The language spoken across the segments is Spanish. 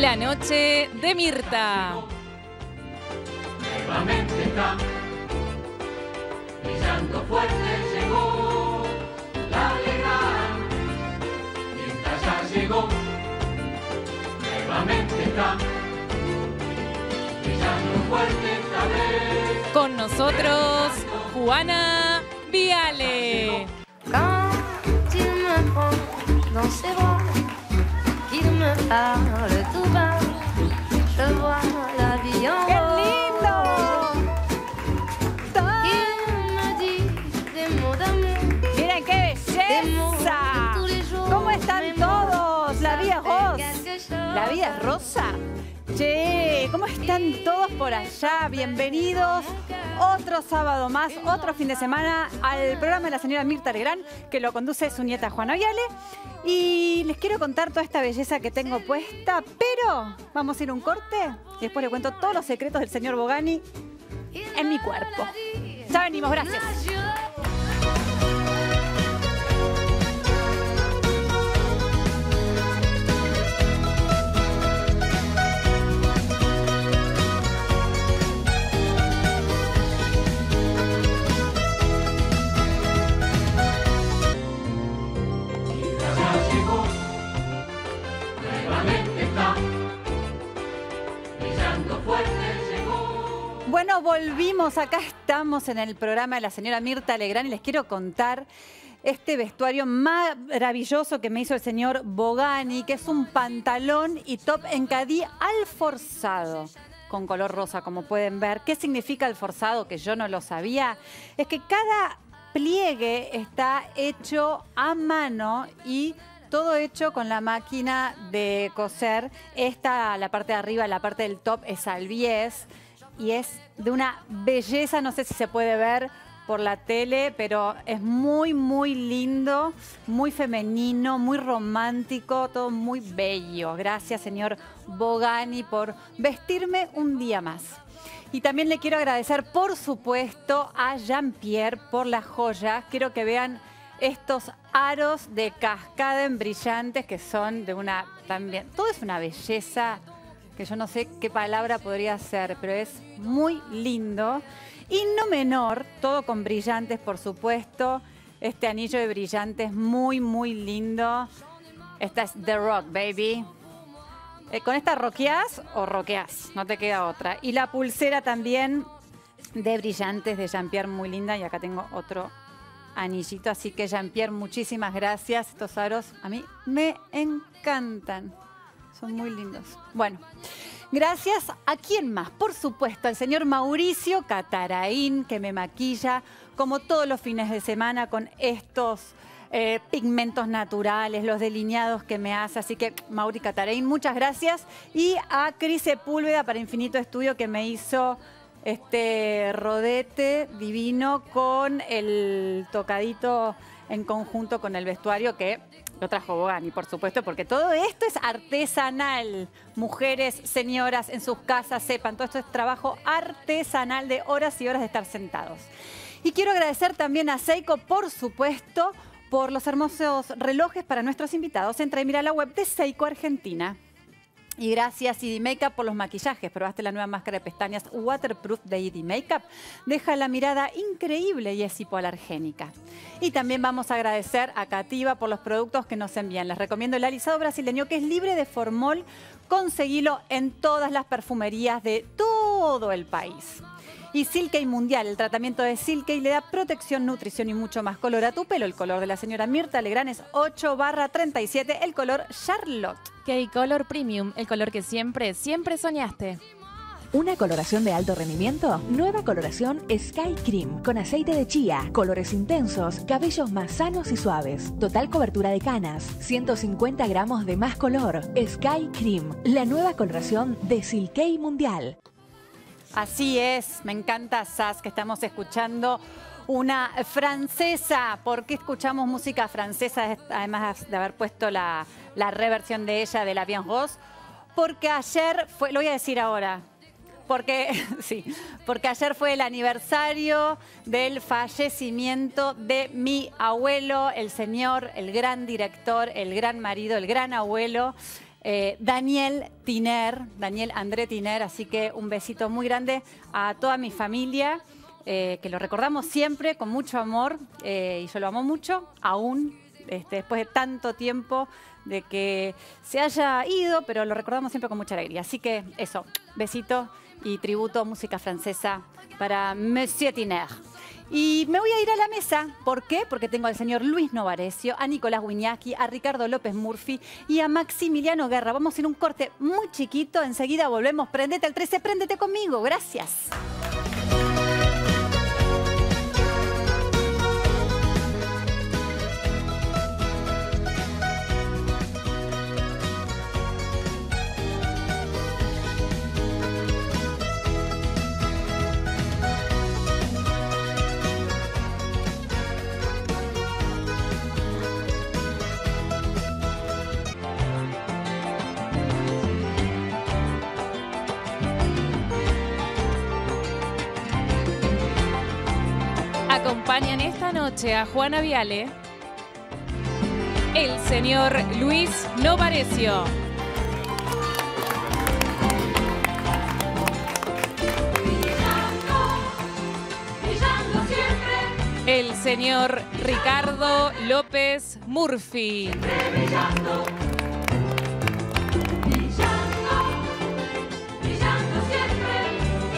La noche de Mirta. Nuevamente está, brillando fuerte llegó la legal. Mirta ya llegó, nuevamente está, brillando fuerte esta vez. Con nosotros, Juana Viale. Quand il me ¡Qué lindo! ¡Miren qué belleza! ¿Cómo están todos? La vida rosa. La vida es rosa. Che, ¿cómo están todos por allá? Bienvenidos otro sábado más, otro fin de semana al programa de la señora Mirta Legrán, que lo conduce su nieta Juana Viale. Y les quiero contar toda esta belleza que tengo puesta, pero vamos a ir un corte y después les cuento todos los secretos del señor Bogani en mi cuerpo. Ya venimos, gracias. Bueno, volvimos, acá estamos en el programa de la señora Mirta Legrán y les quiero contar este vestuario maravilloso que me hizo el señor Bogani, que es un pantalón y top en cadí forzado, con color rosa, como pueden ver. ¿Qué significa forzado? Que yo no lo sabía. Es que cada pliegue está hecho a mano y todo hecho con la máquina de coser. Esta, la parte de arriba, la parte del top es al 10 y es de una belleza, no sé si se puede ver por la tele, pero es muy, muy lindo, muy femenino, muy romántico, todo muy bello. Gracias, señor Bogani, por vestirme un día más. Y también le quiero agradecer, por supuesto, a Jean-Pierre por las joyas. Quiero que vean estos aros de cascada en brillantes que son de una también... Todo es una belleza que yo no sé qué palabra podría ser, pero es muy lindo. Y no menor, todo con brillantes, por supuesto. Este anillo de brillantes muy, muy lindo. Esta es The Rock, baby. Eh, con esta roqueás o roqueás, no te queda otra. Y la pulsera también de brillantes de Jean-Pierre, muy linda. Y acá tengo otro anillito. Así que Jean-Pierre, muchísimas gracias. Estos aros a mí me encantan muy lindos. Bueno, gracias a quién más, por supuesto, al señor Mauricio Cataraín, que me maquilla como todos los fines de semana con estos... Eh, pigmentos naturales, los delineados que me hace. Así que, Mauri Cataraín, muchas gracias. Y a Cris Sepúlveda para Infinito Estudio que me hizo este rodete divino con el tocadito en conjunto con el vestuario que lo trajo Bogani, por supuesto, porque todo esto es artesanal. Mujeres, señoras en sus casas, sepan, todo esto es trabajo artesanal de horas y horas de estar sentados. Y quiero agradecer también a Seiko, por supuesto, por los hermosos relojes para nuestros invitados. Entra y mira la web de Seiko Argentina. Y gracias ID Makeup por los maquillajes. Probaste la nueva máscara de pestañas Waterproof de ED Makeup. Deja la mirada increíble y es hipoalergénica. Y también vamos a agradecer a Cativa por los productos que nos envían. Les recomiendo el alisado brasileño que es libre de formol. Conseguilo en todas las perfumerías de todo el país. Y Silkei Mundial, el tratamiento de Silkei le da protección, nutrición y mucho más color a tu pelo. El color de la señora Mirta Legrand es 8 barra 37, el color Charlotte. K-Color Premium, el color que siempre, siempre soñaste. Una coloración de alto rendimiento. Nueva coloración Sky Cream con aceite de chía, colores intensos, cabellos más sanos y suaves. Total cobertura de canas, 150 gramos de más color. Sky Cream, la nueva coloración de Silkei Mundial. Así es, me encanta Sas que estamos escuchando una francesa. ¿Por qué escuchamos música francesa? Además de haber puesto la, reversión de ella de la Bien Rose. Porque ayer fue, lo voy a decir ahora, porque, sí, porque ayer fue el aniversario del fallecimiento de mi abuelo, el señor, el gran director, el gran marido, el gran abuelo, eh, Daniel Tiner, Daniel André Tiner, así que un besito muy grande a toda mi familia. Eh, que lo recordamos siempre con mucho amor eh, y yo lo amo mucho, aún este, después de tanto tiempo de que se haya ido, pero lo recordamos siempre con mucha alegría. Así que eso, besito y tributo música francesa para Monsieur Tiner. Y me voy a ir a la mesa. ¿Por qué? Porque tengo al señor Luis Novarecio, a Nicolás Wiñaki, a Ricardo López Murphy y a Maximiliano Guerra. Vamos a ir un corte muy chiquito. Enseguida volvemos. Prendete al 13, prendete conmigo. Gracias. Juana Viale, el señor Luis Novarecio. El señor Ricardo López Murphy.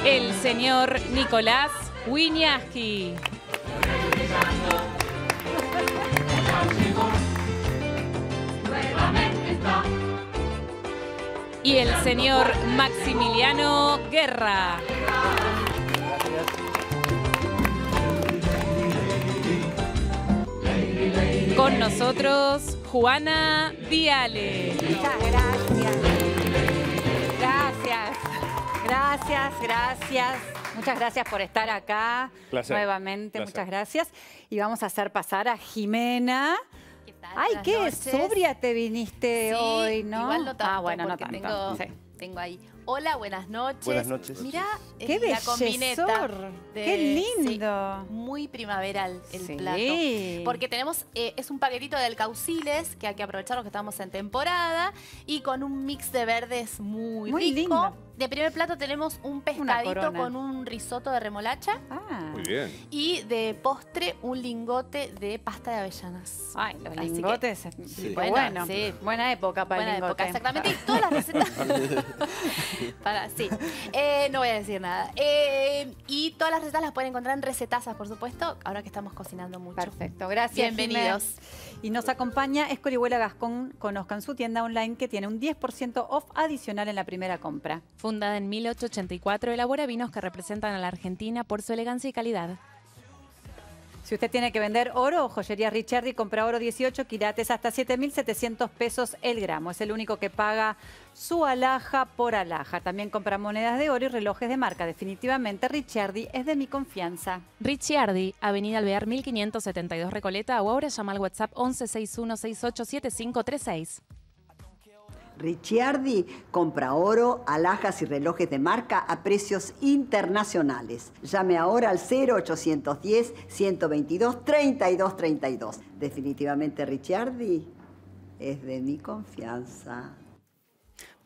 El señor Nicolás Winiaski. y el señor Maximiliano Guerra. Con nosotros Juana Viale. Muchas gracias. Gracias. Gracias, gracias. Muchas gracias por estar acá nuevamente. Muchas gracias. Y vamos a hacer pasar a Jimena. Ay, qué sobria te viniste hoy, ¿no? Igual no tanto, ah, bueno, no tanto. Tengo, tengo ahí. Hola, buenas noches. Buenas noches. Mira, qué eh, la combineta. qué lindo. muy primaveral el sí. plato. Porque tenemos, eh, es un paquetito de alcauciles que hay que aprovechar porque que estamos en temporada y con un mix de verdes muy, muy rico. Lindo. De primer plato tenemos un pescadito con un risotto de remolacha. Ah. Muy bien. Y de postre un lingote de pasta de avellanas. Ay, los lingotes. Sí. Bueno, sí. buena época para buena Época, exactamente. Y todas las recetas... para, sí. Eh, no voy a decir nada. Eh, y todas las recetas las pueden encontrar en recetazas, por supuesto, ahora que estamos cocinando mucho. Perfecto. Gracias, Bienvenidos. Y nos acompaña Escorihuela Gascón. Conozcan su tienda online que tiene un 10% off adicional en la primera compra. Fundada en 1884, elabora vinos que representan a la Argentina por su elegancia y calidad. Si usted tiene que vender oro, Joyería Richardi compra oro 18 quilates hasta 7.700 pesos el gramo. Es el único que paga su alhaja por alhaja. También compra monedas de oro y relojes de marca. Definitivamente Richardi es de mi confianza. Richardi, Avenida Alvear 1572 Recoleta o ahora llama al WhatsApp 1161687536. Ricciardi compra oro, alhajas y relojes de marca a precios internacionales. Llame ahora al 0810 122 3232 Definitivamente Ricciardi es de mi confianza.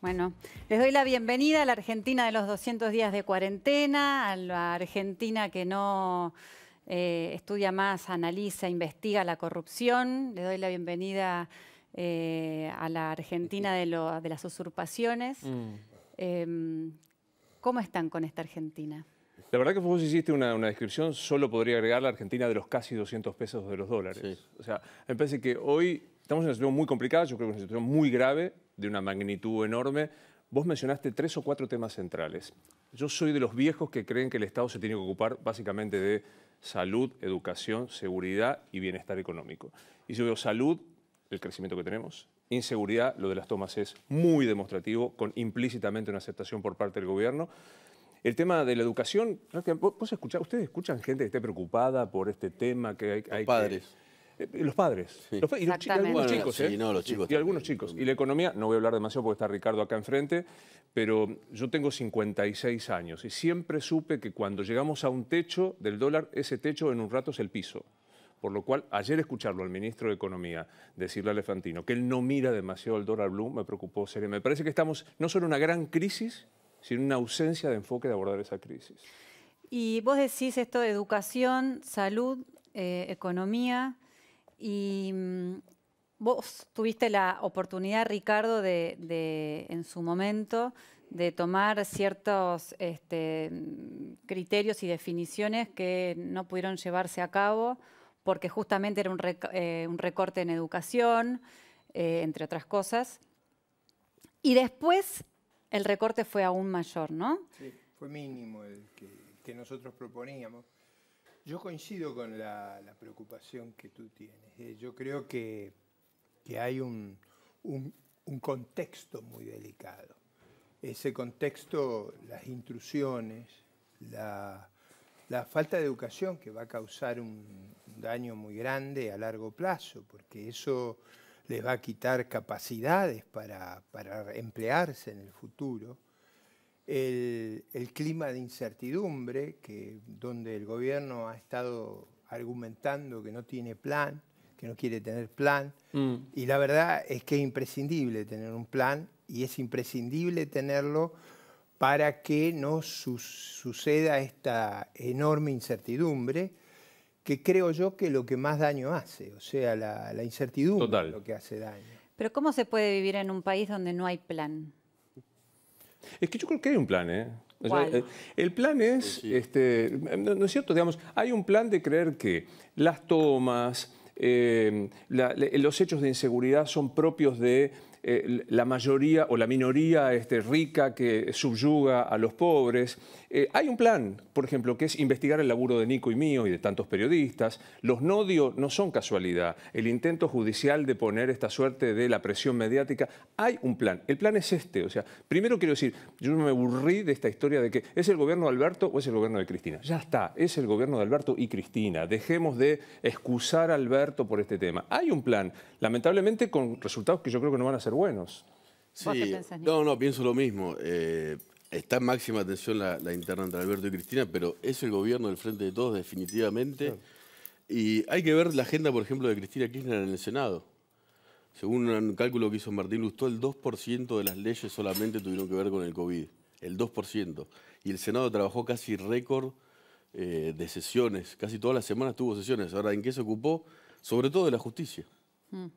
Bueno, les doy la bienvenida a la Argentina de los 200 días de cuarentena, a la Argentina que no eh, estudia más, analiza, investiga la corrupción. Les doy la bienvenida a eh, a la Argentina de, las usurpaciones. Mm. Em, ¿Cómo están con esta Argentina? La verdad que vos hiciste una, descripción, solo podría agregar la Argentina de los casi 200 pesos de los dólares. O sea, me parece que hoy estamos en una situación muy complicada, yo creo que es una situación muy grave, de una magnitud enorme. Vos mencionaste tres o cuatro temas centrales. Yo soy de los viejos que creen que el Estado se tiene que ocupar básicamente de salud, educación, seguridad y bienestar económico. Y yo veo salud, el crecimiento que tenemos. Inseguridad, lo de las tomas es muy demostrativo, con implícitamente una aceptación por parte del gobierno. El tema de la educación, ¿vos escucha ¿ustedes escuchan gente que esté preocupada por este tema? Que hay, eh, los padres. los padres. y, algunos chicos, sí, ¿eh? y algunos chicos. Y la economía, no voy a hablar demasiado porque está Ricardo acá enfrente, pero yo tengo 56 años y siempre supe que cuando llegamos a un techo del dólar, ese techo en un rato es el piso. Por lo cual, ayer escucharlo al ministro de Economía decirle a Elefantino que él no mira demasiado al dólar blue me preocupó seriamente. Me parece que estamos no solo en una gran crisis, sino en una ausencia de enfoque de abordar esa crisis. Y vos decís esto de educación, salud, eh, economía, y mm, vos tuviste la oportunidad, Ricardo, de, en su momento de tomar ciertos este, criterios y definiciones que no pudieron llevarse a cabo porque justamente era un, eh, recorte en educación, eh, entre otras cosas. Y después el recorte fue aún mayor, ¿no? Sí, fue mínimo el que, nosotros proponíamos. Yo coincido con la, preocupación que tú tienes. ¿eh? yo creo que, hay un, contexto muy delicado. Ese contexto, las intrusiones, la falta de educación que va a causar un, daño muy grande a largo plazo, porque eso les va a quitar capacidades para, emplearse en el futuro. El, clima de incertidumbre, que, donde el gobierno ha estado argumentando que no tiene plan, que no quiere tener plan, mm. y la verdad es que es imprescindible tener un plan y es imprescindible tenerlo para que no suceda esta enorme incertidumbre que creo yo que lo que más daño hace, o sea, la, incertidumbre lo que hace daño. Pero ¿cómo se puede vivir en un país donde no hay plan? Es que yo creo que hay un plan, ¿eh? eh el plan es, pues este, no, es cierto, digamos, hay un plan de creer que las tomas, eh, los hechos de inseguridad son propios de eh, la mayoría o la minoría este, rica que subyuga a los pobres. Eh, hay un plan, por ejemplo, que es investigar el laburo de Nico y mío y de tantos periodistas. Los nodios no son casualidad. El intento judicial de poner esta suerte de la presión mediática, hay un plan. El plan es este. O sea, primero quiero decir, yo me aburrí de esta historia de que es el gobierno de Alberto o es el gobierno de Cristina. Ya está, es el gobierno de Alberto y Cristina. Dejemos de excusar a Alberto por este tema. Hay un plan, lamentablemente con resultados que yo creo que no van a ser buenos. Sí, no, no, pienso lo mismo. Eh, Está en máxima atención la, la, interna entre Alberto y Cristina, pero es el gobierno del Frente de Todos definitivamente. Y hay que ver la agenda, por ejemplo, de Cristina Kirchner en el Senado. Según un cálculo que hizo Martín Lustó, el 2% de las leyes solamente tuvieron que ver con el COVID. El 2%. Y el Senado trabajó casi récord eh, de sesiones. Casi todas las semanas tuvo sesiones. Ahora, ¿en qué se ocupó? Sobre todo de la justicia. Mm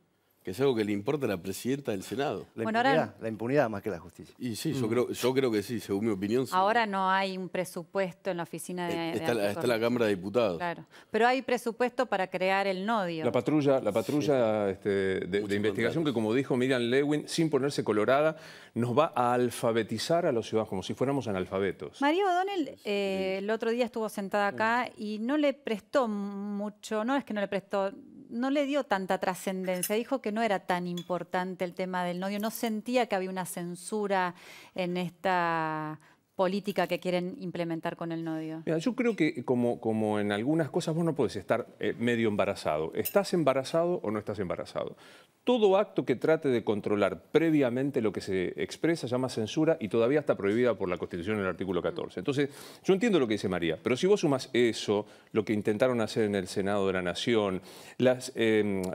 que es algo que le importa a la presidenta del Senado. La, impunidad, la impunidad más que la justicia. Y sí, yo, mm. creo, yo creo que sí, según mi opinión. Ahora no hay un presupuesto en la oficina de... Eh, está, la, Cámara de Diputados. Claro, pero hay presupuesto para crear el nodio. La patrulla, la patrulla este, de, investigación que, como dijo Miriam Lewin, sin ponerse colorada, nos va a alfabetizar a los ciudadanos, como si fuéramos analfabetos. María O'Donnell eh, el otro día estuvo sentada acá y no le prestó mucho, no es que no le prestó no le dio tanta trascendencia, dijo que no era tan importante el tema del novio, no sentía que había una censura en esta política que quieren implementar con el novio? yo creo que como, como en algunas cosas vos no podés estar eh, medio embarazado. ¿Estás embarazado o no estás embarazado? Todo acto que trate de controlar previamente lo que se expresa llama censura y todavía está prohibida por la Constitución en el artículo 14. Entonces, yo entiendo lo que dice María, pero si vos sumas eso, lo que intentaron hacer en el Senado de la Nación, eh,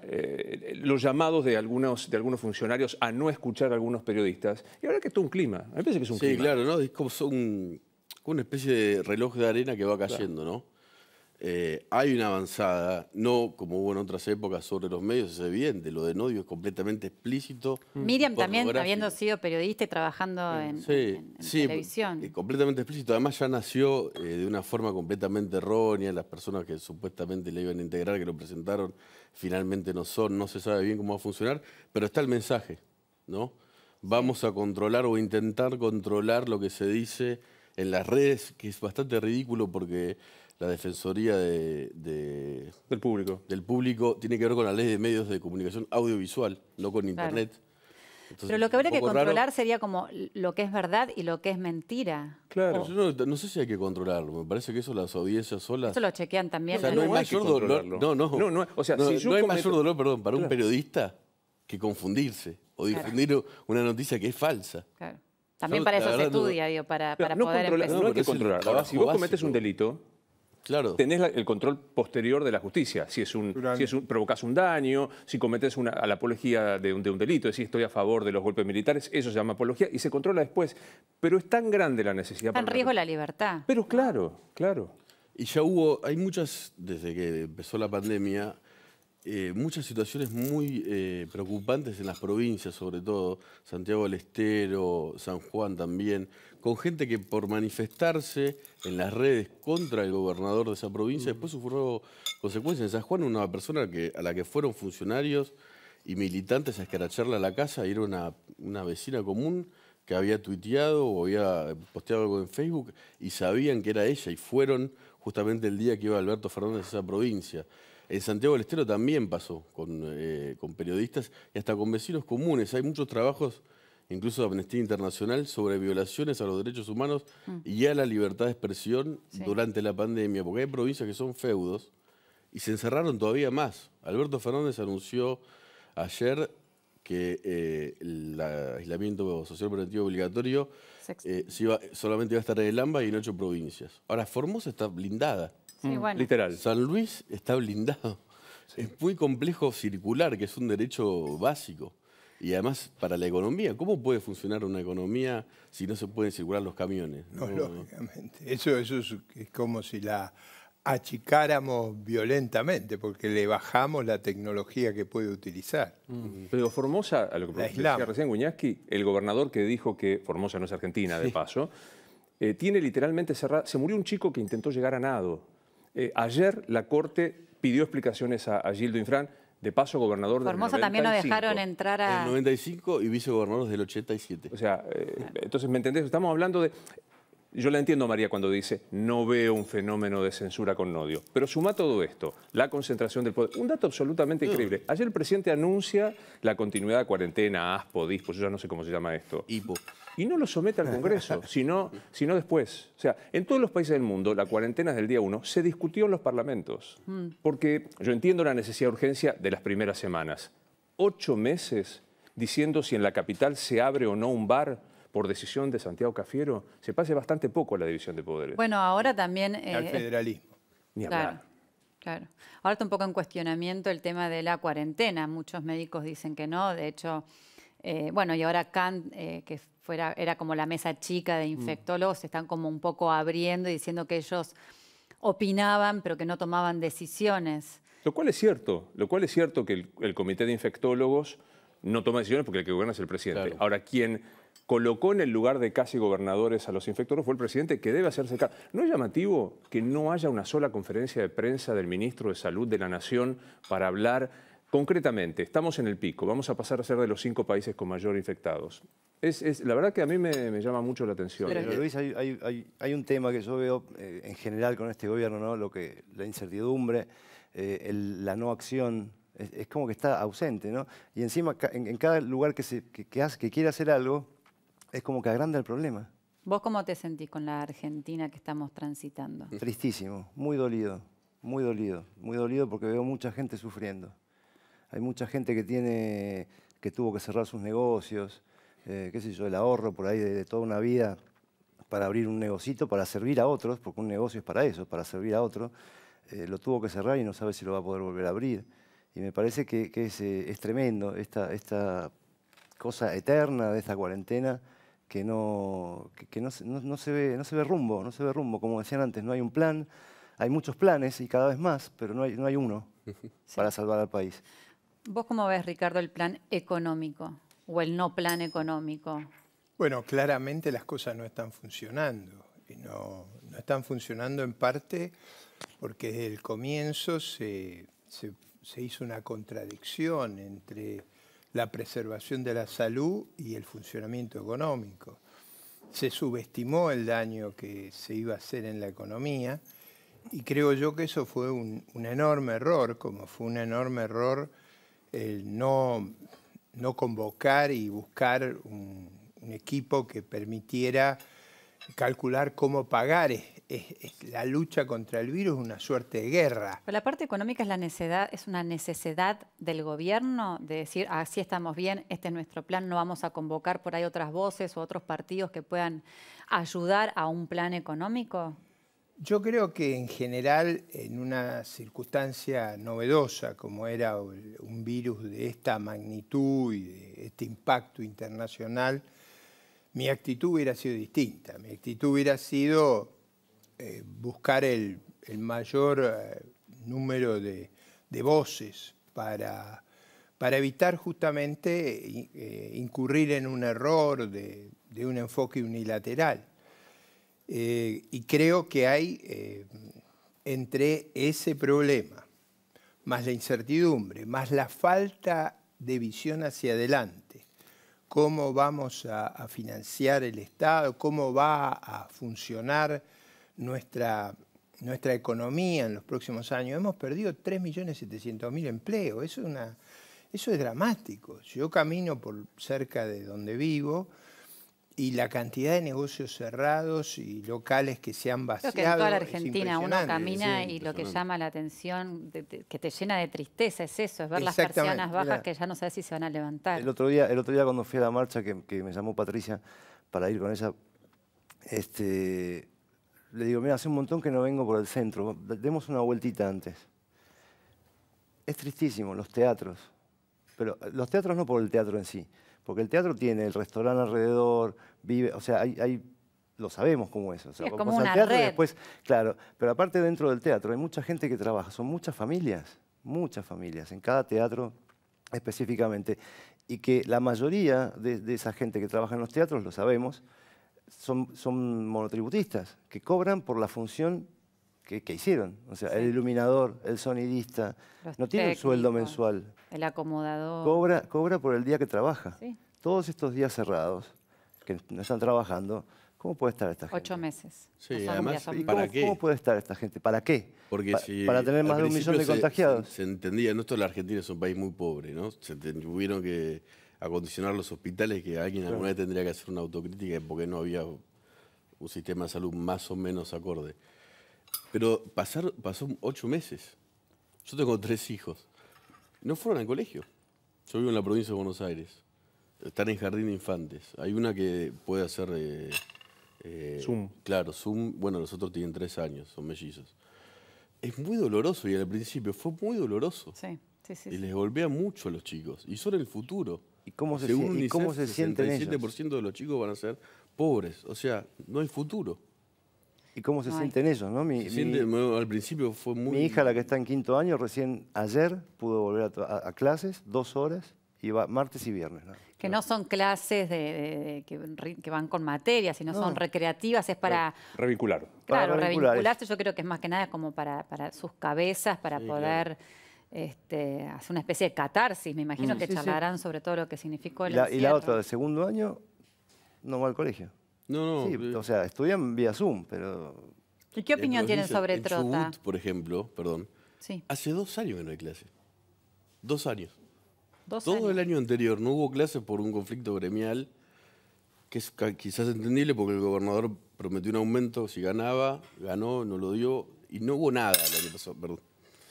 eh, los llamados de algunos, de algunos funcionarios a no escuchar a algunos periodistas, y ahora que es un clima, me parece que es un clima. Sí, claro, ¿no? Es como una especie de reloj de arena que va cayendo, ¿no? Eh, hay una avanzada, no como hubo en otras épocas sobre los medios, es evidente, lo de Nodio es completamente explícito. Mm. Miriam también, habiendo sido periodista y trabajando en, sí, sí, televisión. completamente explícito, además ya nació eh, de una forma completamente errónea, las personas que supuestamente le iban a integrar, que lo presentaron, finalmente no son, no se sabe bien cómo va a funcionar, pero está el mensaje, ¿no? Vamos a controlar o intentar controlar lo que se dice en las redes, que es bastante ridículo porque la Defensoría del, público. tiene que ver con la ley de medios de comunicación audiovisual, no con Internet. Pero lo que habría que controlar sería como lo que es verdad y lo que es mentira. Claro. Oh. No, sé si hay que controlarlo. Me parece que eso las audiencias solas. Eso lo chequean también. O sea, no, hay, mayor dolor. No, para un periodista que confundirse o difundir una noticia que es falsa. También para eso se estudia, para, poder empezar. No hay que controlar. si vos cometes un delito, Tenés el control posterior de la justicia. Si es un, provocas un daño, si cometes una, a la apología de un, delito, es decir, estoy a favor de los golpes militares, eso se llama apología y se controla después. Pero es tan grande la necesidad. Está en riesgo la libertad. Pero ah. claro, claro. Y ya hubo, hay muchas, desde que empezó la pandemia, eh, muchas situaciones muy eh, preocupantes en las provincias, sobre todo Santiago del Estero, San Juan también, con gente que por manifestarse en las redes contra el gobernador de esa provincia, después sufrió consecuencias. En San Juan, una persona a la que fueron funcionarios y militantes a escaracharla a la casa, y era una, una vecina común que había tuiteado o había posteado algo en Facebook y sabían que era ella y fueron justamente el día que iba Alberto Fernández a esa provincia. En Santiago del Estero también pasó con eh, periodistas y hasta con vecinos comunes. Hay muchos trabajos incluso de Amnistía Internacional, sobre violaciones a los derechos humanos mm. y a la libertad de expresión durante la pandemia, porque hay provincias que son feudos y se encerraron todavía más. Alberto Fernández anunció ayer que eh, el aislamiento social preventivo obligatorio eh, solamente iba a estar en el AMBA y en ocho provincias. Ahora, Formosa está blindada. Mm. Literal. San Luis está blindado. Es muy complejo circular, que es un derecho básico y además para la economía. ¿Cómo puede funcionar una economía si no se pueden circular los camiones? No, lógicamente. Eso, eso es, como si la achicáramos violentamente porque le bajamos la tecnología que puede utilizar. Mm. Pero Formosa, a lo que decía recién Guñaski, el gobernador que dijo que Formosa no es Argentina, de paso, eh, tiene literalmente cerrado... Se murió un chico que intentó llegar a nado. Eh, ayer la Corte pidió explicaciones a, a Gildo Infran de paso gobernador del 95. Formosa también lo dejaron entrar a... El 95 y vicegobernador del 87. O sea, eh, entonces, ¿me entendés? Estamos hablando de... Yo la entiendo, María, cuando dice, no veo un fenómeno de censura con odio. Pero suma todo esto, la concentración del poder. Un dato absolutamente increíble. Ayer el presidente anuncia la continuidad de cuarentena, ASPO, DISPO, yo ya no sé cómo se llama esto y no lo somete al Congreso, sino, sino después. O sea, en todos los países del mundo, la cuarentena es del día uno. se discutió en los parlamentos, mm. porque yo entiendo la necesidad de urgencia de las primeras semanas. Ocho meses diciendo si en la capital se abre o no un bar, por decisión de Santiago Cafiero, se pase bastante poco la división de poderes. Bueno, ahora también... el eh, Al federalismo. Ni hablar. Claro, claro. Ahora está un poco en cuestionamiento el tema de la cuarentena. Muchos médicos dicen que no. De hecho, eh, bueno, y ahora Kant, eh, que era como la mesa chica de mm. infectólogos, están como un poco abriendo y diciendo que ellos opinaban pero que no tomaban decisiones. Lo cual es cierto, lo cual es cierto que el, comité de infectólogos no toma decisiones porque el que gobierna es el presidente. Ahora, quien colocó en el lugar de casi gobernadores a los infectólogos fue el presidente que debe hacerse cargo. ¿No es llamativo que no haya una sola conferencia de prensa del ministro de Salud de la Nación para hablar Concretamente, estamos en el pico, vamos a pasar a ser de los cinco países con mayor infectados. Es, la verdad que a mí me, llama mucho la atención. Pero, Luis, hay, un tema que yo veo eh, en general con este gobierno, ¿no? Lo que, la incertidumbre, eh, la no acción, es, como que está ausente, ¿no? Y encima, en, cada lugar que, se, hace, que quiere hacer algo, es como que agranda el problema. ¿Vos cómo te sentís con la Argentina que estamos transitando? Tristísimo, muy dolido, muy dolido, muy dolido porque veo mucha gente sufriendo. Hay mucha gente que tiene, que tuvo que cerrar sus negocios, eh, qué sé yo, el ahorro por ahí de, toda una vida para abrir un negocito, para servir a otros, porque un negocio es para eso, para servir a otro, eh, lo tuvo que cerrar y no sabe si lo va a poder volver a abrir. Y me parece que, eh, es, tremendo esta, cosa eterna de esta cuarentena que, no, se ve, rumbo, no se ve rumbo. Como decían antes, no hay un plan, hay muchos planes y cada vez más, pero no hay, uno para salvar al país. ¿Vos cómo ves, Ricardo, el plan económico o el no plan económico? Bueno, claramente las cosas no están funcionando. Y no, no están funcionando en parte porque desde el comienzo se, se, hizo una contradicción entre la preservación de la salud y el funcionamiento económico. Se subestimó el daño que se iba a hacer en la economía y creo yo que eso fue un, un enorme error, como fue un enorme error el no, no convocar y buscar un, equipo que permitiera calcular cómo pagar. la lucha contra el virus es una suerte de guerra. la parte económica es, la necesidad, es una necesidad del gobierno de decir, así estamos bien, este es nuestro plan, no vamos a convocar por ahí otras voces o otros partidos que puedan ayudar a un plan económico. Yo creo que en general, en una circunstancia novedosa como era un virus de esta magnitud y de este impacto internacional, mi actitud hubiera sido distinta. Mi actitud hubiera sido eh, buscar el, mayor eh, número de, voces para, evitar justamente eh, incurrir en un error de un enfoque unilateral. Eh, y creo que hay eh, entre ese problema, más la incertidumbre, más la falta de visión hacia adelante, cómo vamos a, financiar el Estado, cómo va a funcionar nuestra, economía en los próximos años. Hemos perdido 3.700.000 empleos, eso es, una, eso es dramático. Yo camino por cerca de donde vivo, y la cantidad de negocios cerrados y locales que se han vaciado. Creo que en toda la Argentina uno camina y lo que llama la atención, que te llena de tristeza, es eso, es ver las personas bajas que ya no sabes si se van a levantar. El otro día, el otro día cuando fui a la marcha, que, me llamó Patricia para ir con ella, este, le digo, mira, hace un montón que no vengo por el centro, demos una vueltita antes. Es tristísimo, los teatros, pero eh, los teatros no por el teatro en sí, porque el teatro tiene el restaurante alrededor, vive, o sea, hay, hay lo sabemos cómo es. es como una red. después, claro, pero aparte dentro del teatro hay mucha gente que trabaja, son muchas familias, muchas familias, en cada teatro específicamente, y que la mayoría de, esa gente que trabaja en los teatros, lo sabemos, son, son monotributistas, que cobran por la función que, que hicieron. O sea, el iluminador, el sonidista, no tiene un sueldo mensual. El acomodador. Cobra, cobra por el día que trabaja. Todos estos días cerrados, que no están trabajando, ¿cómo puede estar esta gente? Ocho meses. además, ¿para cómo, qué? puede estar esta gente? ¿Para qué? para tener más de un millón de contagiados. Se, entendía, no, esto la Argentina es un país muy pobre, ¿no? Se tuvieron que acondicionar los hospitales que alguien alguna vez tendría que hacer una autocrítica porque no había un sistema de salud más o menos acorde. Pero pasar, pasó ocho meses. Yo tengo tres hijos. No fueron al colegio. Yo vivo en la provincia de Buenos Aires. Están en Jardín de Infantes. Hay una que puede hacer... Eh, eh, Zoom. Claro, Zoom. Bueno, los otros tienen tres años, son mellizos. Es muy doloroso y al principio fue muy doloroso. Sí, sí, sí. Y les golpea mucho a los chicos. Y son el futuro. ¿Y cómo se, cómo se sienten ellos? El 67% de los chicos van a ser pobres. O sea, no hay futuro. ¿Y cómo se sienten ellos? ¿no? Mi, al principio fue muy... Mi hija, la que está en quinto año, recién ayer pudo volver a, a clases, dos horas. Iba martes y viernes. ¿no? Que no son clases de, que, van con materias, sino no. son recreativas, es para... revincular. Claro, revincularse yo creo que es más que nada como para, sus cabezas, para poder... Este, hacer una especie de catarsis, me imagino mm. que charlarán sobre todo lo que significó el y la, y la otra, de segundo año, no va al colegio. No, no. Sí, eh. o sea, estudian vía Zoom, pero... ¿Y qué opinión tienen sobre en Trota? por ejemplo, perdón, sí. hace dos años que no hay clase. Dos años. Todo el año anterior no hubo clases por un conflicto gremial, que es quizás entendible porque el gobernador prometió un aumento si ganaba, ganó, no lo dio, y no hubo nada perdón.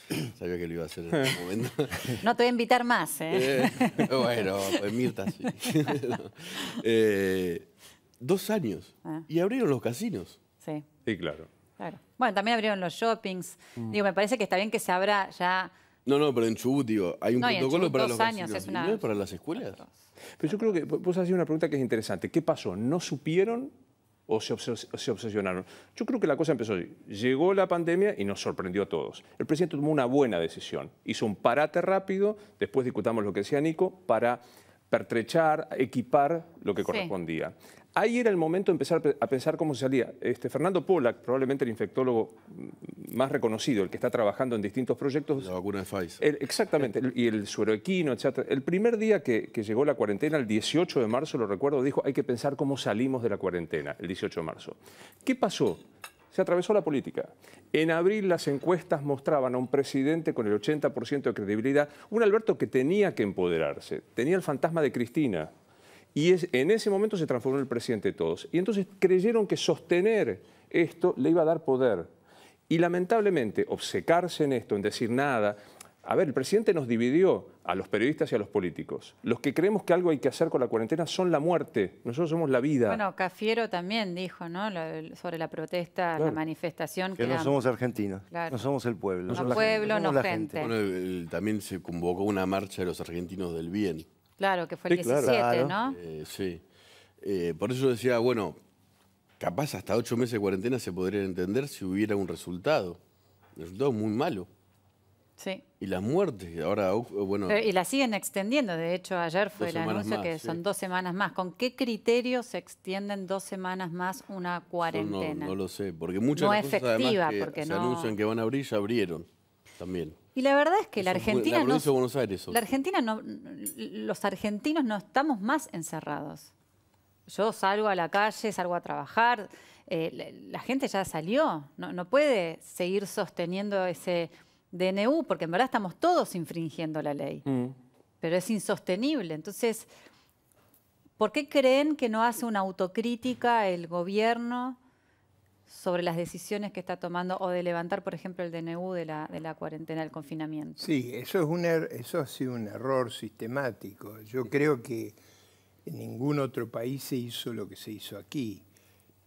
Sabía que lo iba a hacer en ese momento. No te voy a invitar más, ¿eh? eh bueno, pues Mirta, sí. Eh, dos años. Ah. Y abrieron los casinos. Sí. Sí, claro. Bueno, también abrieron los shoppings. Mm. Digo, me parece que está bien que se abra ya no, no, pero en Chubut, digo, hay un protocolo para los años, para las escuelas. Pero yo creo que vos hecho una pregunta que es interesante. ¿Qué pasó? ¿No supieron o se, obsesionaron. Yo creo que la cosa empezó así. Llegó la pandemia y nos sorprendió a todos. El presidente tomó una buena decisión. Hizo un parate rápido, después discutamos lo que decía Nico, para pertrechar, equipar lo que correspondía. Ahí era el momento de empezar a pensar cómo salía. Este, Fernando Pollack, probablemente el infectólogo más reconocido, el que está trabajando en distintos proyectos. La vacuna de Pfizer. exactamente, y el sueroequino, etc. El primer día que, llegó la cuarentena, el 18 de marzo, lo recuerdo, dijo, hay que pensar cómo salimos de la cuarentena, el 18 de marzo. ¿Qué pasó? se atravesó la política. En abril las encuestas mostraban a un presidente con el 80% de credibilidad, un Alberto que tenía que empoderarse, tenía el fantasma de Cristina. Y en ese momento se transformó en el presidente de todos. Y entonces creyeron que sostener esto le iba a dar poder. Y lamentablemente, obsecarse en esto, en decir nada, a ver, el presidente nos dividió a los periodistas y a los políticos. Los que creemos que algo hay que hacer con la cuarentena son la muerte, nosotros somos la vida. Bueno, Cafiero también dijo, ¿no? sobre la protesta, la manifestación. Que, no somos argentinos, no somos el pueblo. No, somos pueblo, no gente. Bueno, también se convocó una marcha de los argentinos del bien. Claro, que fue el 17, ¿no? Eh, sí. Eh, por eso decía, bueno, capaz hasta ocho meses de cuarentena se podría entender si hubiera un resultado. Un resultado muy malo. Y las muertes, ahora, bueno... y la siguen extendiendo, de hecho ayer fue el anuncio que son dos semanas más. ¿Con qué criterio se extienden dos semanas más una cuarentena? No, lo sé, porque muchas cosas además, se anuncian que van a abrir, ya abrieron también. Y la verdad es que la Argentina, la no, Buenos Aires, la Argentina no, los argentinos no estamos más encerrados. Yo salgo a la calle, salgo a trabajar, eh, la, gente ya salió, no, no puede seguir sosteniendo ese DNU, porque en verdad estamos todos infringiendo la ley, mm. pero es insostenible. Entonces, ¿por qué creen que no hace una autocrítica el gobierno sobre las decisiones que está tomando o de levantar, por ejemplo, el DNU de la, de la cuarentena, el confinamiento? Sí, eso, es un er, eso ha sido un error sistemático. Yo creo que en ningún otro país se hizo lo que se hizo aquí.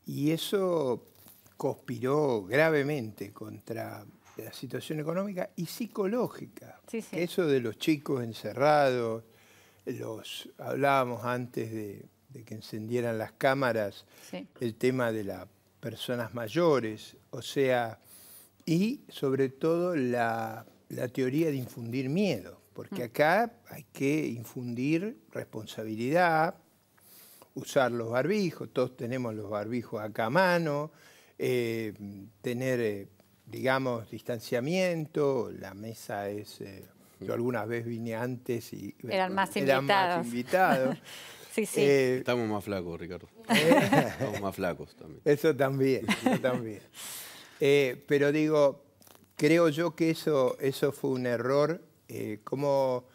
Y eso conspiró gravemente contra la situación económica y psicológica. Eso de los chicos encerrados, los hablábamos antes de, que encendieran las cámaras, el tema de las personas mayores, o sea, y sobre todo la, teoría de infundir miedo, porque mm. acá hay que infundir responsabilidad, usar los barbijos, todos tenemos los barbijos acá a mano, eh, tener eh, digamos, distanciamiento, la mesa es... Eh, mm. yo algunas veces vine antes y... Eran más invitados. sí, sí. Eh, Estamos más flacos, Ricardo. Estamos más flacos también. Eso también, eso también. Eh, pero digo, creo yo que eso, eso fue un error, como,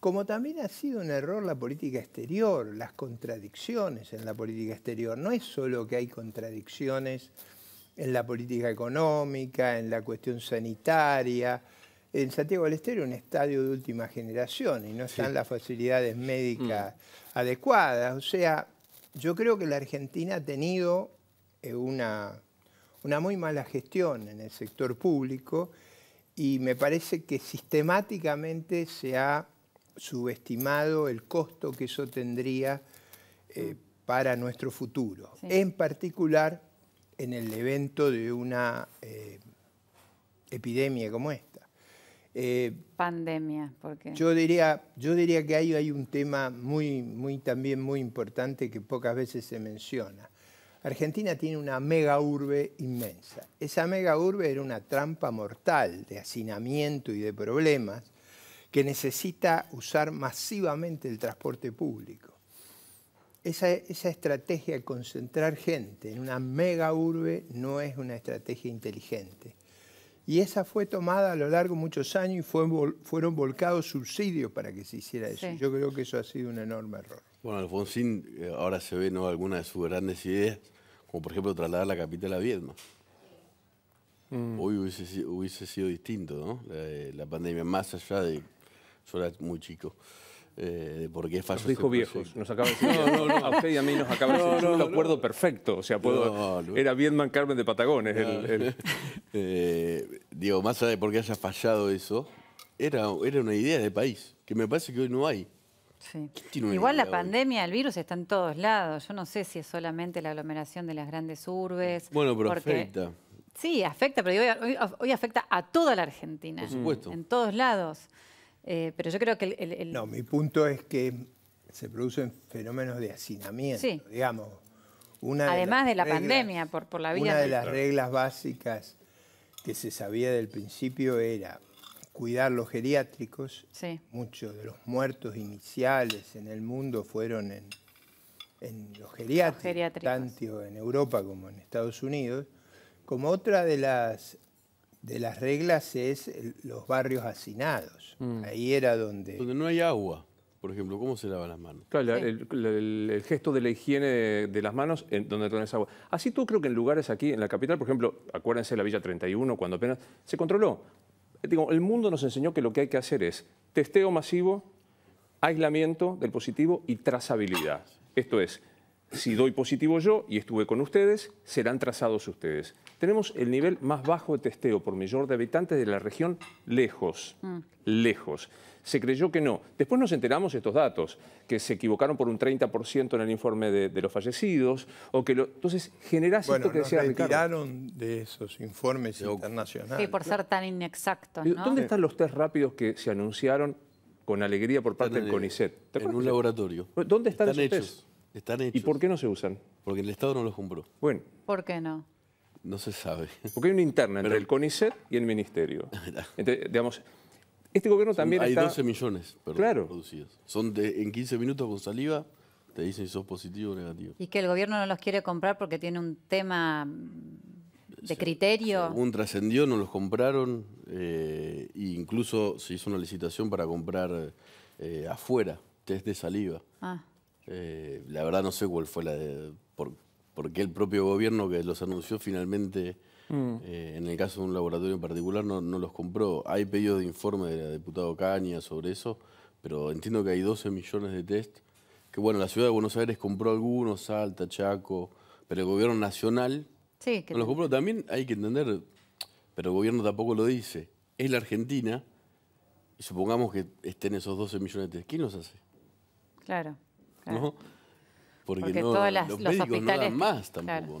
como también ha sido un error la política exterior, las contradicciones en la política exterior. No es solo que hay contradicciones en la política económica, en la cuestión sanitaria. En Santiago del Estero un estadio de última generación y no están las facilidades médicas mm. adecuadas. O sea, yo creo que la Argentina ha tenido eh, una, una muy mala gestión en el sector público y me parece que sistemáticamente se ha subestimado el costo que eso tendría eh, mm. para nuestro futuro, en particular en el evento de una eh, epidemia como esta. Eh, Pandemia, porque... Yo diría, yo diría que ahí hay un tema muy, muy, también muy importante que pocas veces se menciona. Argentina tiene una mega urbe inmensa. Esa mega urbe era una trampa mortal de hacinamiento y de problemas que necesita usar masivamente el transporte público esa, estrategia de concentrar gente en una mega urbe no es una estrategia inteligente. Y esa fue tomada a lo largo de muchos años y fueron volcados subsidios para que se hiciera eso. Yo creo que eso ha sido un enorme error. Bueno, Alfonsín eh, ahora se ve ¿no? algunas de sus grandes ideas, como por ejemplo trasladar la capital a Viedma. Mm. Hoy hubiese, sido distinto, ¿no? Eh, la, pandemia, más allá de... Yo era muy chico porque es fácil. Nos dijo viejos, a usted y a mí nos acaba de decir. Yo acuerdo perfecto. O sea, puedo, era Vietman Carmen de Patagones. Eh, digo, más allá de por qué haya fallado eso, era, era una idea de país, que me parece que hoy no hay. Sí. Igual la pandemia, el virus está en todos lados. Yo no sé si es solamente la aglomeración de las grandes urbes. Bueno, pero afecta. Sí, afecta, pero hoy, hoy, afecta a toda la Argentina. Por supuesto. En todos lados. Eh, pero yo creo que el, No, mi punto es que se producen fenómenos de hacinamiento, digamos. Una Además de, la pandemia, por, por la vida... Una de las reglas básicas que se sabía del principio era cuidar los geriátricos. Sí. Muchos de los muertos iniciales en el mundo fueron en, los, geriátricos, los geriátricos, tanto en Europa como en Estados Unidos. Como otra de las de las reglas es los barrios hacinados. Mm. Ahí era donde... Donde no hay agua, por ejemplo, ¿cómo se lavan las manos? Claro, el, gesto de la higiene de, las manos en, donde tenés agua. Así tú creo que en lugares aquí, en la capital, por ejemplo, acuérdense la Villa 31, cuando apenas se controló. Eh, digo, el mundo nos enseñó que lo que hay que hacer es testeo masivo, aislamiento del positivo y trazabilidad. Esto es, si doy positivo yo y estuve con ustedes, serán trazados ustedes. Tenemos el nivel más bajo de testeo por millón de habitantes de la región lejos, mm. lejos. Se creyó que no. Después nos enteramos estos datos, que se equivocaron por un 30% en el informe de, los fallecidos, o que entonces generás esto que nos retiraron de esos informes internacionales. Sí, por ser tan inexactos. ¿Dónde están los test rápidos que se anunciaron con alegría por parte del CONICET? en un laboratorio. ¿Dónde están, los esos ¿Y por qué no se usan? Porque el Estado no los compró. Bueno. ¿Por qué no? No se sabe. Porque hay una interna entre el CONICET y el Ministerio. Entonces, digamos, este gobierno también hay está... Hay 12 millones perdón, claro. producidos. Son de, en 15 minutos con saliva te dicen si sos positivo o negativo. Y que el gobierno no los quiere comprar porque tiene un tema mm, de criterio. Un trascendió, no los compraron, eh, e incluso se hizo una licitación para comprar eh, afuera, test de saliva. Ah. Eh, la verdad no sé cuál fue la de... Por, porque el propio gobierno que los anunció finalmente, mm. eh, en el caso de un laboratorio en particular, no, los compró. Hay pedidos de informe del diputado Caña sobre eso, pero entiendo que hay 12 millones de test, que bueno, la ciudad de Buenos Aires compró algunos, Salta, Chaco, pero el gobierno nacional que no los compró. También hay que entender, pero el gobierno tampoco lo dice, es la Argentina, y supongamos que estén esos 12 millones de test, ¿quién los hace? Claro. Porque, todos los, hospitales no dan más tampoco, ¿no?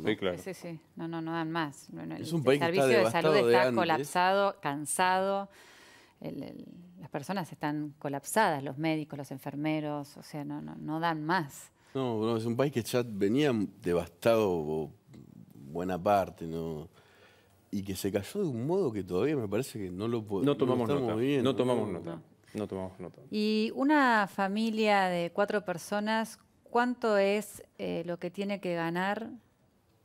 No, dan más. el servicio de salud está colapsado, cansado. las personas están colapsadas, los médicos, los enfermeros, o sea, no, no, no dan más. No, es un país que ya venía devastado buena parte, ¿no? Y que se cayó de un modo que todavía me parece que no lo podemos. No tomamos no tomamos nota. No tomamos nota. Y una familia de cuatro personas, ¿cuánto es eh, lo que tiene que ganar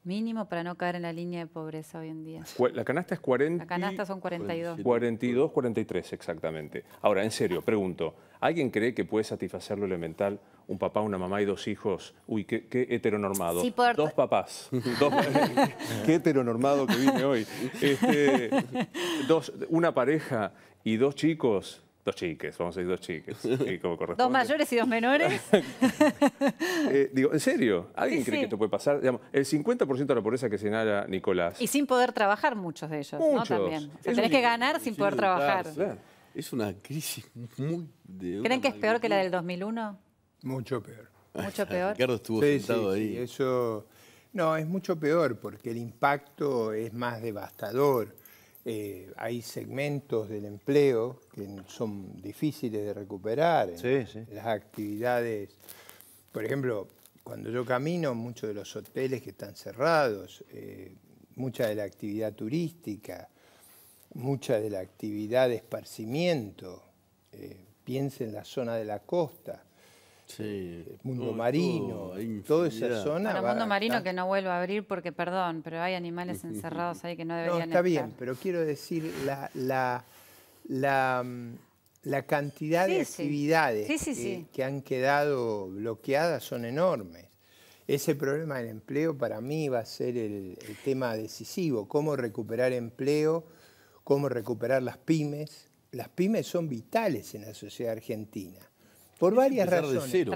mínimo para no caer en la línea de pobreza hoy en día? La canasta es 40... La canasta son 42. 42, 43 exactamente. Ahora, en serio, pregunto, ¿alguien cree que puede satisfacer lo elemental un papá, una mamá y dos hijos. Uy, qué, heteronormado. Dos papás. qué heteronormado que vine hoy. Este, dos, una pareja y dos chicos dos chiques, vamos a decir dos chiques, Dos mayores y dos menores. Eh, digo, ¿en serio? ¿Alguien cree que esto puede pasar? el 50% de la pobreza que señala Nicolás. Y sin poder trabajar muchos de ellos, muchos. ¿no? También. tenés que ganar sin, poder trabajar. Es una crisis muy... De ¿Creen que es peor que la del 2001? Mucho peor. Mucho peor. Ricardo estuvo sentado ahí. eso... No, es mucho peor porque el impacto es más devastador. Eh, hay segmentos del empleo que son difíciles de recuperar. Las actividades, por ejemplo, cuando yo camino, muchos de los hoteles que están cerrados, eh, mucha de la actividad turística, mucha de la actividad de esparcimiento, eh, en la zona de la costa el eh, mundo marino, todo, toda esa zona. mundo marino que no vuelva a abrir porque, perdón, pero hay animales encerrados ahí que no deberían estar. está bien, pero quiero decir la, la, mm, cantidad de actividades Que, han quedado bloqueadas son enormes. Ese problema del empleo para mí va a ser el tema decisivo, cómo recuperar empleo, cómo recuperar las pymes. Las pymes son vitales en la sociedad argentina por varias razones.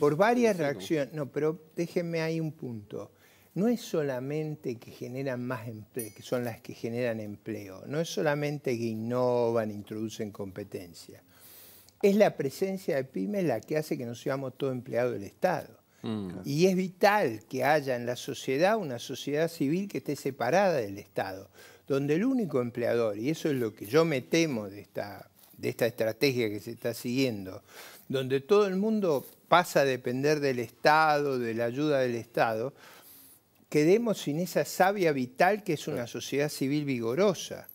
Por varias reacciones. No, pero déjenme ahí un punto. No es solamente que generan más empleo, que son las que generan empleo. No es solamente que innovan, introducen competencia. Es la presencia de pymes la que hace que no seamos todo empleados del Estado. Mm. Y es vital que haya en la sociedad una sociedad civil que esté separada del Estado, donde el único empleador, y eso es lo que yo me temo de esta, de esta estrategia que se está siguiendo, donde todo el mundo pasa a depender del Estado, de la ayuda del Estado, quedemos sin esa savia vital que es una sociedad civil vigorosa.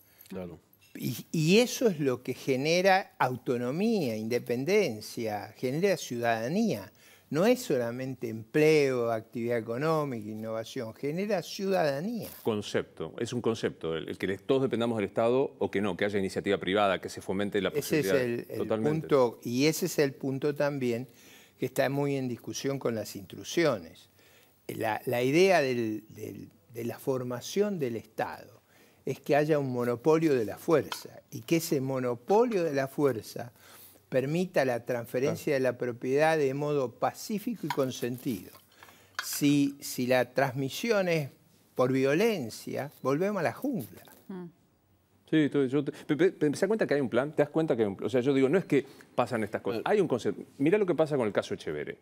y, eso es lo que genera autonomía, independencia, genera ciudadanía no es solamente empleo, actividad económica, innovación, genera ciudadanía. Concepto, es un concepto, el, que todos dependamos del Estado o que no, que haya iniciativa privada, que se fomente la posibilidad. Ese es el, punto, y ese es el punto también que está muy en discusión con las instrucciones. La, idea de la formación del Estado es que haya un monopolio de la fuerza y que ese monopolio de la fuerza permita la transferencia de la propiedad de modo pacífico y consentido. Si, si la transmisión es por violencia, volvemos a la jungla. Mm. Sí, yo te, ¿Se cuenta que hay un plan, te das cuenta que hay un plan. O sea, yo digo, no es que pasan estas cosas, hay un concepto. Mira lo que pasa con el caso Echeverre.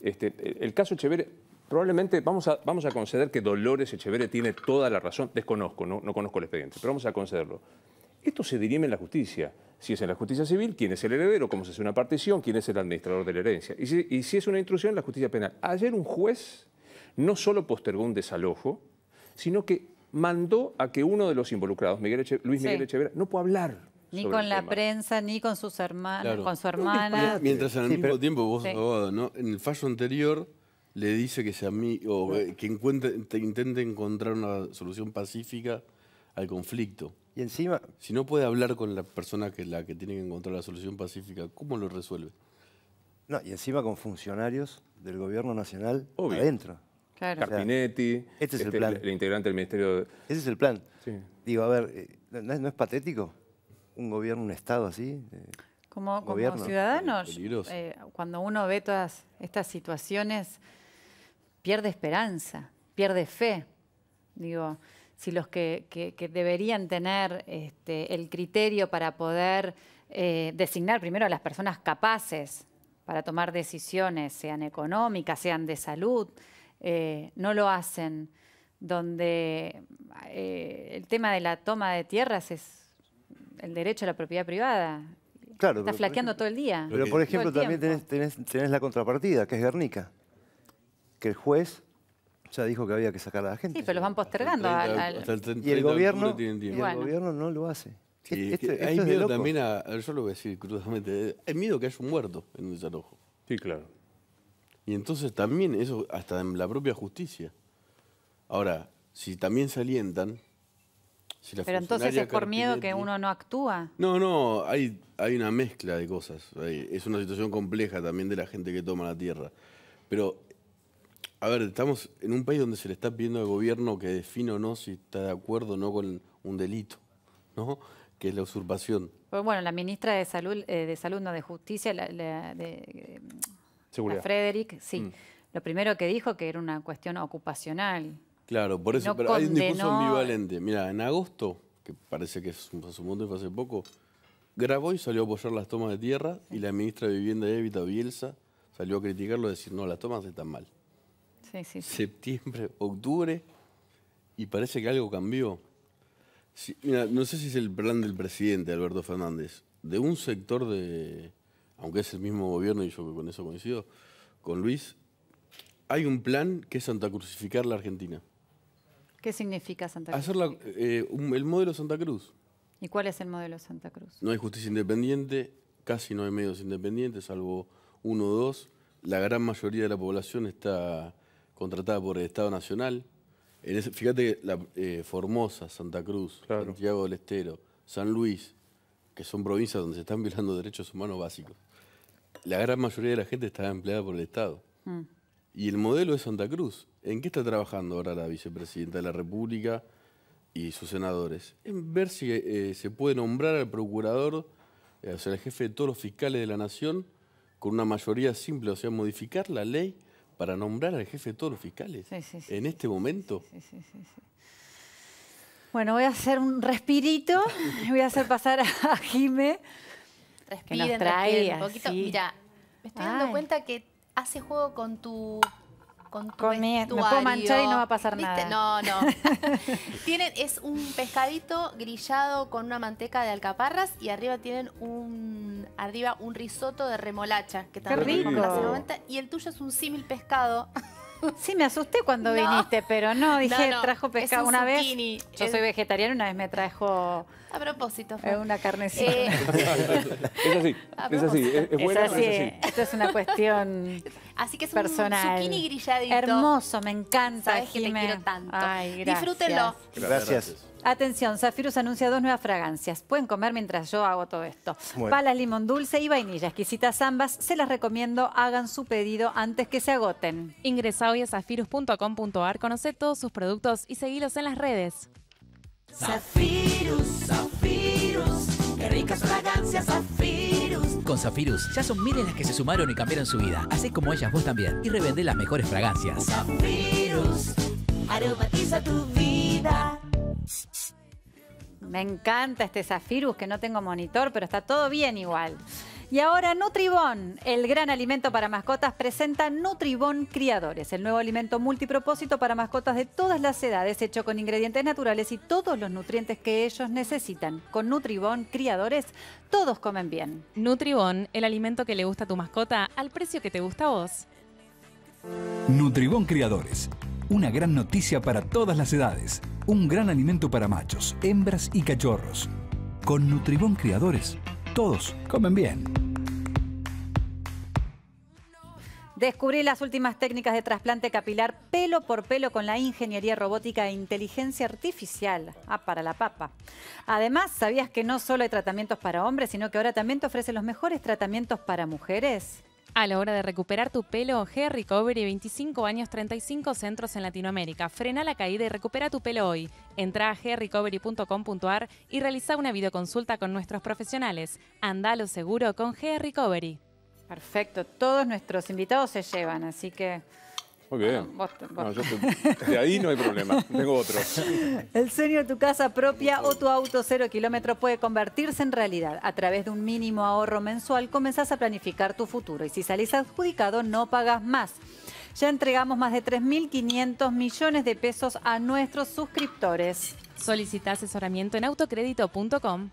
Este, el caso Echeverre, probablemente vamos a, vamos a conceder que Dolores Echeverre tiene toda la razón, desconozco, no, no conozco el expediente, pero vamos a concederlo. Esto se dirime en la justicia. Si es en la justicia civil, quién es el heredero, cómo se hace una partición, quién es el administrador de la herencia. Y si, es una intrusión, la justicia penal. Ayer un juez no solo postergó un desalojo, sino que mandó a que uno de los involucrados, Luis Miguel Echevera, no pueda hablar. Ni con la prensa, ni con sus hermanas, con su hermana. Mientras al mismo tiempo vos, abogado, En el fallo anterior le dice que sea mí, o que intente encontrar una solución pacífica al conflicto. Y encima... Si no puede hablar con la persona que, la que tiene que encontrar la solución pacífica, ¿cómo lo resuelve? No, y encima con funcionarios del gobierno nacional adentro. Carpinetti, este este, el, integrante del Ministerio... Ese es el plan. Digo, a ver, eh, ¿no es, patético un gobierno, un Estado así? Eh, como, ciudadanos, eh, cuando uno ve todas estas situaciones, pierde esperanza, pierde fe. Digo, si los que, deberían tener este, el criterio para poder eh, designar primero a las personas capaces para tomar decisiones, sean económicas, sean de salud, eh, no lo hacen, donde eh, el tema de la toma de tierras es el derecho a la propiedad privada. Claro, Está flaqueando todo el día. Pero, por ejemplo, también tenés la contrapartida, que es Guernica, que el juez dijo que había que sacar a la gente. Sí, pero los van postergando. y el gobierno, el gobierno no lo hace. Este, este hay miedo también a, yo lo voy a decir crudamente, eh, hay miedo que haya un muerto en un desalojo. Sí, claro. Y entonces también eso, hasta en la propia justicia. Ahora, si también se alientan, Pero entonces es por miedo que uno no actúa. No, no, hay, hay una mezcla de cosas. es una situación compleja también de la gente que toma la tierra. Pero a ver, estamos en un país donde se le está pidiendo al gobierno que defina o no si está de acuerdo o no con un delito, ¿no? Que es la usurpación. Pues bueno, la ministra de Salud, eh, de Salud, no de Justicia, la, de, eh, Frederick, sí. Mm. Lo primero que dijo que era una cuestión ocupacional. Claro, por eso, pero hay un discurso ambivalente. Mira, en agosto, que parece que es un, su mundo fue hace poco, grabó y salió a apoyar las tomas de tierra y la ministra de Vivienda, Evita Bielsa, salió a criticarlo y decir, no, las tomas están mal. Septiembre, octubre, y parece que algo cambió. mira, no sé si es el plan del presidente Alberto Fernández, de un sector de, aunque es el mismo gobierno y yo con eso coincido, con Luis, hay un plan que es Santa Crucificar la Argentina. ¿Qué significa Santa Cruz? Hacer eh, el modelo Santa Cruz. ¿Y cuál es el modelo Santa Cruz? No hay justicia independiente, casi no hay medios independientes, salvo uno o dos. La gran mayoría de la población está contratada por el Estado Nacional. fíjate que eh, Formosa, Santa Cruz, Santiago del Estero, San Luis, que son provincias donde se están violando derechos humanos básicos, la gran mayoría de la gente está empleada por el Estado. Mm. Y el modelo es Santa Cruz. ¿En qué está trabajando ahora la vicepresidenta de la República y sus senadores? En ver si eh, se puede nombrar al procurador, eh, o sea, el jefe de todos los fiscales de la nación, con una mayoría simple, o sea, modificar la ley para nombrar al jefe de todos los fiscales en este momento. Bueno, voy a hacer un respirito, voy a hacer pasar a Jime. que un poquito. Mira, me estoy dando cuenta que hace juego con tu con tu y no va a pasar nada. No, no. tienen, es un pescadito grillado con una manteca de alcaparras y arriba tienen un arriba un risotto de remolacha. Que también Qué rico. Y el tuyo es un símil pescado. Sí, me asusté cuando viniste, pero no, dije, trajo pescado una vez. Yo soy vegetariana, una vez me trajo... A propósito. Eh, una carnecita. Eh, es así, es así, es, es así. Esto es una cuestión Así que es personal. un zucchini grilladito. Hermoso, me encanta, Sabes que te quiero tanto. Ay, Disfrútenlo. gracias. Atención, Zafirus anuncia dos nuevas fragancias. Pueden comer mientras yo hago todo esto. Palas, limón dulce y vainilla. Exquisitas ambas. Se las recomiendo. Hagan su pedido antes que se agoten. Ingresa hoy a zafirus.com.ar. Conoce todos sus productos y seguilos en las redes. Zafirus, Zafirus. Qué ricas fragancias, Zafirus. Con Zafirus ya son miles las que se sumaron y cambiaron su vida. Así como ellas vos también. Y revende las mejores fragancias. Zafirus. Aromatiza tu vida. Me encanta este Zafirus que no tengo monitor, pero está todo bien igual. Y ahora Nutribón, el gran alimento para mascotas, presenta Nutribón Criadores, el nuevo alimento multipropósito para mascotas de todas las edades, hecho con ingredientes naturales y todos los nutrientes que ellos necesitan. Con Nutribón Criadores, todos comen bien. Nutribón, el alimento que le gusta a tu mascota al precio que te gusta a vos. Nutribón Criadores, una gran noticia para todas las edades. Un gran alimento para machos, hembras y cachorros. Con Nutribón Criadores, todos comen bien. Descubrí las últimas técnicas de trasplante capilar pelo por pelo con la ingeniería robótica e inteligencia artificial. Ah, para la papa. Además, ¿sabías que no solo hay tratamientos para hombres, sino que ahora también te ofrecen los mejores tratamientos para mujeres? A la hora de recuperar tu pelo, Hair Recovery 25 años 35 centros en Latinoamérica. Frena la caída y recupera tu pelo hoy. Entra a hairrecovery.com.ar y realiza una videoconsulta con nuestros profesionales. Andalo seguro con Hair Recovery. Perfecto, todos nuestros invitados se llevan, así que muy bien. Ah, de ahí no hay problema, tengo otro. El sueño de tu casa propia o tu auto cero kilómetro puede convertirse en realidad. A través de un mínimo ahorro mensual comenzás a planificar tu futuro y si salís adjudicado no pagas más. Ya entregamos más de 3.500 millones de pesos a nuestros suscriptores. Solicita asesoramiento en autocrédito.com.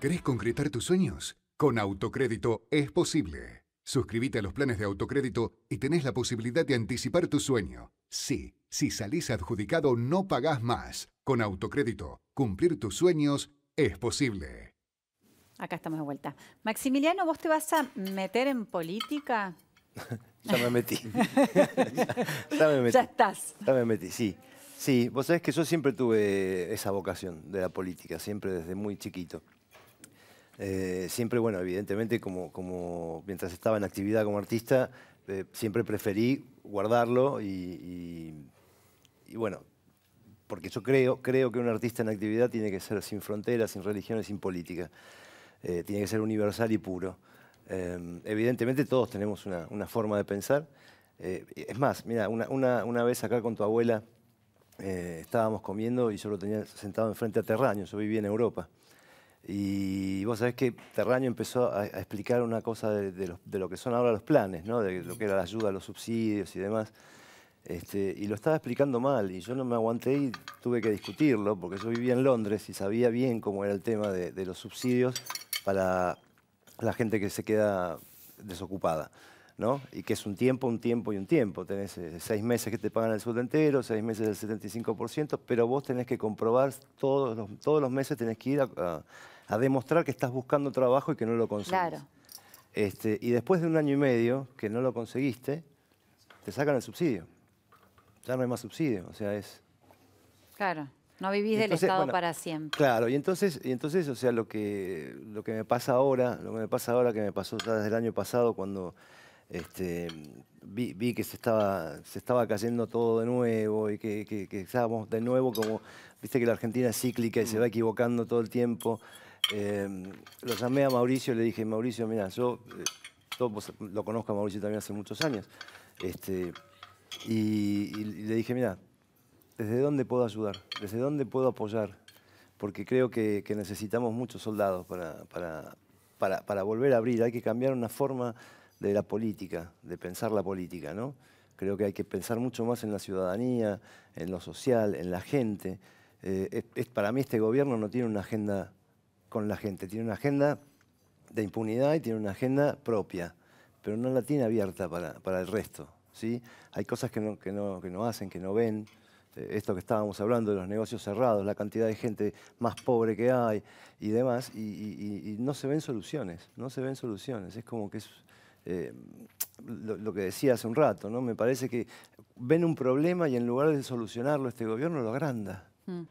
¿Querés concretar tus sueños? Con autocrédito es posible. Suscribite a los planes de autocrédito y tenés la posibilidad de anticipar tu sueño. Sí, si salís adjudicado no pagás más. Con autocrédito, cumplir tus sueños es posible. Acá estamos de vuelta. Maximiliano, ¿vos te vas a meter en política? ya me metí. ya, metí. Ya estás. Ya me metí, sí. Sí, vos sabés que yo siempre tuve esa vocación de la política, siempre desde muy chiquito. Eh, siempre, bueno, evidentemente, como, mientras estaba en actividad como artista, eh, siempre preferí guardarlo y, bueno, porque yo creo, creo que un artista en actividad tiene que ser sin fronteras, sin religiones, sin política. Eh, tiene que ser universal y puro. Em, evidentemente todos tenemos una, forma de pensar. es más, mira, una, vez acá con tu abuela, estábamos comiendo y yo lo tenía sentado enfrente a Terraño, yo vivía en Europa. Y vos sabés que Terraño empezó a, explicar una cosa de, lo, que son ahora los planes, de lo que era la ayuda, los subsidios y demás. Este, y lo estaba explicando mal y yo no me aguanté y tuve que discutirlo porque yo vivía en Londres y sabía bien cómo era el tema de los subsidios para la gente que se queda desocupada. Y que es un tiempo, un tiempo y un tiempo. Tenés eh, seis meses que te pagan el sueldo entero, seis meses del 75%, pero vos tenés que comprobar todos los, todos los meses, tenés que ir a, demostrar que estás buscando trabajo y que no lo consigues. Claro. Este, y después de un año y medio que no lo conseguiste, te sacan el subsidio. Ya no hay más subsidio, o sea, es... Claro. No vivís del Estado para siempre. Claro, y entonces, y entonces, o sea, lo que, lo que me pasa ahora, lo que me pasa ahora que me pasó desde el año pasado cuando este, vi, que se estaba, se estaba cayendo todo de nuevo y que, estábamos de nuevo como, viste que la Argentina es cíclica y se mm. va equivocando todo el tiempo. Em, lo llamé a Mauricio y le dije, Mauricio, mira, yo eh, lo conozco a Mauricio también hace muchos años. Este, y, le dije, mira, ¿desde dónde puedo ayudar? ¿Desde dónde puedo apoyar? Porque creo que, necesitamos muchos soldados para, para, para volver a abrir. Hay que cambiar una forma de la política, de pensar la política, ¿no? Creo que hay que pensar mucho más en la ciudadanía, en lo social, en la gente. Eh, es, para mí este gobierno no tiene una agenda con la gente, tiene una agenda de impunidad y tiene una agenda propia, pero no la tiene abierta para, el resto. ¿sí? Hay cosas que no, hacen, que no ven. Eh, esto que estábamos hablando de los negocios cerrados, la cantidad de gente más pobre que hay y demás, y, y no se ven soluciones, no se ven soluciones. Es como que es, eh, lo, que decía hace un rato, ¿no? Me parece que ven un problema y en lugar de solucionarlo este gobierno lo agranda. Mm.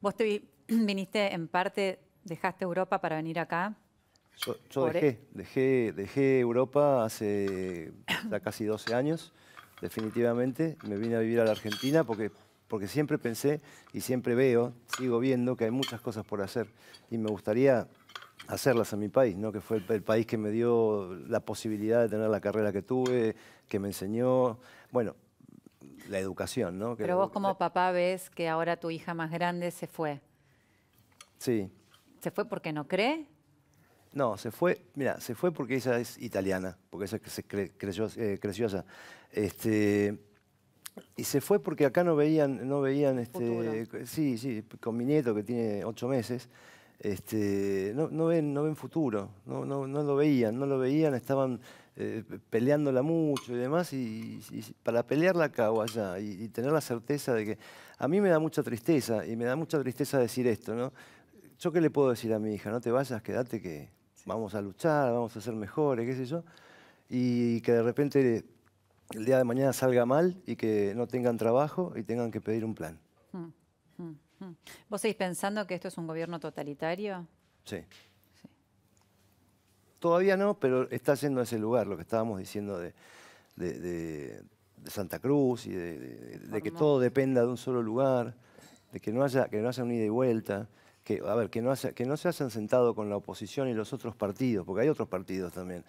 Vos viniste en parte, dejaste Europa para venir acá. Yo, e-, dejé, dejé, Europa hace casi 12 años, definitivamente. Me vine a vivir a la Argentina porque, porque siempre pensé y siempre veo, sigo viendo que hay muchas cosas por hacer. Y me gustaría hacerlas a mi país, ¿no? que fue el, país que me dio la posibilidad de tener la carrera que tuve, que me enseñó, bueno, la educación. ¿no? Pero vos como papá ves que ahora tu hija más grande se fue. Sí. ¿Se fue porque no cree? No, se fue, mira, se fue porque ella es italiana, porque ella se eh, creció allá. Este, y se fue porque acá no veían, no veían, este, sí, sí, con mi nieto que tiene ocho meses, este, no, no, ven, no futuro, no, no, no, lo veían, no lo veían, estaban eh, peleándola mucho y demás, y, para pelearla acá o allá, y, tener la certeza de que... A mí me da mucha tristeza, y me da mucha tristeza decir esto, ¿no? ¿Yo qué le puedo decir a mi hija? No te vayas, quédate que vamos a luchar, vamos a ser mejores, qué sé yo, y que de repente el día de mañana salga mal y que no tengan trabajo y tengan que pedir un plan. Mm, mm. ¿Vos seguís pensando que esto es un gobierno totalitario? Sí. Todavía no, pero está siendo ese lugar, lo que estábamos diciendo de, Santa Cruz y de, que todo dependa de un solo lugar, de que no haya, que no un ida y vuelta. Que, a ver, que no, que no se hayan sentado con la oposición y los otros partidos, porque hay otros partidos también,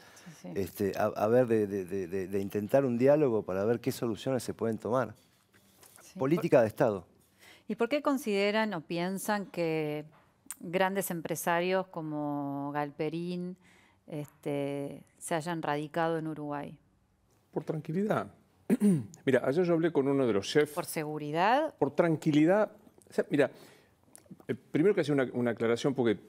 Este, a, ver, de intentar un diálogo para ver qué soluciones se pueden tomar. Política de Estado. ¿Y por qué consideran o piensan que grandes empresarios como Galperín este, se hayan radicado en Uruguay? Por tranquilidad. mira, ayer yo hablé con uno de los chefs. ¿Por seguridad? Por tranquilidad. O sea, mira, eh, primero que hacer una aclaración porque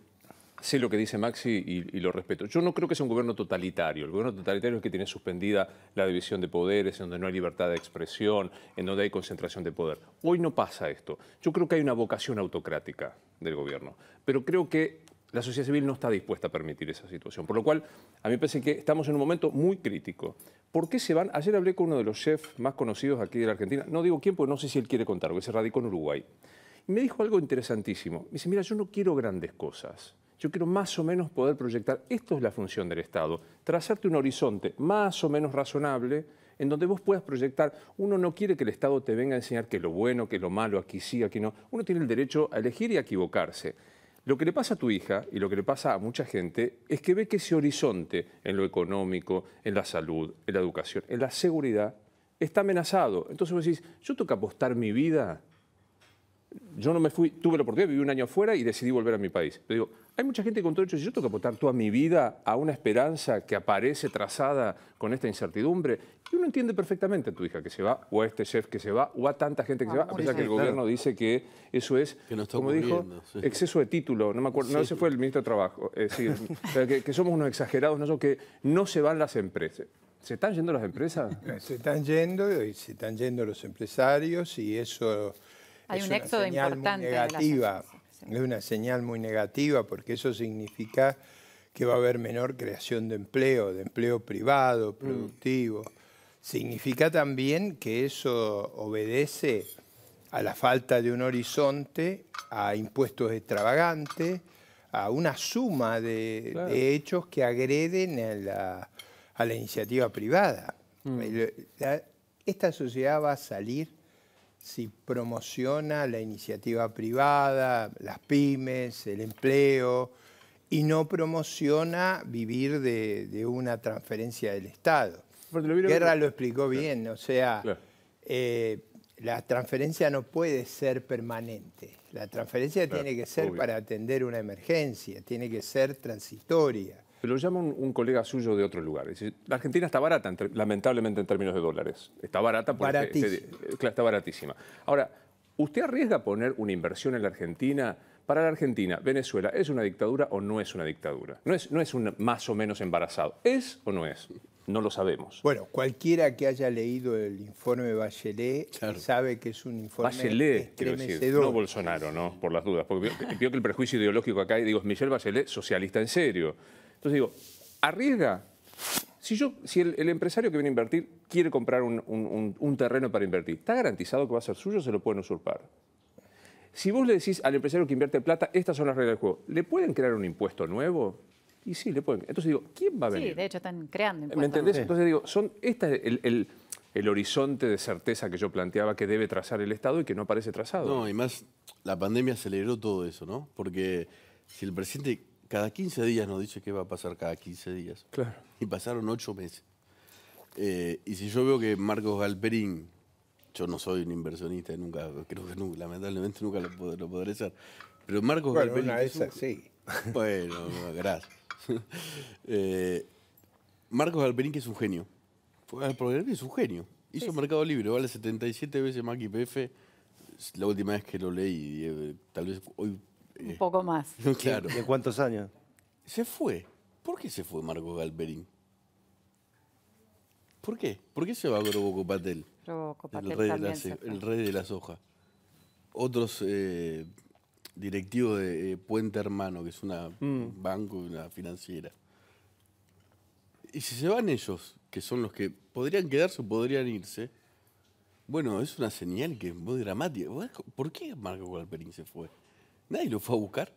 Sé lo que dice Maxi y, lo respeto. Yo no creo que sea un gobierno totalitario. El gobierno totalitario es que tiene suspendida la división de poderes, en donde no hay libertad de expresión, en donde hay concentración de poder. Hoy no pasa esto. Yo creo que hay una vocación autocrática del gobierno, pero creo que la sociedad civil no está dispuesta a permitir esa situación. Por lo cual, a mí me parece que estamos en un momento muy crítico. ¿Por qué se van? Ayer hablé con uno de los chefs más conocidos aquí de la Argentina. No digo quién, porque no sé si él quiere contar, porque se radicó en Uruguay. Y me dijo algo interesantísimo. Me dice, mira, yo no quiero grandes cosas yo quiero más o menos poder proyectar, esto es la función del Estado, trazarte un horizonte más o menos razonable en donde vos puedas proyectar, uno no quiere que el Estado te venga a enseñar que lo bueno, que lo malo, aquí sí, aquí no, uno tiene el derecho a elegir y a equivocarse. Lo que le pasa a tu hija y lo que le pasa a mucha gente es que ve que ese horizonte en lo económico, en la salud, en la educación, en la seguridad, está amenazado. Entonces vos decís, yo tengo que apostar mi vida yo no me fui, tuve la oportunidad, viví un año afuera y decidí volver a mi país. Pero digo, hay mucha gente con todo hecho, si yo tengo que aportar toda mi vida a una esperanza que aparece trazada con esta incertidumbre, y uno entiende perfectamente a tu hija que se va, o a este chef que se va, o a tanta gente que se va, a pesar que el gobierno dice que eso es, como dijo, exceso de título, no me acuerdo, no, ese fue el ministro de Trabajo, eh, que, somos unos exagerados, no que no se van las empresas. ¿Se están yendo las empresas? Se están yendo, y se están yendo los empresarios, y eso hay es un una señal muy negativa. Es una señal muy negativa porque eso significa que va a haber menor creación de empleo, de empleo privado, mm. productivo. Significa también que eso obedece a la falta de un horizonte, a impuestos extravagantes, a una suma de, hechos que agreden a la, iniciativa privada. Mm. esta sociedad va a salir si promociona la iniciativa privada, las pymes, el empleo, y no promociona vivir de, una transferencia del Estado. Guerra lo explicó bien, o sea, eh, la transferencia no puede ser permanente. La transferencia tiene que ser para atender una emergencia, tiene que ser transitoria. Lo llama un, colega suyo de otro lugar. la Argentina está barata, lamentablemente, en términos de dólares. Está barata porque eh, está baratísima. Ahora, ¿usted arriesga a poner una inversión en la Argentina? Para la Argentina, ¿Venezuela es una dictadura o no es una dictadura? No es, no es un más o menos embarazado. ¿Es o no es? No lo sabemos. Bueno, cualquiera que haya leído el informe de Bachelet sabe que es un informe Bachelet, no Bolsonaro, ¿no? Por las dudas. Porque vio, que el prejuicio ideológico acá, digo, es Michelle Bachelet, socialista en serio. Entonces digo, arriesga. Si, yo, si el, empresario que viene a invertir quiere comprar un, terreno para invertir, ¿está garantizado que va a ser suyo se lo pueden usurpar? Si vos le decís al empresario que invierte plata, estas son las reglas del juego, ¿le pueden crear un impuesto nuevo? Y sí, le pueden. Entonces digo, ¿quién va a venir? Sí, de hecho están creando impuestos. ¿Me entendés? Entonces digo, son, este es el, el, horizonte de certeza que yo planteaba que debe trazar el Estado y que no aparece trazado. No, y más, la pandemia aceleró todo eso, ¿no? Porque si el presidente cada 15 días nos dice qué va a pasar cada 15 días. Claro. Y pasaron 8 meses. Eh, y si yo veo que Marcos Galperín, yo no soy un inversionista, nunca, creo que lamentablemente nunca lo, podré ser, pero Marcos Galperín... Bueno, gracias. Marcos Galperín, que es un genio. y es un genio. Hizo Mercado Libre, vale 77 veces más que IPF. La última vez que lo leí, eh, tal vez hoy un eh, poco más. Claro. ¿De cuántos años? Se fue. ¿Por qué se fue Marco Galperín? ¿Por qué? ¿Por qué se va Grobo Copatel? el rey, de las Otros eh, directivos de eh, Puente Hermano, que es una mm. banco, una financiera. Y si se van ellos, que son los que podrían quedarse o podrían irse, bueno, es una señal que es muy dramática. ¿Por qué Marco Galperín se fue? Nadie lo fue a buscar.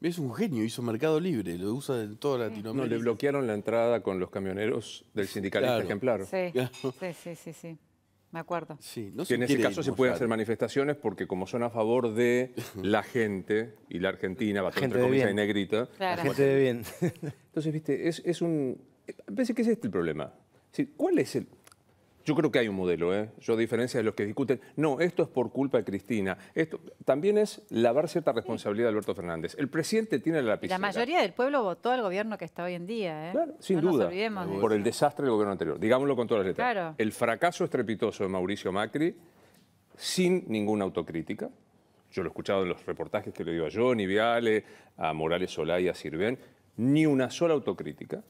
Es un genio, hizo Mercado Libre, lo usa en toda mm. Latinoamérica. No, le bloquearon la entrada con los camioneros del sindicalista ejemplar. Sí. sí, sí, sí, sí, me acuerdo. Sí, no en ese caso se pueden hacer manifestaciones porque como son a favor de la gente y la Argentina, va entre y negrita. La gente ve bien. Entonces, viste, es, un... Eh, pensé que es este el problema. ¿Cuál es el, yo creo que hay un modelo, ¿eh? yo a diferencia de los que discuten, no, esto es por culpa de Cristina, esto también es lavar cierta responsabilidad de Alberto Fernández. El presidente tiene la lapicera. La mayoría del pueblo votó al gobierno que está hoy en día, ¿eh? Claro, sin duda, por el desastre del gobierno anterior, digámoslo con todas las letras. El fracaso estrepitoso de Mauricio Macri, sin ninguna autocrítica, yo lo he escuchado en los reportajes que le dio a Johnny Viale, a Morales Solá y a Sirven, ni una sola autocrítica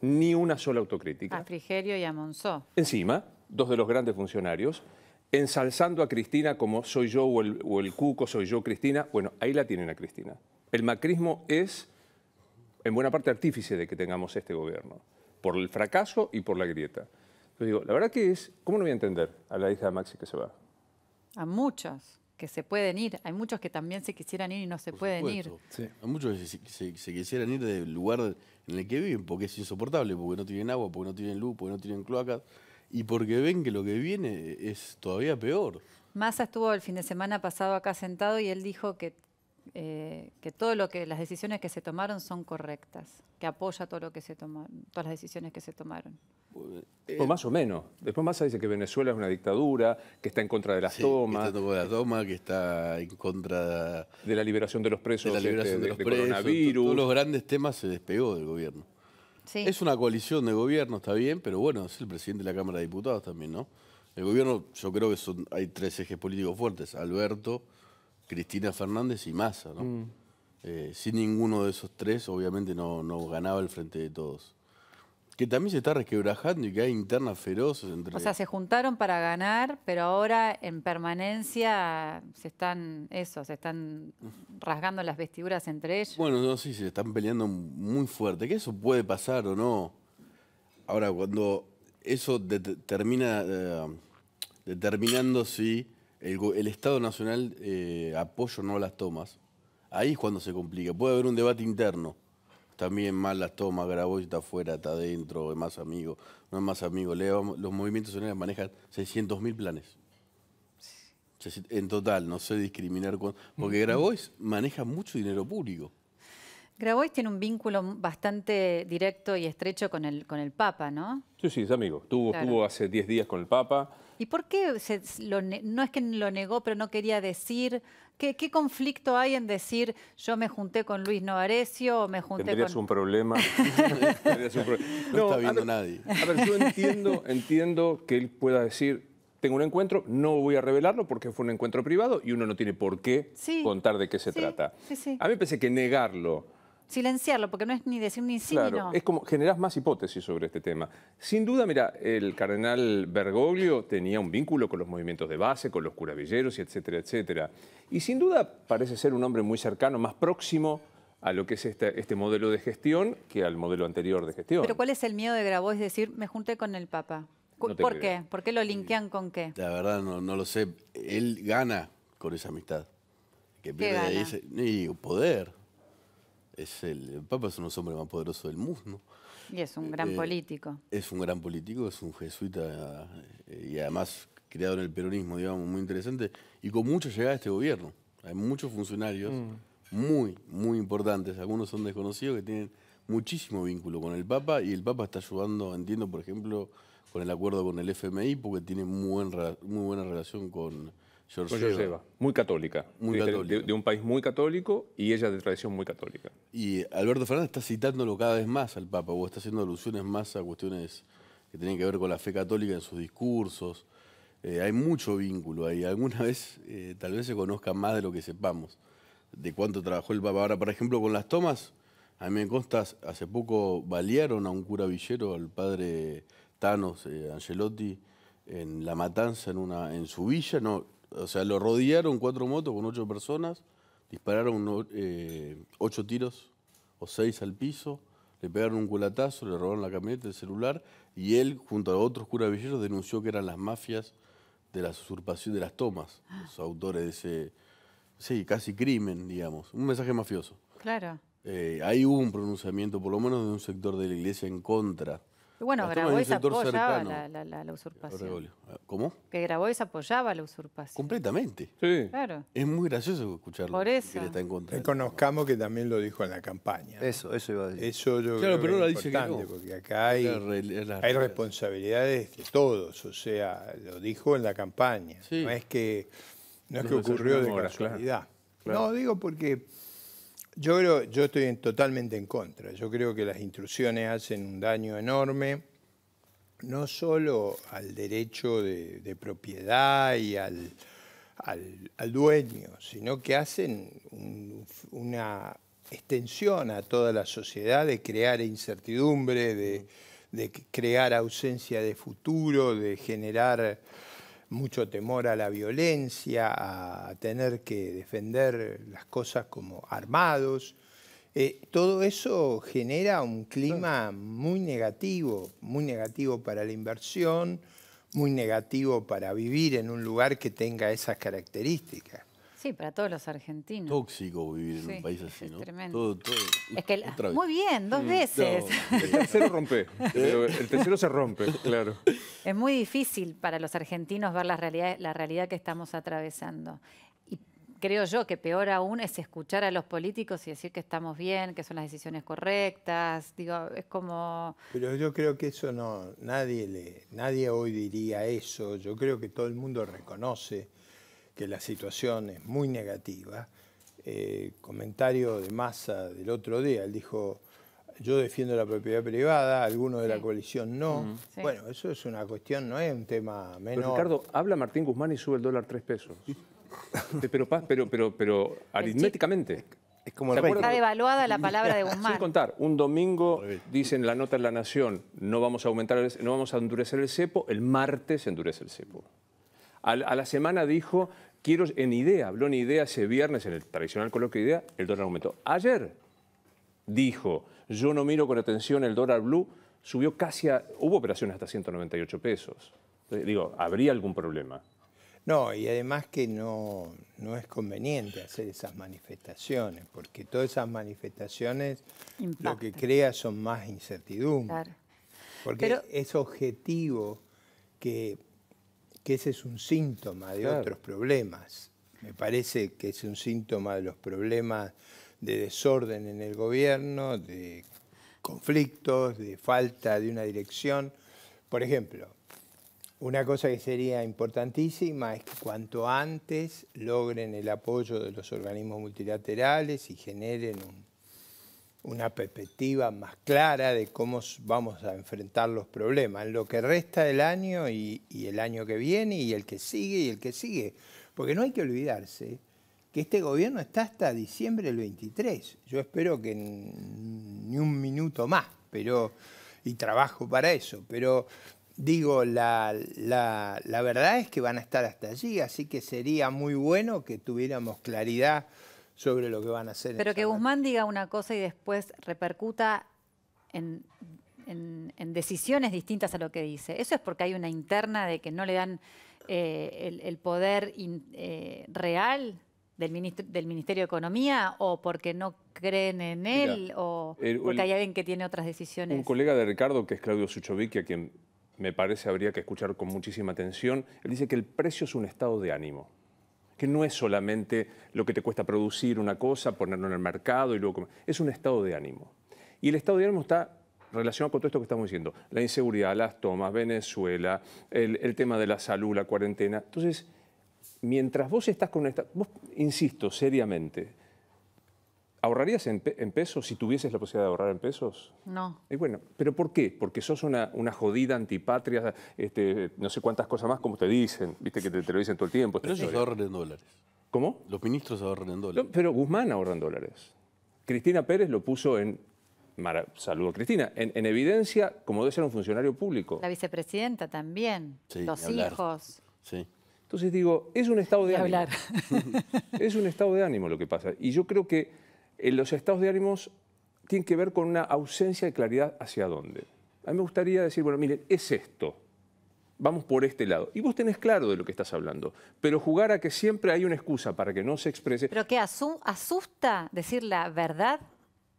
ni una sola autocrítica. A Frigerio y a Monzó. Encima, dos de los grandes funcionarios, ensalzando a Cristina como soy yo o el, cuco, soy yo Cristina. Bueno, ahí la tienen a Cristina. El macrismo es, en buena parte, artífice de que tengamos este gobierno, por el fracaso y por la grieta. Yo digo, la verdad que es, ¿cómo no voy a entender a la hija de Maxi que se va? A muchos que se pueden ir. Hay muchos que también se quisieran ir y no se pueden ir. Sí. Hay muchos que se, se, quisieran ir del lugar en el que viven, porque es insoportable, porque no tienen agua, porque no tienen luz, porque no tienen cloacas, y porque ven que lo que viene es todavía peor. Massa estuvo el fin de semana pasado acá sentado y él dijo que, eh, que todo lo que las decisiones que se tomaron son correctas, que apoya todo lo que se tomaron, todas las decisiones que se tomaron o eh, pues más o menos. Después Massa dice que Venezuela es una dictadura, que está en contra de las tomas. Que está en contra de la liberación de los presos, de la liberación este, de, los coronavirus. Todos los grandes temas se despegó del gobierno. Es una coalición de gobierno, está bien, pero bueno, es el presidente de la Cámara de Diputados también, ¿no? El gobierno, yo creo que son, hay tres ejes políticos fuertes. Alberto, Cristina Fernández y Massa, ¿no? Mm. Eh, sin ninguno de esos tres, obviamente, no ganaba el frente de todos. Que también se está resquebrajando y que hay internas feroces entre... O sea, se juntaron para ganar, pero ahora en permanencia se están, eso, se están rasgando las vestiduras entre ellos. Bueno, no, sí, se están peleando muy fuerte. Que eso puede pasar o no. Ahora, cuando eso termina eh, determinando si el, Estado Nacional eh, apoya o no las tomas, ahí es cuando se complica. Puede haber un debate interno también más las toma, Grabois está afuera, está adentro, es más amigo, no es más amigo. los movimientos sonores manejan mil planes. En total, no sé discriminar. porque Grabois maneja mucho dinero público. Grabois tiene un vínculo bastante directo y estrecho con el, con el Papa, ¿no? Sí, sí, es amigo. Estuvo, hace 10 días con el Papa. ¿Y por qué no es que lo negó, pero no quería decir, ¿Qué, conflicto hay en decir yo me junté con Luis Novarecio o me junté con... Un problema? ¿Tendrías un problema? No, está viendo nadie. A ver, yo entiendo, que él pueda decir, tengo un encuentro, no voy a revelarlo porque fue un encuentro privado y uno no tiene por qué contar de qué se trata. a mí pensé que negarlo silenciarlo, porque no es ni decir ni sí no. Es como generas más hipótesis sobre este tema. Sin duda, mira, el cardenal Bergoglio tenía un vínculo con los movimientos de base, con los curavilleros, etcétera, etcétera. Y sin duda parece ser un hombre muy cercano, más próximo a lo que es este, este modelo de gestión que al modelo anterior de gestión. Pero ¿cuál es el miedo de Grabois Es decir, me junté con el Papa? ¿Por qué? ¿Por qué lo linkean con qué? La verdad no, no lo sé. Él gana con esa amistad. ¿Qué gana? Ahí poder es el, Papa es uno de los hombres más poderosos del mundo. Y es un gran eh, político. Es un gran político, es un jesuita eh, y además creado en el peronismo, digamos, muy interesante, y con mucha llegada a este gobierno. Hay muchos funcionarios mm. muy, muy importantes, algunos son desconocidos, que tienen muchísimo vínculo con el Papa, y el Papa está ayudando, entiendo, por ejemplo, con el acuerdo con el FMI, porque tiene muy, muy buena relación con, muy católica. de, un país muy católico y ella de tradición muy católica. Y Alberto Fernández está citándolo cada vez más al Papa o está haciendo alusiones más a cuestiones que tienen que ver con la fe católica en sus discursos. Eh, hay mucho vínculo ahí. Alguna vez eh, tal vez se conozca más de lo que sepamos, de cuánto trabajó el Papa. Ahora, por ejemplo, con las tomas, a mí me consta, hace poco balearon a un cura villero, al padre Thanos eh, Angelotti, en La Matanza, en, una, en su villa. No, o sea, lo rodearon cuatro motos con ocho personas, dispararon eh, ocho tiros o seis al piso, le pegaron un culatazo, le robaron la camioneta, el celular, y él, junto a otros curavilleros, denunció que eran las mafias de la usurpación de las tomas, los autores de ese, sí, casi crimen, digamos, un mensaje mafioso. Claro. Hay eh, un pronunciamiento, por lo menos de un sector de la iglesia, en contra bueno, Grabois apoyaba la, la, usurpación. Ah, ¿Cómo? Que Grabois apoyaba la usurpación. Completamente. Sí. Claro. Es muy gracioso escucharlo. Por eso. en Reconozcamos eh, que también lo dijo en la campaña. Eso, eso iba a decir. Eso yo claro, pero que es dice que porque acá hay, responsabilidades de todos. O sea, lo dijo en la campaña. No es que, no es que ocurrió de casualidad. No, digo porque yo creo, yo estoy totalmente en contra. Yo creo que las instrucciones hacen un daño enorme, no solo al derecho de, propiedad y al, dueño, sino que hacen una extensión a toda la sociedad de crear incertidumbre, de crear ausencia de futuro, de generar mucho temor a la violencia, a tener que defender las cosas como armados. Eh, todo eso genera un clima muy negativo, muy negativo para la inversión, muy negativo para vivir en un lugar que tenga esas características. Sí, para todos los argentinos. Tóxico vivir en un país así, ¿no? Es que Muy bien, dos mm, veces. Eh, el tercero rompe. ¿Eh? el tercero se rompe, claro. Es muy difícil para los argentinos ver la realidad, la realidad que estamos atravesando. Y creo yo que peor aún es escuchar a los políticos y decir que estamos bien, que son las decisiones correctas. Digo, es como. Pero yo creo que eso no. Nadie, le, nadie hoy diría eso. Yo creo que todo el mundo reconoce que la situación es muy negativa. Eh, comentario de Massa del otro día, él dijo, yo defiendo la propiedad privada, algunos de la coalición no. Bueno, eso es una cuestión, no es un tema menor. Pero Ricardo, habla Martín Guzmán y sube el dólar tres pesos. pero, pero, pero, pero aritméticamente. Es como Está devaluada la palabra de Guzmán. Sin contar, un domingo dicen la nota en La Nación, no vamos a aumentar, no vamos a endurecer el cepo, el martes endurece el cepo. A, la semana dijo, quiero en idea, habló en idea ese viernes en el tradicional coloquio de idea, el dólar aumentó. Ayer dijo, yo no miro con atención el dólar blue, subió casi a, hubo operaciones hasta 198 pesos. Eh, digo, ¿habría algún problema? No, y además que no, no es conveniente hacer esas manifestaciones, porque todas esas manifestaciones lo que crea son más incertidumbre. Porque es objetivo que que ese es un síntoma de otros problemas. Me parece que es un síntoma de los problemas de desorden en el gobierno, de conflictos, de falta de una dirección. Por ejemplo, una cosa que sería importantísima es que cuanto antes logren el apoyo de los organismos multilaterales y generen un una perspectiva más clara de cómo vamos a enfrentar los problemas en lo que resta del año y, el año que viene y el que sigue y el que sigue. Porque no hay que olvidarse que este gobierno está hasta diciembre del 23. Yo espero que ni un minuto más, pero y trabajo para eso, pero digo, la verdad es que van a estar hasta allí, así que sería muy bueno que tuviéramos claridad sobre lo que van a hacer. Pero que Guzmán diga una cosa y después repercuta en, decisiones distintas a lo que dice. Eso es porque hay una interna de que no le dan eh, el, poder eh, real. Del, Ministerio de Economía o porque no creen en él o porque hay alguien que tiene otras decisiones? Un colega de Ricardo, que es Claudio Suchovic, a quien me parece habría que escuchar con muchísima atención, él dice que el precio es un estado de ánimo que no es solamente lo que te cuesta producir una cosa, ponerlo en el mercado y luego... Es un estado de ánimo. Y el estado de ánimo está relacionado con todo esto que estamos diciendo. La inseguridad, las tomas, Venezuela, el, tema de la salud, la cuarentena. Entonces, mientras vos estás con esta... Vos, insisto, seriamente, ¿Ahorrarías en, pesos si tuvieses la posibilidad de ahorrar en pesos? No. Y bueno, ¿pero por qué? Porque sos una, una jodida antipatria, este, no sé cuántas cosas más como te dicen, viste que te, lo dicen todo el tiempo. Pero ellos ahorran en dólares. ¿Cómo? Los ministros ahorran en dólares. pero Guzmán ahorra en dólares. Cristina Pérez lo puso en Saludo saludo Cristina, en, evidencia como debe ser un funcionario público. La vicepresidenta también, sí, los hijos. Sí. Entonces digo, es un estado de, ánimo. Hablar. es un estado de ánimo lo que pasa. Y yo creo que en los estados de ánimos tienen que ver con una ausencia de claridad hacia dónde. A mí me gustaría decir, bueno, miren, es esto, vamos por este lado. Y vos tenés claro de lo que estás hablando, pero jugar a que siempre hay una excusa para que no se exprese. ¿Pero qué asusta decir la verdad?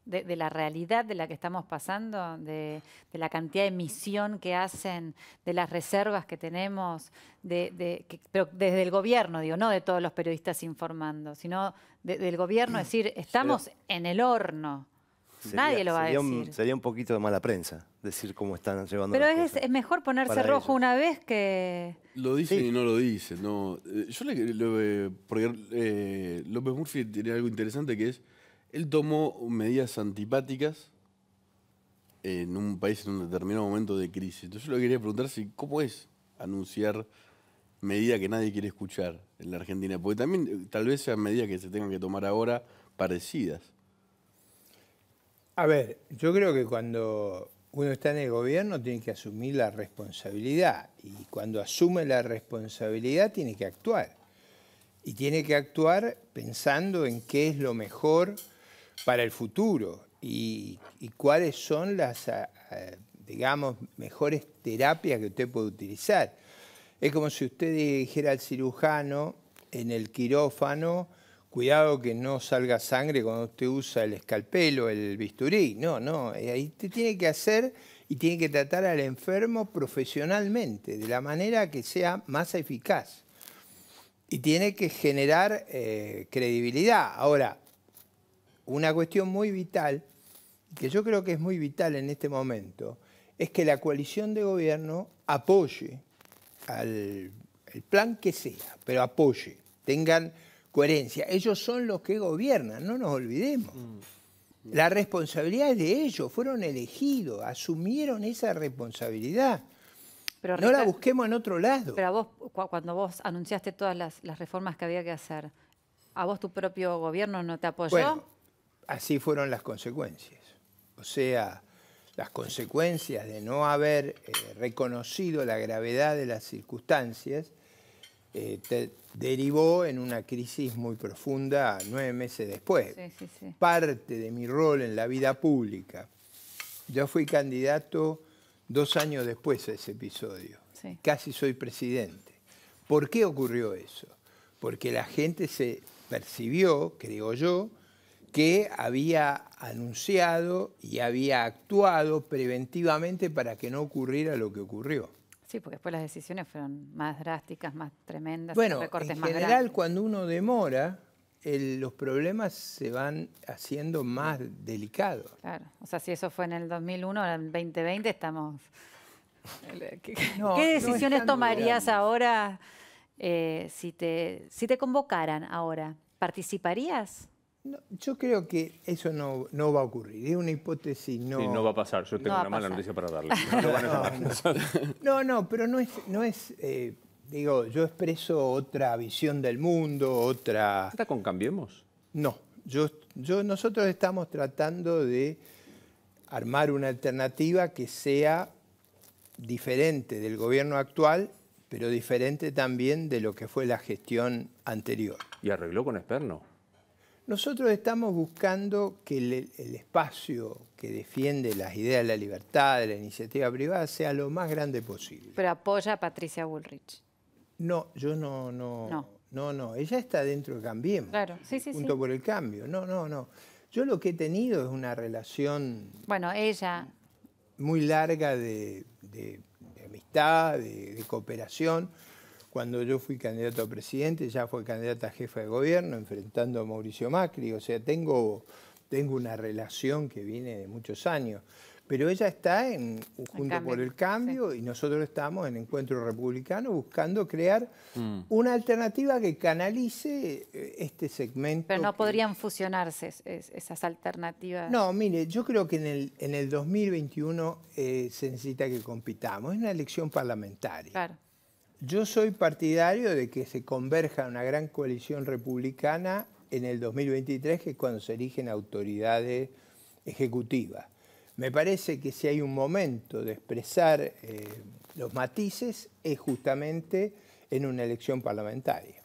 de, la realidad de la que estamos pasando, de, la cantidad de emisión que hacen, de las reservas que tenemos, de, pero desde el gobierno, digo, no de todos los periodistas informando, sino del gobierno decir, estamos en el horno. Nadie lo va a decir. sería un poquito de mala prensa decir cómo están llevando. Pero es, es, mejor ponerse rojo una vez que. Lo dicen y no lo dicen. No. Eh, yo le, eh, porque, eh, López Murphy tiene algo interesante que es él tomó medidas antipáticas en un país en un determinado momento de crisis. Entonces yo le quería preguntar si cómo es anunciar medida que nadie quiere escuchar en la Argentina, porque también eh, tal vez sean medidas que se tengan que tomar ahora parecidas. A ver, yo creo que cuando uno está en el gobierno tiene que asumir la responsabilidad y cuando asume la responsabilidad tiene que actuar. Y tiene que actuar pensando en qué es lo mejor para el futuro y, cuáles son las, eh, digamos, mejores terapias que usted puede utilizar. Es como si usted dijera al cirujano en el quirófano, cuidado que no salga sangre cuando usted usa el escalpelo, el bisturí. No, no, eh, ahí usted tiene que hacer y tiene que tratar al enfermo profesionalmente, de la manera que sea más eficaz. Y tiene que generar eh, credibilidad. Ahora, una cuestión muy vital, que yo creo que es muy vital en este momento, es que la coalición de gobierno apoye al plan que sea, pero apoye, tengan coherencia. Ellos son los que gobiernan, no nos olvidemos. Mm. La responsabilidad es de ellos, fueron elegidos, asumieron esa responsabilidad. no la busquemos en otro lado. Pero vos, cuando vos anunciaste todas las, reformas que había que hacer, ¿a vos tu propio gobierno no te apoyó? así fueron las consecuencias. O sea, las consecuencias de no haber eh, reconocido la gravedad de las circunstancias eh, derivó en una crisis muy profunda nueve meses después. Parte de mi rol en la vida pública. Yo fui candidato dos años después a ese episodio. Casi soy presidente. ¿Por qué ocurrió eso? Porque la gente se percibió, creo yo, que había anunciado y había actuado preventivamente para que no ocurriera lo que ocurrió. Sí, porque después las decisiones fueron más drásticas, más tremendas. Bueno, en general cuando uno demora, los problemas se van haciendo más delicados. Claro, o sea, si eso fue en el 2001, ahora en 2020 estamos... ¿Qué, decisiones tomarías ahora eh, si, te, si te convocaran ahora? ¿Participarías? yo creo que eso no, va a ocurrir, es una hipótesis no... Sí, no va a pasar, yo tengo una mala noticia para darle. No, no, pero no es... No es eh, digo, yo expreso otra visión del mundo, otra... ¿Está con Cambiemos? No, yo, yo, nosotros estamos tratando de armar una alternativa que sea diferente del gobierno actual, pero diferente también de lo que fue la gestión anterior. ¿Y arregló con Esperno? Nosotros estamos buscando que el, espacio que defiende las ideas de la libertad, de la iniciativa privada, sea lo más grande posible. Pero apoya a Patricia Bullrich. No, yo no, no, no, no, Ella está dentro de Cambiemos. Claro, sí, sí, Junto por el cambio. No, no, no. Yo lo que he tenido es una relación. Bueno, ella. Muy larga de, amistad, de cooperación cuando yo fui candidato a presidente, ya fue candidata a jefa de gobierno, enfrentando a Mauricio Macri. O sea, tengo, tengo una relación que viene de muchos años. Pero ella está en Junto por el Cambio y nosotros estamos en Encuentro Republicano buscando crear mm. una alternativa que canalice eh, este segmento. Pero no podrían fusionarse esas alternativas. No, mire, yo creo que en el, en el 2021 eh, se necesita que compitamos. Es una elección parlamentaria. Claro. Yo soy partidario de que se converja una gran coalición republicana en el 2023, que es cuando se eligen autoridades ejecutivas. Me parece que si hay un momento de expresar eh, los matices es justamente en una elección parlamentaria.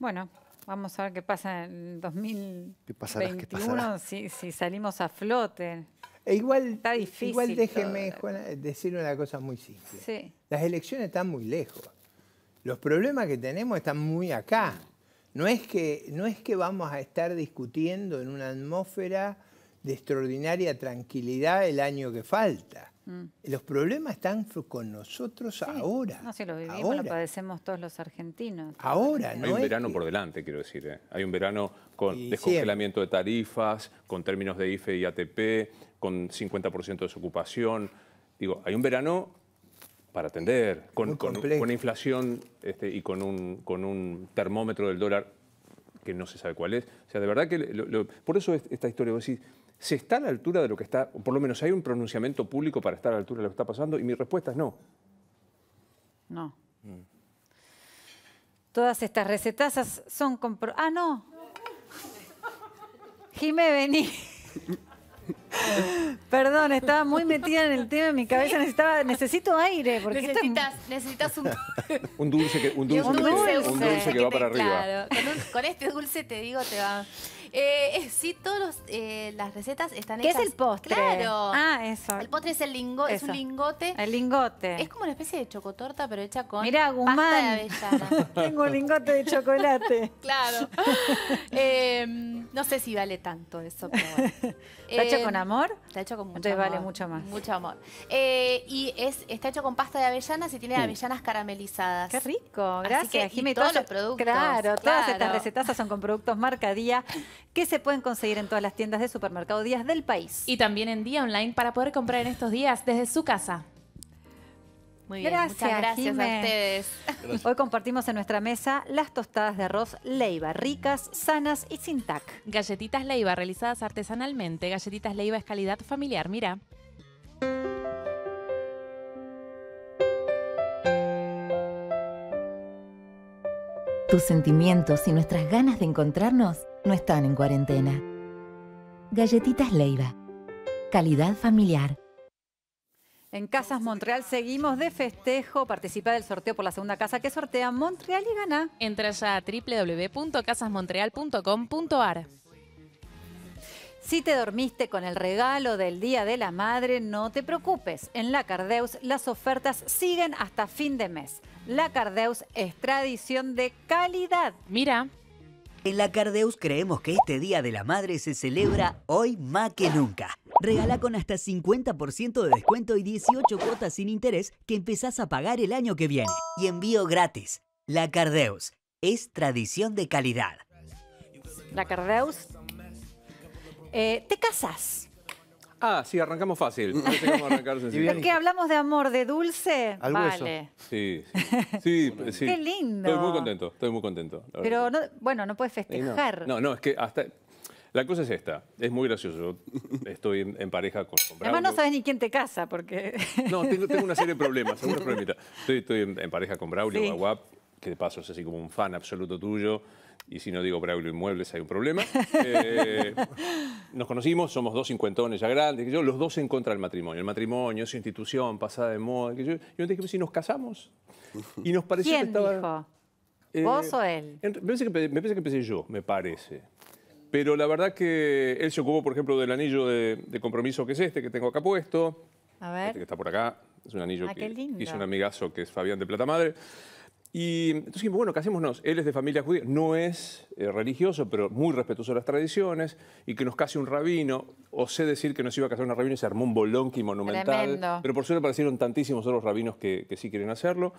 Bueno, vamos a ver qué pasa en 2021, si, salimos a flote. E igual, Está difícil igual déjeme eh, decir una cosa muy simple. Las elecciones están muy lejos. Los problemas que tenemos están muy acá. No es que, no es que vamos a estar discutiendo en una atmósfera de extraordinaria tranquilidad el año que falta. Mm. Los problemas están con nosotros ahora. No, si lo vivimos, lo padecemos todos los argentinos. Ahora, ¿no? Hay un verano por delante, quiero decir. Eh. Hay un verano con descongelamiento de tarifas, con términos de IFE y ATP, con 50% de desocupación. Digo, hay un verano para atender, con, con, inflación este, y con un, con un termómetro del dólar que no se sabe cuál es. O sea, de verdad que... por eso esta historia, vos decís, ¿se está a la altura de lo que está? Por lo menos hay un pronunciamiento público para estar a la altura de lo que está pasando y mi respuesta es no. No. Mm. Todas estas recetazas son... Compro ah, no. Jimé, vení. Perdón, estaba muy metida en el tema, mi cabeza necesitaba, necesito aire. Porque necesitas, necesitas un... dulce que, un dulce, que, va para arriba. Claro, con, este dulce te digo, te va. Eh, eh, sí, todas eh, las recetas están hechas. ¿Qué es el postre? Claro. Ah, eso. El postre es el es un lingote. El lingote. Es como una especie de chocotorta, pero hecha con Mira, pasta de Tengo un lingote de chocolate. claro. Em, no sé si vale tanto eso, pero ¿Está hecho con em, amor? Está hecho con mucho amor, vale mucho más. Mucho amor. Eh, y es, está hecho con pasta de avellanas y tiene avellanas caramelizadas. Qué rico, gracias. Así todos, los productos. todas estas recetas son con productos marca Día que se pueden conseguir en todas las tiendas de supermercado Días del país. Y también en Día Online para poder comprar en estos días desde su casa. Muy bien, gracias, gracias a ustedes. Hoy compartimos en nuestra mesa las tostadas de arroz Leiva, ricas, sanas y sin tac. Galletitas Leiva, realizadas artesanalmente. Galletitas Leiva es calidad familiar, mira. Tus sentimientos y nuestras ganas de encontrarnos no están en cuarentena. Galletitas Leiva, calidad familiar. En Casas Montreal seguimos de festejo. Participa del sorteo por la segunda casa que sortea Montreal y gana. Entra ya a www.casasmontreal.com.ar. Si te dormiste con el regalo del Día de la Madre, no te preocupes. En La Cardeus las ofertas siguen hasta fin de mes. La Cardeus es tradición de calidad. Mira. En la Cardeus creemos que este Día de la Madre se celebra hoy más que nunca. Regala con hasta 50% de descuento y 18 cuotas sin interés que empezás a pagar el año que viene. Y envío gratis. La Cardeus es tradición de calidad. La Cardeus. Eh, te casas. Ah, sí, arrancamos fácil. No sé Porque hablamos de amor, de dulce, vale. Sí, sí, sí, Qué lindo. Estoy muy contento, estoy muy contento. Pero, bueno, no puedes festejar. No, no, es que hasta... La cosa es esta, es muy gracioso, estoy en, pareja con, Braulio. Además no sabes ni quién te casa, porque... No, tengo, una serie de problemas, algunos problemitas. Estoy, en, pareja con Braulio sí. Guaguap, que de paso es así como un fan absoluto tuyo y si no digo Braulio Inmuebles hay un problema. Eh, nos conocimos, somos dos cincuentones ya grandes, que yo, los dos en contra del matrimonio. El matrimonio es institución pasada de moda. Que yo, yo dije, si nos casamos. Y nos pareció ¿Quién dijo? Eh, ¿Vos o él? me, parece que, empecé yo, me parece. Pero la verdad que él se ocupó, por ejemplo, del anillo de, compromiso que es este, que tengo acá puesto. A ver. Este que está por acá. Es un anillo ah, que hizo un amigazo que es Fabián de Plata Madre. Y entonces dijimos, bueno, casémonos. Él es de familia judía, no es eh, religioso, pero muy respetuoso de las tradiciones, y que nos case un rabino. o sé decir que nos iba a casar un rabino y se armó un bolonqui monumental. Pero por suerte aparecieron tantísimos otros rabinos que, sí quieren hacerlo.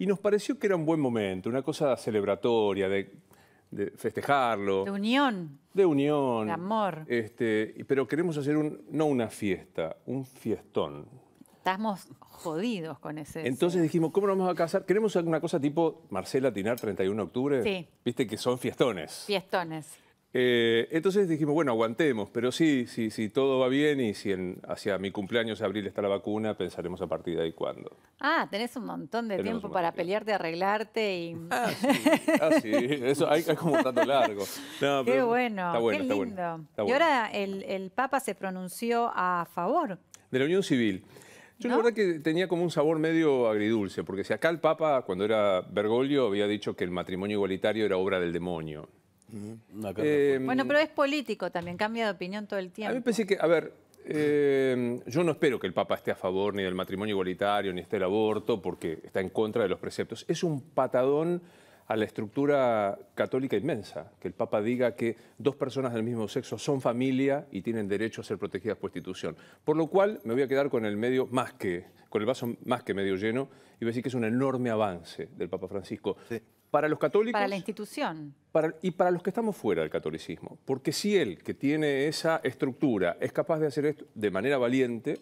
Y nos pareció que era un buen momento, una cosa celebratoria, de festejarlo. De unión. De unión. De amor. Este, pero queremos hacer un, no una fiesta, un fiestón estamos jodidos con ese. Entonces dijimos, ¿cómo nos vamos a casar? ¿Queremos alguna cosa tipo Marcela Tinar, 31 de octubre? Sí. Viste que son fiestones. Fiestones. Eh, entonces dijimos, bueno, aguantemos, pero sí, si todo va bien y si hacia mi cumpleaños de abril está la vacuna, pensaremos a partir de ahí cuándo. Ah, tenés un montón de tiempo para pelearte, arreglarte y... Ah, sí, ah, Eso, hay, como un largo. qué bueno, qué lindo. Y ahora el, el Papa se pronunció a favor. De la Unión Civil. Yo la verdad que tenía como un sabor medio agridulce, porque si acá el Papa, cuando era Bergoglio, había dicho que el matrimonio igualitario era obra del demonio. Eh, bueno, pero es político también, cambia de opinión todo el tiempo. A mí pensé que, a ver, em, yo no espero que el Papa esté a favor ni del matrimonio igualitario, ni esté el aborto, porque está en contra de los preceptos. Es un patadón a la estructura católica inmensa, que el Papa diga que dos personas del mismo sexo son familia y tienen derecho a ser protegidas por institución. Por lo cual me voy a quedar con el medio más que, con el vaso más que medio lleno y voy a decir que es un enorme avance del Papa Francisco. Para los católicos. Para la institución. y para los que estamos fuera del catolicismo. Porque si él, que tiene esa estructura, es capaz de hacer esto de manera valiente,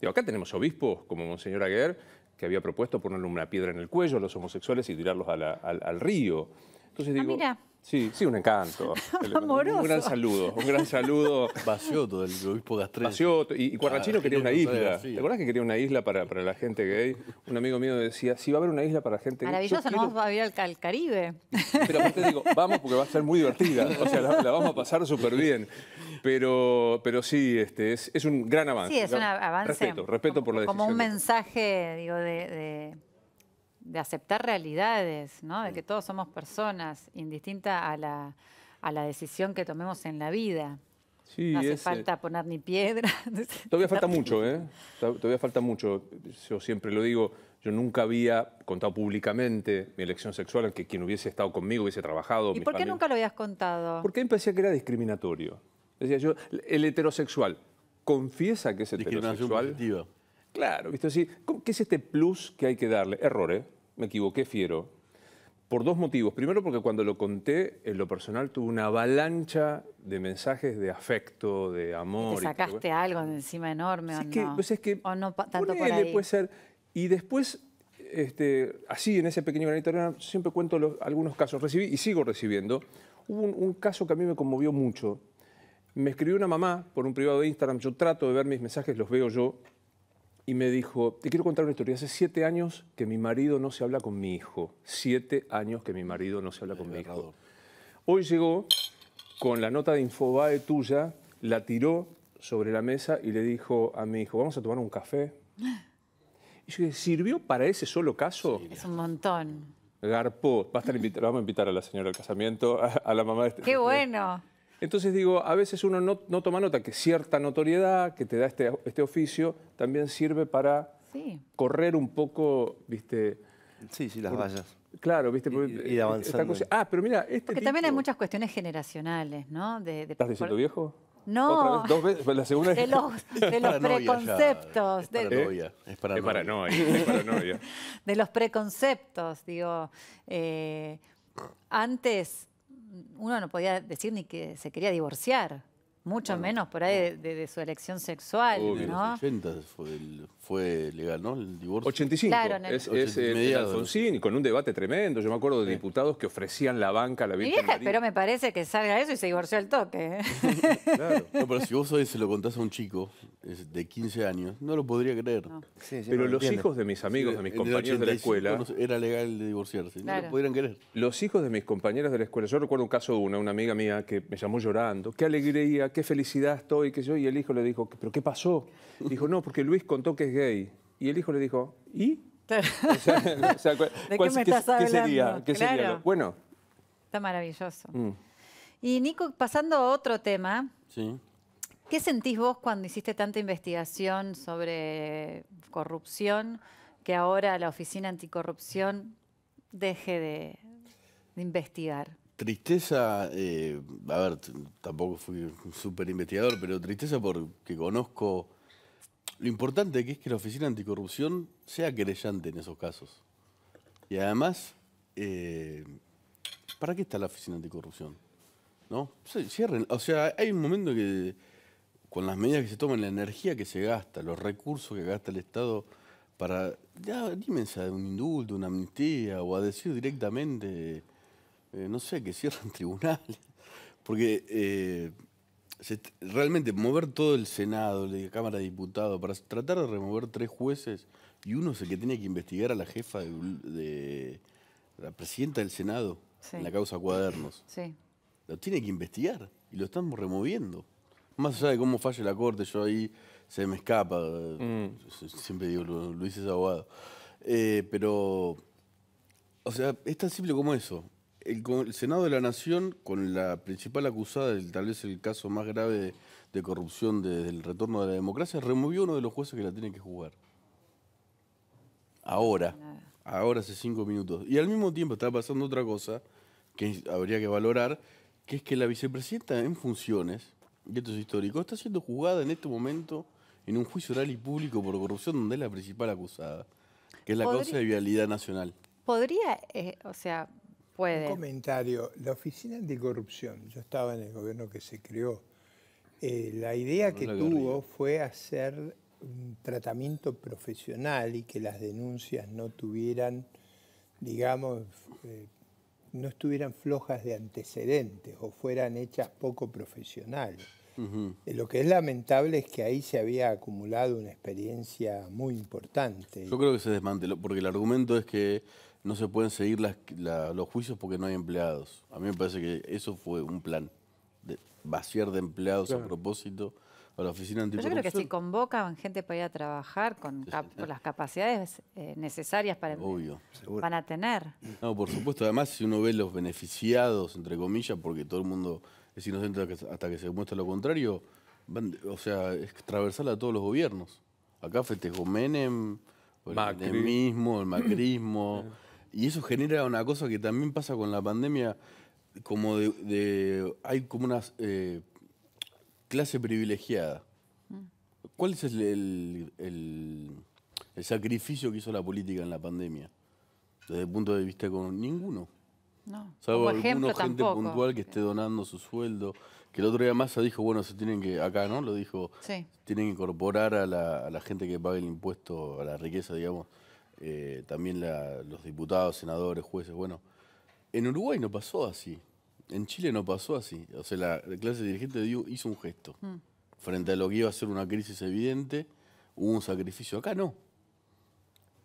Digo, acá tenemos obispos como Monseñor Aguer, que había propuesto ponerle una piedra en el cuello a los homosexuales y tirarlos al, río. Entonces ah, digo, mira. Sí, sí, un encanto. Un gran saludo, un gran saludo. Basioto, del obispo de Basioto, y, y quería una isla. ¿Te acuerdas que quería una isla para, para, la gente gay? Un amigo mío decía, si va a haber una isla para la gente gay. Maravilloso, quiero... a ir al, Caribe. Pero aparte digo, vamos porque va a ser muy divertida, o sea, la, la vamos a pasar súper bien. Pero, pero sí, este, es, un gran avance. Sí, es un avance. Respeto, respeto por la decisión. Como un mensaje, digo, de, aceptar realidades, ¿no? De que todos somos personas, indistinta a la, decisión que tomemos en la vida. Sí, no hace eh, falta poner ni piedra. Todavía falta mucho, ¿eh? Todavía falta mucho. Yo siempre lo digo, yo nunca había contado públicamente mi elección sexual, que quien hubiese estado conmigo hubiese trabajado. ¿Y por qué nunca lo habías contado? Porque me parecía que era discriminatorio. Decía yo, el heterosexual confiesa que es heterosexual. Claro, ¿viste? Así, ¿Qué es este plus que hay que darle? Error, ¿eh? Me equivoqué, fiero. Por dos motivos. Primero, porque cuando lo conté, en lo personal tuve una avalancha de mensajes de afecto, de amor. ¿Te sacaste algo de encima enorme pues o, no? o no? tanto ahí. puede ser. Y después, este, así en ese pequeño granito siempre cuento algunos casos. Recibí y sigo recibiendo. Hubo un caso que a mí me conmovió mucho me escribió una mamá por un privado de Instagram, yo trato de ver mis mensajes, los veo yo, y me dijo, te quiero contar una historia, hace siete años que mi marido no se habla con mi hijo, siete años que mi marido no se habla con mi hijo. Hoy llegó con la nota de Infobae tuya, la tiró sobre la mesa y le dijo a mi hijo, vamos a tomar un café. Y yo dije, ¿sirvió para ese solo caso? Es un montón. Garpo, vamos a invitar a la señora al casamiento, a, la mamá de este. ¡Qué bueno! Entonces digo, a veces uno no, toma nota que cierta notoriedad que te da este, este oficio también sirve para correr un poco, viste... Sí, sí, las vallas. Claro, viste, y, y avanzando. ah, pero mira, este Porque también hay muchas cuestiones generacionales, ¿no? de, ¿Estás diciendo viejo? No. ¿Dos veces? La segunda De los, de los preconceptos. Es paranoia, es paranoia. Es de los preconceptos, digo. Eh, antes uno no podía decir ni que se quería divorciar, mucho menos por ahí de, su elección sexual. ¿no? fue el, fue legal, ¿no? El divorcio. 85. Claro, el... Es, es, eh, con un debate tremendo. Yo me acuerdo de diputados que ofrecían la banca a la Virgen vieja, pero me parece que salga eso y se divorció al toque. ¿eh? claro. No, pero si vos hoy se lo contás a un chico de 15 años, no lo podría creer. pero los hijos de mis amigos, de mis compañeros de la escuela... era legal de divorciarse, no lo podrían creer. Los hijos de mis compañeros de la escuela... Yo recuerdo un caso de una, una amiga mía que me llamó llorando. Qué alegría, qué felicidad estoy, que yo... Y el hijo le dijo, ¿pero qué pasó? Dijo, no, porque Luis contó que es y el hijo le dijo, ¿y? ¿De qué me estás hablando? sería? Bueno. Está maravilloso. Mm. Y Nico, pasando a otro tema. ¿Qué sentís vos cuando hiciste tanta investigación sobre corrupción que ahora la Oficina Anticorrupción deje de, investigar? Tristeza, eh, a ver, tampoco fui un súper investigador, pero tristeza porque conozco lo importante que es que la Oficina Anticorrupción sea querellante en esos casos. Y además, eh, ¿para qué está la Oficina Anticorrupción? ¿No? Cierren. O sea, hay un momento que con las medidas que se toman, la energía que se gasta, los recursos que gasta el Estado para, ya, dime, un indulto, una amnistía, o a decir directamente, eh, no sé, que cierran tribunales. Porque eh, realmente mover todo el Senado, la Cámara de Diputados, para tratar de remover tres jueces y uno es el que tiene que investigar a la jefa de, la presidenta del Senado en la causa Cuadernos. Sí. Lo tiene que investigar y lo estamos removiendo. Más allá de cómo falle la corte, yo ahí se me escapa. Mm. Siempre digo, Luis es abogado. Eh, pero, o sea, es tan simple como eso el, Senado de la Nación, con la principal acusada, tal vez el caso más grave de, corrupción desde el retorno de la democracia, removió uno de los jueces que la tiene que jugar. Ahora, ahora hace cinco minutos. Y al mismo tiempo está pasando otra cosa que habría que valorar, que es que la vicepresidenta en funciones, y esto es histórico, está siendo juzgada en este momento en un juicio oral y público por corrupción donde es la principal acusada, que es la causa de vialidad nacional. Podría, eh, o sea, un comentario. La Oficina Anticorrupción, yo estaba en el gobierno que se creó. Eh, la idea que tuvo fue hacer un tratamiento profesional y que las denuncias no tuvieran, digamos, eh, no estuvieran flojas de antecedentes o fueran hechas poco profesionales. Eh, lo que es lamentable es que ahí se había acumulado una experiencia muy importante. Yo creo que se desmanteló, porque el argumento es que no se pueden seguir las, los juicios porque no hay empleados. A mí me parece que eso fue un plan, de vaciar de empleados a propósito a la oficina anticorrupción. yo creo que si convocan gente para ir a trabajar con, las capacidades eh, necesarias para em, Obvio. van a tener. No, por supuesto. Además, si uno ve los beneficiados, entre comillas, porque todo el mundo es inocente hasta que se muestre lo contrario, o sea, es traversal a todos los gobiernos. Acá festejó Menem, el macrismo... Y eso genera una cosa que también pasa con la pandemia, como de, hay como una eh, clase privilegiada. Mm. ¿Cuál es el, sacrificio que hizo la política en la pandemia? Desde el punto de vista con ninguno. No. Como ejemplo, gente puntual que esté donando su sueldo. Que el otro día Massa dijo, bueno, se tienen que, acá, ¿no? Lo dijo, tienen que incorporar a la, a la gente que paga el impuesto a la riqueza, digamos, eh, también los diputados, senadores, jueces. Bueno, en Uruguay no pasó así. En Chile no pasó así. O sea, la, clase dirigente hizo un gesto. Mm. Frente a lo que iba a ser una crisis evidente, hubo un sacrificio. Acá no.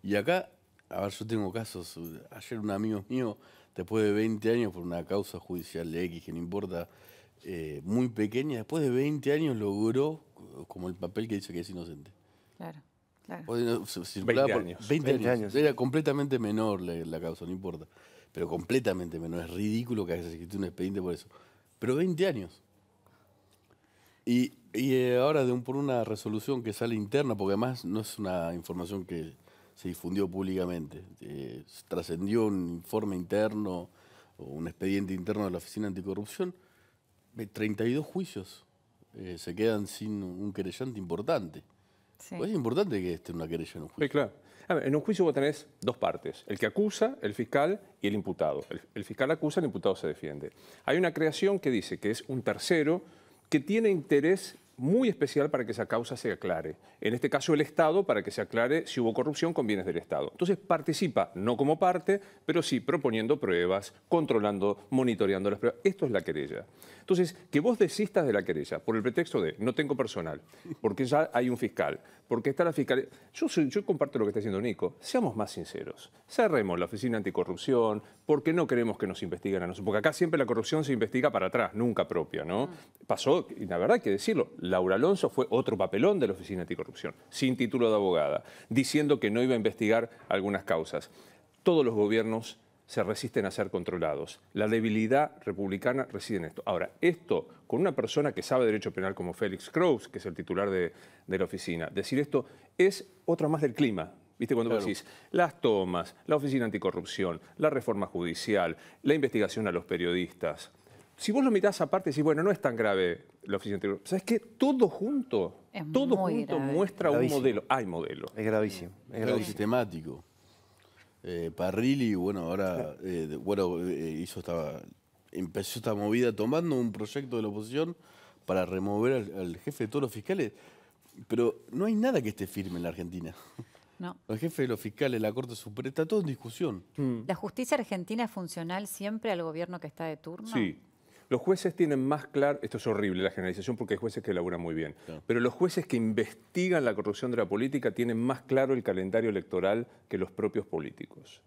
Y acá, a ver, yo tengo casos. Ayer un amigo mío, después de 20 años, por una causa judicial de X, que no importa, eh, muy pequeña, después de 20 años logró como el papel que dice que es inocente. Claro. 20 años. Era completamente menor la, causa, no importa. Pero completamente menor. Es ridículo que haya escrito un expediente por eso. Pero 20 años. Y, y eh, ahora de un, por una resolución que sale interna, porque además no es una información que se difundió públicamente. Eh, trascendió un informe interno o un expediente interno de la Oficina Anticorrupción. 32 juicios. Eh, se quedan sin un querellante importante. Pues es importante que esté una querella en un juicio. Sí, claro. en un juicio vos tenés dos partes, el que acusa, el fiscal y el imputado. El, el, fiscal acusa, el imputado se defiende. Hay una creación que dice que es un tercero que tiene interés muy especial para que esa causa se aclare. En este caso, el Estado, para que se aclare si hubo corrupción con bienes del Estado. Entonces, participa, no como parte, pero sí proponiendo pruebas, controlando, monitoreando las pruebas. Esto es la querella. Entonces, que vos desistas de la querella por el pretexto de no tengo personal, porque ya hay un fiscal, porque está la fiscalía. Yo, comparto lo que está diciendo Nico. Seamos más sinceros. Cerremos la oficina anticorrupción, porque no queremos que nos investiguen a nosotros. Porque acá siempre la corrupción se investiga para atrás, nunca propia, ¿no? Mm. Pasó, y la verdad hay que decirlo, Laura Alonso fue otro papelón de la Oficina Anticorrupción, sin título de abogada, diciendo que no iba a investigar algunas causas. Todos los gobiernos se resisten a ser controlados. La debilidad republicana reside en esto. Ahora, esto con una persona que sabe derecho penal como Félix Crows, que es el titular de, la oficina, decir esto es otra más del clima. ¿Viste cuando decís las tomas, la oficina anticorrupción, la reforma judicial, la investigación a los periodistas? si vos lo mirás aparte, y decís, bueno, no es tan grave la oficina anterior. ¿Sabes qué? Todo junto, todo junto muestra un modelo. Hay modelo. Es gravísimo. Es gravísimo. sistemático. Eh, Parrilli, bueno, ahora eh, bueno, eh, hizo esta, empezó esta movida tomando un proyecto de la oposición para remover al, jefe de todos los fiscales. Pero no hay nada que esté firme en la Argentina. No. El jefe de los fiscales, la Corte Suprema, está todo en discusión. ¿La justicia argentina es funcional siempre al gobierno que está de turno? Sí. Los jueces tienen más claro, esto es horrible la generalización porque hay jueces que elaboran muy bien, pero los jueces que investigan la corrupción de la política tienen más claro el calendario electoral que los propios políticos.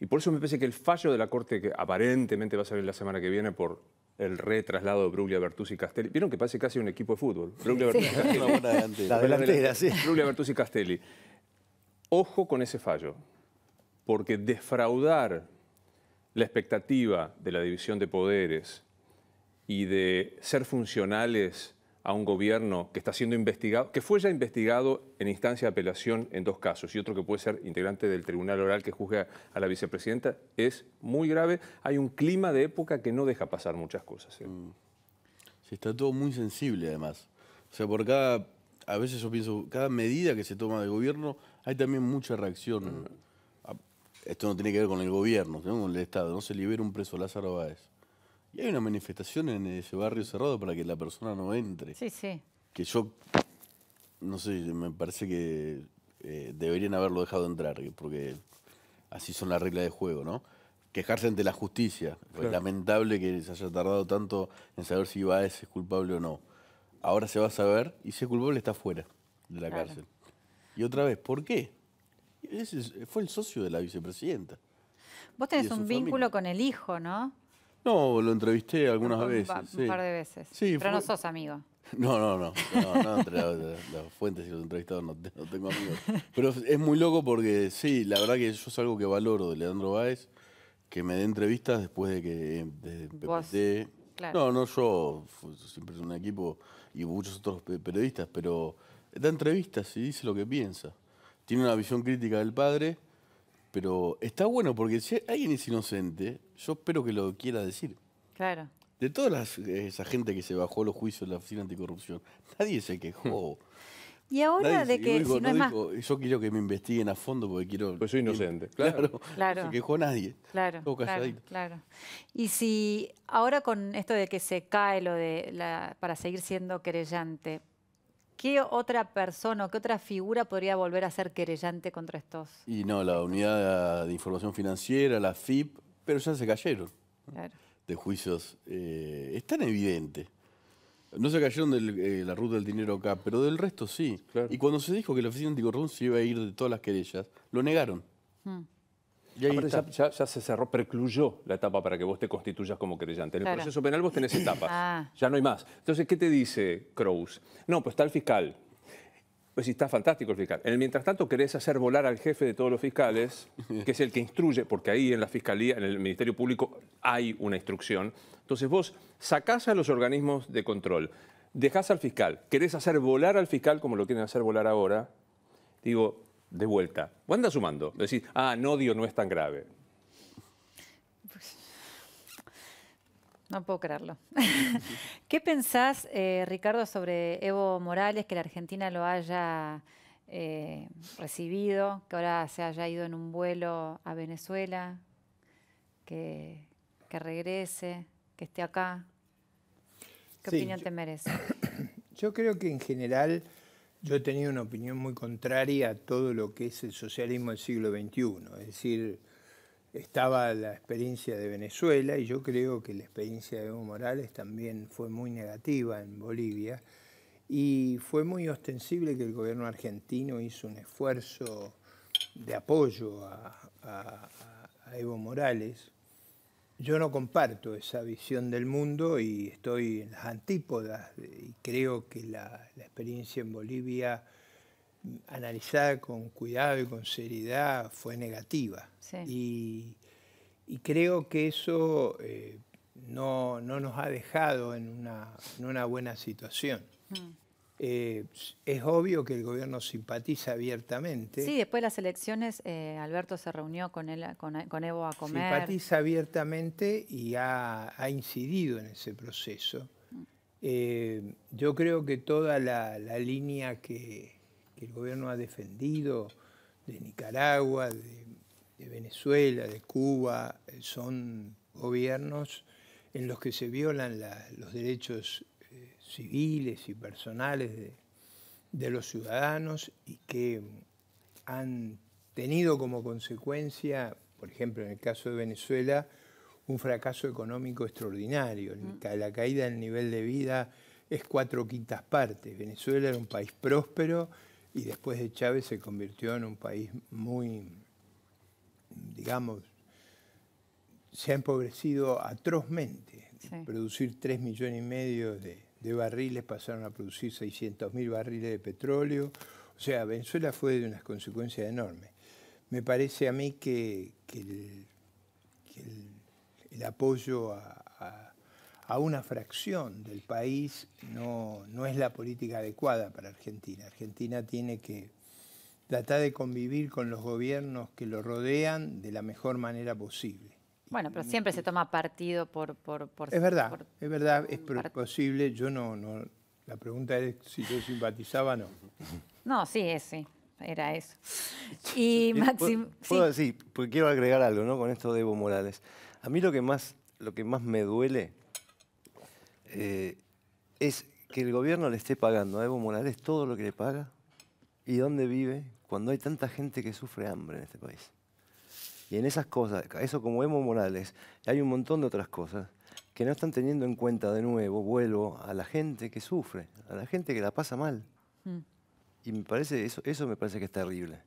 Y por eso me parece que el fallo de la Corte, que aparentemente va a salir la semana que viene por el retraslado de Bruglia, Bertuzzi y Castelli. Vieron que parece casi un equipo de fútbol. Bruglia, Bruglia, Bertuzzi y Castelli. Ojo con ese fallo, porque defraudar la expectativa de la división de poderes y de ser funcionales a un gobierno que está siendo investigado, que fue ya investigado en instancia de apelación en dos casos y otro que puede ser integrante del tribunal oral que juzga a la vicepresidenta, es muy grave. Hay un clima de época que no deja pasar muchas cosas. ¿eh? Mm. está todo muy sensible además. O sea, por cada, a veces yo pienso, cada medida que se toma del gobierno, hay también mucha reacción. Mm. Esto no tiene que ver con el gobierno, sino con el Estado. No se libera un preso Lázaro Báez y hay una manifestación en ese barrio cerrado para que la persona no entre. Sí, sí. Que yo, no sé, me parece que eh, deberían haberlo dejado entrar, porque así son las reglas de juego, ¿no? Quejarse ante la justicia. Fue lamentable que se haya tardado tanto en saber si Ibaez es culpable o no. Ahora se va a saber y si es culpable está fuera de la cárcel. Y otra vez, ¿por qué? fue el socio de la vicepresidenta. Vos tenés un vínculo con el hijo, ¿no? No, lo entrevisté algunas veces. Un, par de veces. Sí, Pero no sos amigo. No, no, no. entre las, fuentes y los entrevistados no, tengo amigos. Pero es muy loco porque sí, la verdad que yo es algo que valoro de Leandro Báez, que me dé entrevistas después de que desde eh, Claro. No, no yo, siempre soy un equipo y muchos otros periodistas, pero da entrevistas y dice lo que piensa. Tiene una visión crítica del padre, pero está bueno porque si alguien es inocente, yo espero que lo quiera decir. Claro. De toda esa gente que se bajó a los juicios de la Oficina Anticorrupción, nadie se quejó. Y ahora de que Yo quiero que me investiguen a fondo porque quiero... Pues soy inocente, claro. claro. No se quejó nadie. Claro, claro, Y si ahora con esto de que se cae lo de la, para seguir siendo querellante, ¿Qué otra persona o qué otra figura podría volver a ser querellante contra estos? Y no, la Unidad de Información Financiera, la FIP, pero ya se cayeron de juicios. Eh, es tan evidente. No se cayeron de eh, la ruta del dinero acá, pero del resto sí. Y cuando se dijo que la oficina anticorrupción se iba a ir de todas las querellas, lo negaron. Hmm. Y ahí ya, se cerró, precluyó la etapa para que vos te constituyas como querellante. En el proceso penal vos tenés etapas, ah. ya no hay más. Entonces, ¿qué te dice Crows? No, pues está el fiscal, pues está fantástico el fiscal. el mientras tanto querés hacer volar al jefe de todos los fiscales, que es el que instruye, porque ahí en la fiscalía, en el Ministerio Público, hay una instrucción. Entonces vos sacás a los organismos de control, dejás al fiscal, querés hacer volar al fiscal como lo quieren hacer volar ahora, digo, de vuelta. Vos andas sumando. Decís, ah, no, Dios, no es tan grave. No puedo creerlo. ¿Qué pensás, eh, Ricardo, sobre Evo Morales, que la Argentina lo haya eh, recibido, que ahora se haya ido en un vuelo a Venezuela, que, regrese, que esté acá? ¿Qué opinión te merece? Yo creo que en general yo he tenido una opinión muy contraria a todo lo que es el socialismo del siglo XXI. Es decir, estaba la experiencia de Venezuela y yo creo que la experiencia de Evo Morales también fue muy negativa en Bolivia y fue muy ostensible que el gobierno argentino hizo un esfuerzo de apoyo a, Evo Morales. Yo no comparto esa visión del mundo y estoy en las antípodas y creo que la experiencia en Bolivia analizada con cuidado y con seriedad, fue negativa. Y, creo que eso eh, no, nos ha dejado en una, en una buena situación. Mm. Eh, es obvio que el gobierno simpatiza abiertamente. Sí, después de las elecciones eh, Alberto se reunió con, él, con, Evo a comer. Simpatiza abiertamente y ha, incidido en ese proceso. Mm. yo creo que toda la línea que, que el gobierno ha defendido de Nicaragua, de, Venezuela, de Cuba, son gobiernos en los que se violan los derechos eh, civiles y personales de, de los ciudadanos y que han tenido como consecuencia, por ejemplo en el caso de Venezuela, un fracaso económico extraordinario. Mm. La caída del nivel de vida es cuatro quintas partes. Venezuela era un país próspero y después de Chávez se convirtió en un país muy, digamos, se ha empobrecido atrozmente. producir 3 millones y medio de, barriles pasaron a producir 600 mil barriles de petróleo. O sea, Venezuela fue de unas consecuencias enormes. Me parece a mí que, el, apoyo a a una fracción del país no, no es la política adecuada para Argentina. Argentina tiene que tratar de convivir con los gobiernos que lo rodean de la mejor manera posible. Bueno, pero siempre se toma partido por... por, por es verdad, es verdad, es posible. Yo no, no... La pregunta es si yo simpatizaba no. No, sí, sí. Era eso. Y eh, sí. porque quiero agregar algo, ¿no? Con esto de Evo Morales. A mí lo que más, lo que más me duele eh, es que el gobierno le esté pagando a Evo Morales todo lo que le paga y dónde vive cuando hay tanta gente que sufre hambre en este país. Y en esas cosas, eso como Evo Morales, hay un montón de otras cosas que no están teniendo en cuenta de nuevo, vuelvo, a la gente que sufre, a la gente que la pasa mal. Mm. Y me parece, eso, eso me parece que es terrible.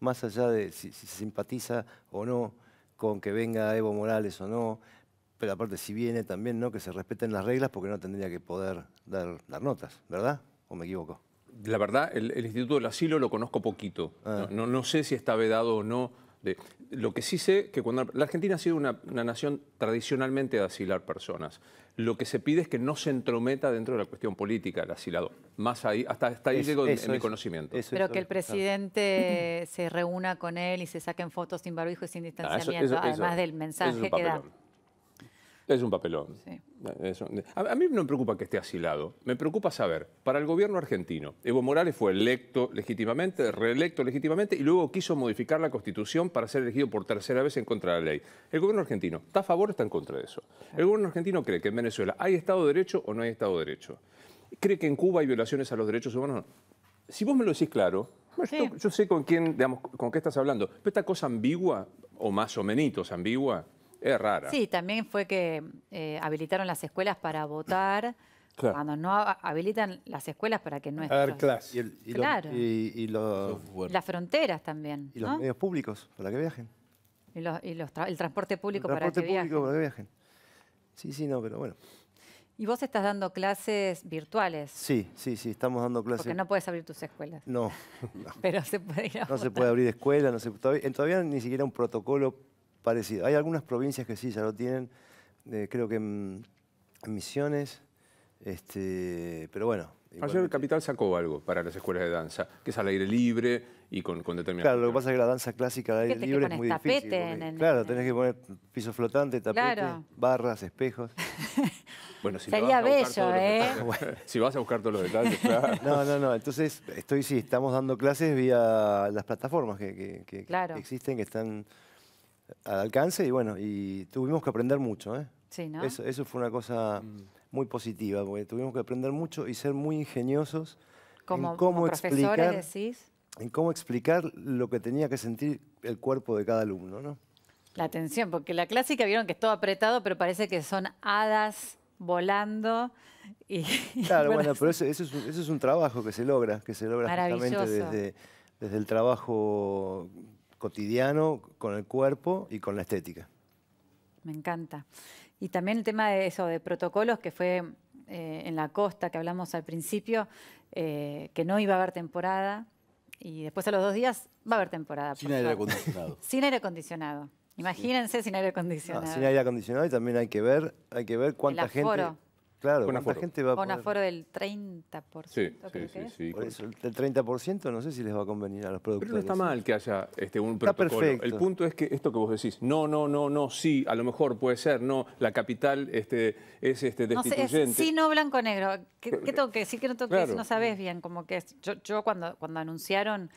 Más allá de si se simpatiza o no con que venga Evo Morales o no, pero aparte si viene también, ¿no? Que se respeten las reglas porque no tendría que poder dar, notas, ¿verdad? ¿O me equivoco? La verdad, el, Instituto del Asilo lo conozco poquito. Ah. No, sé si está vedado o no. lo que sí sé que cuando la Argentina ha sido una, nación tradicionalmente de asilar personas, lo que se pide es que no se entrometa dentro de la cuestión política el asilado. Más ahí, hasta, ahí llego en, mi conocimiento. Pero que el presidente se reúna con él y se saquen fotos sin barbijo y sin ah, distanciamiento, además del mensaje que da. Es un papelón. A, mí no me preocupa que esté asilado. Me preocupa saber, para el gobierno argentino, Evo Morales fue electo legítimamente, reelecto legítimamente y luego quiso modificar la constitución para ser elegido por tercera vez en contra de la ley. ¿El gobierno argentino está a favor o está en contra de eso? ¿El gobierno argentino cree que en Venezuela hay Estado de Derecho o no hay Estado de Derecho? ¿Cree que en Cuba hay violaciones a los derechos humanos? Si vos me lo decís claro, yo, sé con quién, digamos, con qué estás hablando, pero esta cosa ambigua, o más o menos ambigua, es rara. Sí, también fue que eh, habilitaron las escuelas para votar. Cuando no habilitan las escuelas para que no... A dar clases. Y, claro. y, las fronteras también. Y los medios públicos para que viajen. Y, los, el transporte público para que viajen. Sí, sí, no, pero bueno. ¿Y vos estás dando clases virtuales? Sí, sí, sí, estamos dando clases. Porque no puedes abrir tus escuelas. No. pero se puede No se puede abrir escuelas. no se, todavía, todavía ni siquiera un protocolo hay algunas provincias que sí ya lo tienen, eh, creo que en, Misiones, este, pero bueno. Ayer el Capital sacó algo para las escuelas de danza, que es al aire libre y con, con Claro, lo que pasa es que la danza clásica al aire libre es muy difícil. claro, tenés que poner piso flotante, tapete, barras, espejos. Bueno, si Sería bello, ¿eh? si vas a buscar todos los detalles, claro. No, no, no. Entonces, estoy sí, estamos dando clases vía las plataformas que, existen, que están al alcance y bueno, y tuvimos que aprender mucho. ¿eh? eso, fue una cosa mm. muy positiva, porque tuvimos que aprender mucho y ser muy ingeniosos en cómo explicar, en cómo explicar lo que tenía que sentir el cuerpo de cada alumno. La atención, porque la clásica vieron que es todo apretado, pero parece que son hadas volando. Y, claro, bueno, pero eso, es un, trabajo que se logra, que se logra justamente desde, desde el trabajo cotidiano con el cuerpo y con la estética. Me encanta. Y también el tema de eso, de protocolos, que fue eh, en la costa, que hablamos al principio, eh, que no iba a haber temporada. Y después a los dos días va a haber temporada. Sin aire acondicionado. sin aire acondicionado. Imagínense sin aire acondicionado. Ah, sin aire acondicionado y también hay que ver, hay que ver cuánta gente Claro, con aforo. gente del 30%. Sí, creo sí, Por eso, el 30% no sé si les va a convenir a los productores. Pero no está mal que haya este, un protocolo. Perfecto. El punto es que esto que vos decís, no, no, no, no, sí, a lo mejor puede ser, no, la capital este, es este, destituyente. No sé, sí, no, blanco, negro. ¿Qué, qué que no toques, no sabes bien. Como que yo, yo cuando, cuando anunciaron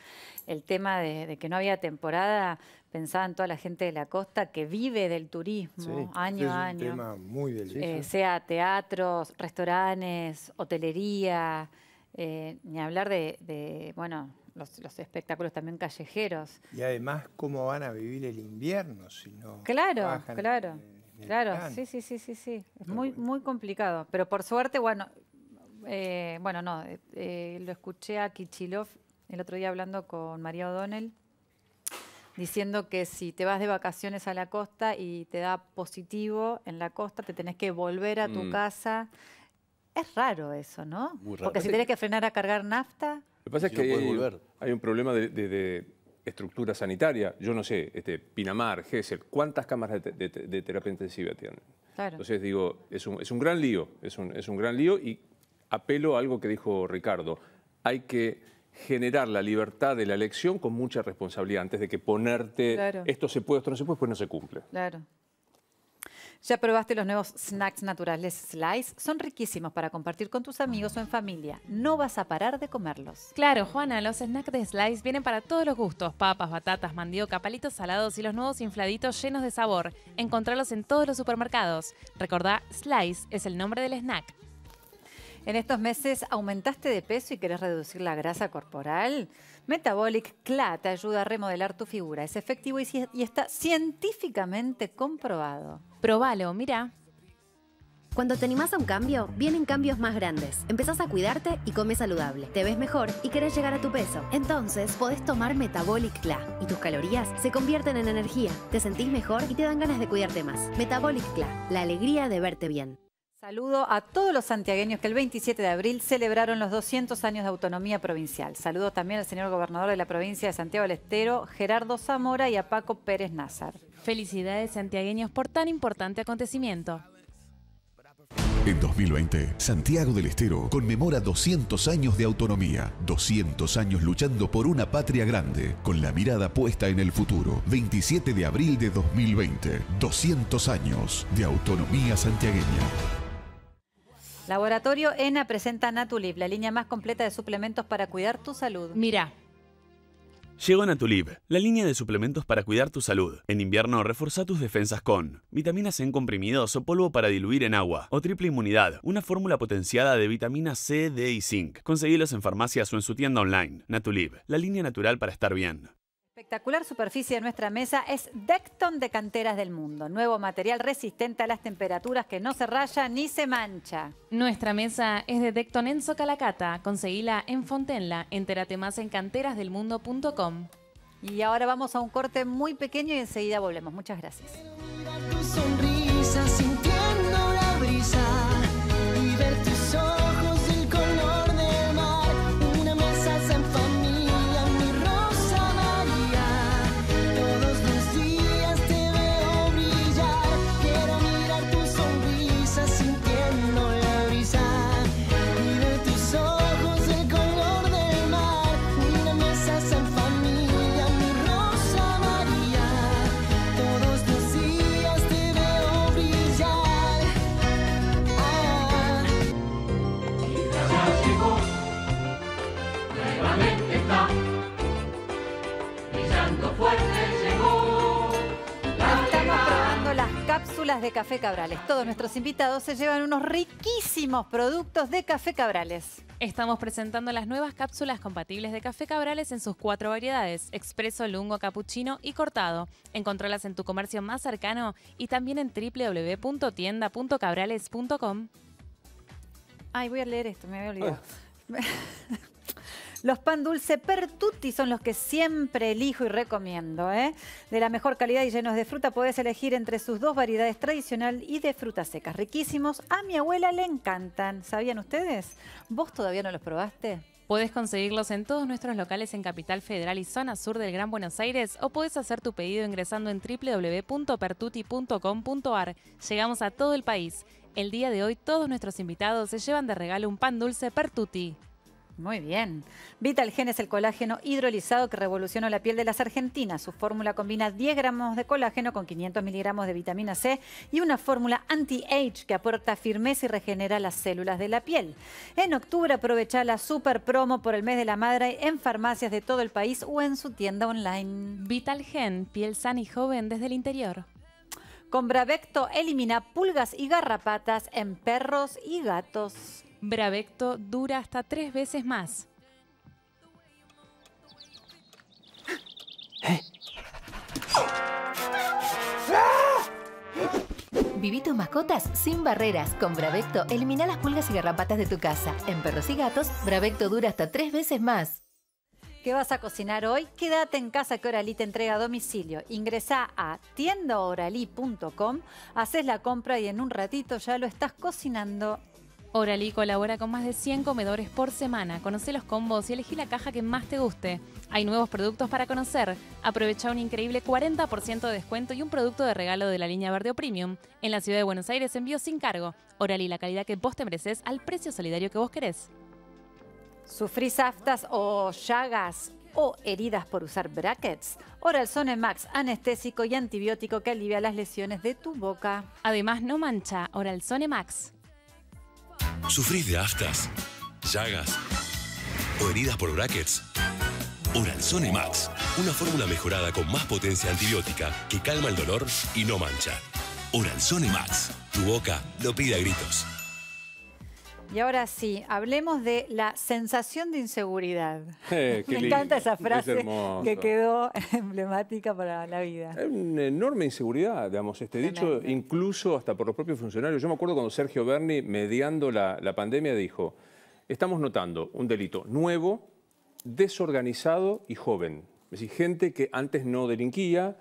el tema de que no había temporada, pensaba en toda la gente de la costa que vive del turismo año a año. Es un tema muy eh, sea teatros, restaurantes, hotelería, eh, ni hablar de, bueno, los, espectáculos también callejeros. Y además, ¿cómo van a vivir el invierno si no Claro, claro. claro, sí, sí, sí, sí, sí. Es muy, muy complicado. Pero por suerte, bueno, eh, bueno, no, lo escuché a Kichilov el otro día hablando con María O'Donnell diciendo que si te vas de vacaciones a la costa y te da positivo en la costa, te tenés que volver a tu mm. casa. Es raro eso, ¿no? Muy Porque si tenés que frenar a cargar nafta... Lo que pasa es que hay un problema de, estructura sanitaria. Yo no sé, este, Pinamar, Gesell, ¿cuántas cámaras de, terapia intensiva tienen? Entonces digo, es un, gran lío, es un, es un gran lío y apelo a algo que dijo Ricardo. Hay que generar la libertad de la elección con mucha responsabilidad antes de que ponerte esto se puede, esto no se puede, pues no se cumple. Claro. Ya probaste los nuevos snacks naturales Slice. Son riquísimos para compartir con tus amigos o en familia. No vas a parar de comerlos. Claro, Juana, los snacks de Slice vienen para todos los gustos: papas, batatas, mandioca, palitos salados y los nuevos infladitos llenos de sabor. Encontralos en todos los supermercados. Recordá, Slice es el nombre del snack. En estos meses aumentaste de peso y querés reducir la grasa corporal. Metabolic CLA te ayuda a remodelar tu figura. Es efectivo y, está científicamente comprobado. Probalo, mira. Cuando te animás a un cambio, vienen cambios más grandes. Empezás a cuidarte y comes saludable. Te ves mejor y querés llegar a tu peso. Entonces, podés tomar Metabolic CLA y tus calorías se convierten en energía. Te sentís mejor y te dan ganas de cuidarte más. Metabolic CLA, la alegría de verte bien. Saludo a todos los santiagueños que el 27 de abril celebraron los 200 años de autonomía provincial. Saludo también al señor gobernador de la provincia de Santiago del Estero, Gerardo Zamora, y a Paco Pérez Nazar. Felicidades santiagueños por tan importante acontecimiento. En 2020, Santiago del Estero conmemora 200 años de autonomía, 200 años luchando por una patria grande, con la mirada puesta en el futuro. 27 de abril de 2020, 200 años de autonomía santiagueña. Laboratorio ENA presenta Natulib, la línea más completa de suplementos para cuidar tu salud. Mira. Llegó Natulib, la línea de suplementos para cuidar tu salud. En invierno, reforza tus defensas con vitaminas en comprimidos o polvo para diluir en agua, o triple inmunidad, una fórmula potenciada de vitaminas C, D y zinc. Conseguilos en farmacias o en su tienda online. Natulib, la línea natural para estar bien espectacular superficie de nuestra mesa es Decton de Canteras del Mundo, nuevo material resistente a las temperaturas que no se raya ni se mancha. Nuestra mesa es de Decton en Socalacata, Conseguíla en Fontenla, entérate más en canterasdelmundo.com. Y ahora vamos a un corte muy pequeño y enseguida volvemos. Muchas gracias. cápsulas de Café Cabrales. Todos nuestros invitados se llevan unos riquísimos productos de Café Cabrales. Estamos presentando las nuevas cápsulas compatibles de Café Cabrales en sus cuatro variedades, expreso, lungo, capuchino y cortado. Encontralas en tu comercio más cercano y también en www.tienda.cabrales.com. Ay, voy a leer esto, me había olvidado. Los pan dulce Pertuti son los que siempre elijo y recomiendo. ¿eh? De la mejor calidad y llenos de fruta podés elegir entre sus dos variedades tradicional y de frutas secas. Riquísimos. A mi abuela le encantan. ¿Sabían ustedes? ¿Vos todavía no los probaste? Podés conseguirlos en todos nuestros locales en Capital Federal y zona sur del Gran Buenos Aires o podés hacer tu pedido ingresando en www.pertuti.com.ar. Llegamos a todo el país. El día de hoy todos nuestros invitados se llevan de regalo un pan dulce Pertuti. Muy bien. Vitalgen es el colágeno hidrolizado que revolucionó la piel de las argentinas. Su fórmula combina 10 gramos de colágeno con 500 miligramos de vitamina C y una fórmula anti-age que aporta firmeza y regenera las células de la piel. En octubre aprovecha la super promo por el mes de la madre en farmacias de todo el país o en su tienda online. Vitalgen, piel sana y joven desde el interior. Con Bravecto elimina pulgas y garrapatas en perros y gatos. Bravecto dura hasta tres veces más. Viví tus mascotas sin barreras. Con Bravecto elimina las pulgas y garrapatas de tu casa. En perros y gatos, Bravecto dura hasta tres veces más. ¿Qué vas a cocinar hoy? Quédate en casa que Oralí te entrega a domicilio. Ingresa a tiendaoralí.com, haces la compra y en un ratito ya lo estás cocinando Oralí colabora con más de 100 comedores por semana. Conoce los combos y elegí la caja que más te guste. Hay nuevos productos para conocer. Aprovecha un increíble 40% de descuento y un producto de regalo de la línea Verde o Premium. En la ciudad de Buenos Aires envío sin cargo. Oralí, la calidad que vos te mereces al precio solidario que vos querés. ¿Sufrís aftas o llagas? o heridas por usar brackets. Oralzone Max, anestésico y antibiótico que alivia las lesiones de tu boca. Además, no mancha. Oralzone Max. ¿Sufrís de aftas, llagas o heridas por brackets? Oralzone Max, una fórmula mejorada con más potencia antibiótica que calma el dolor y no mancha. Oralzone Max, tu boca lo pide a gritos. Y ahora sí, hablemos de la sensación de inseguridad. Eh, me encanta esa frase que quedó emblemática para la vida. Es una enorme inseguridad, digamos, este dicho incluso hasta por los propios funcionarios. Yo me acuerdo cuando Sergio Berni, mediando la pandemia, dijo, estamos notando un delito nuevo, desorganizado y joven. Es decir, gente que antes no delinquía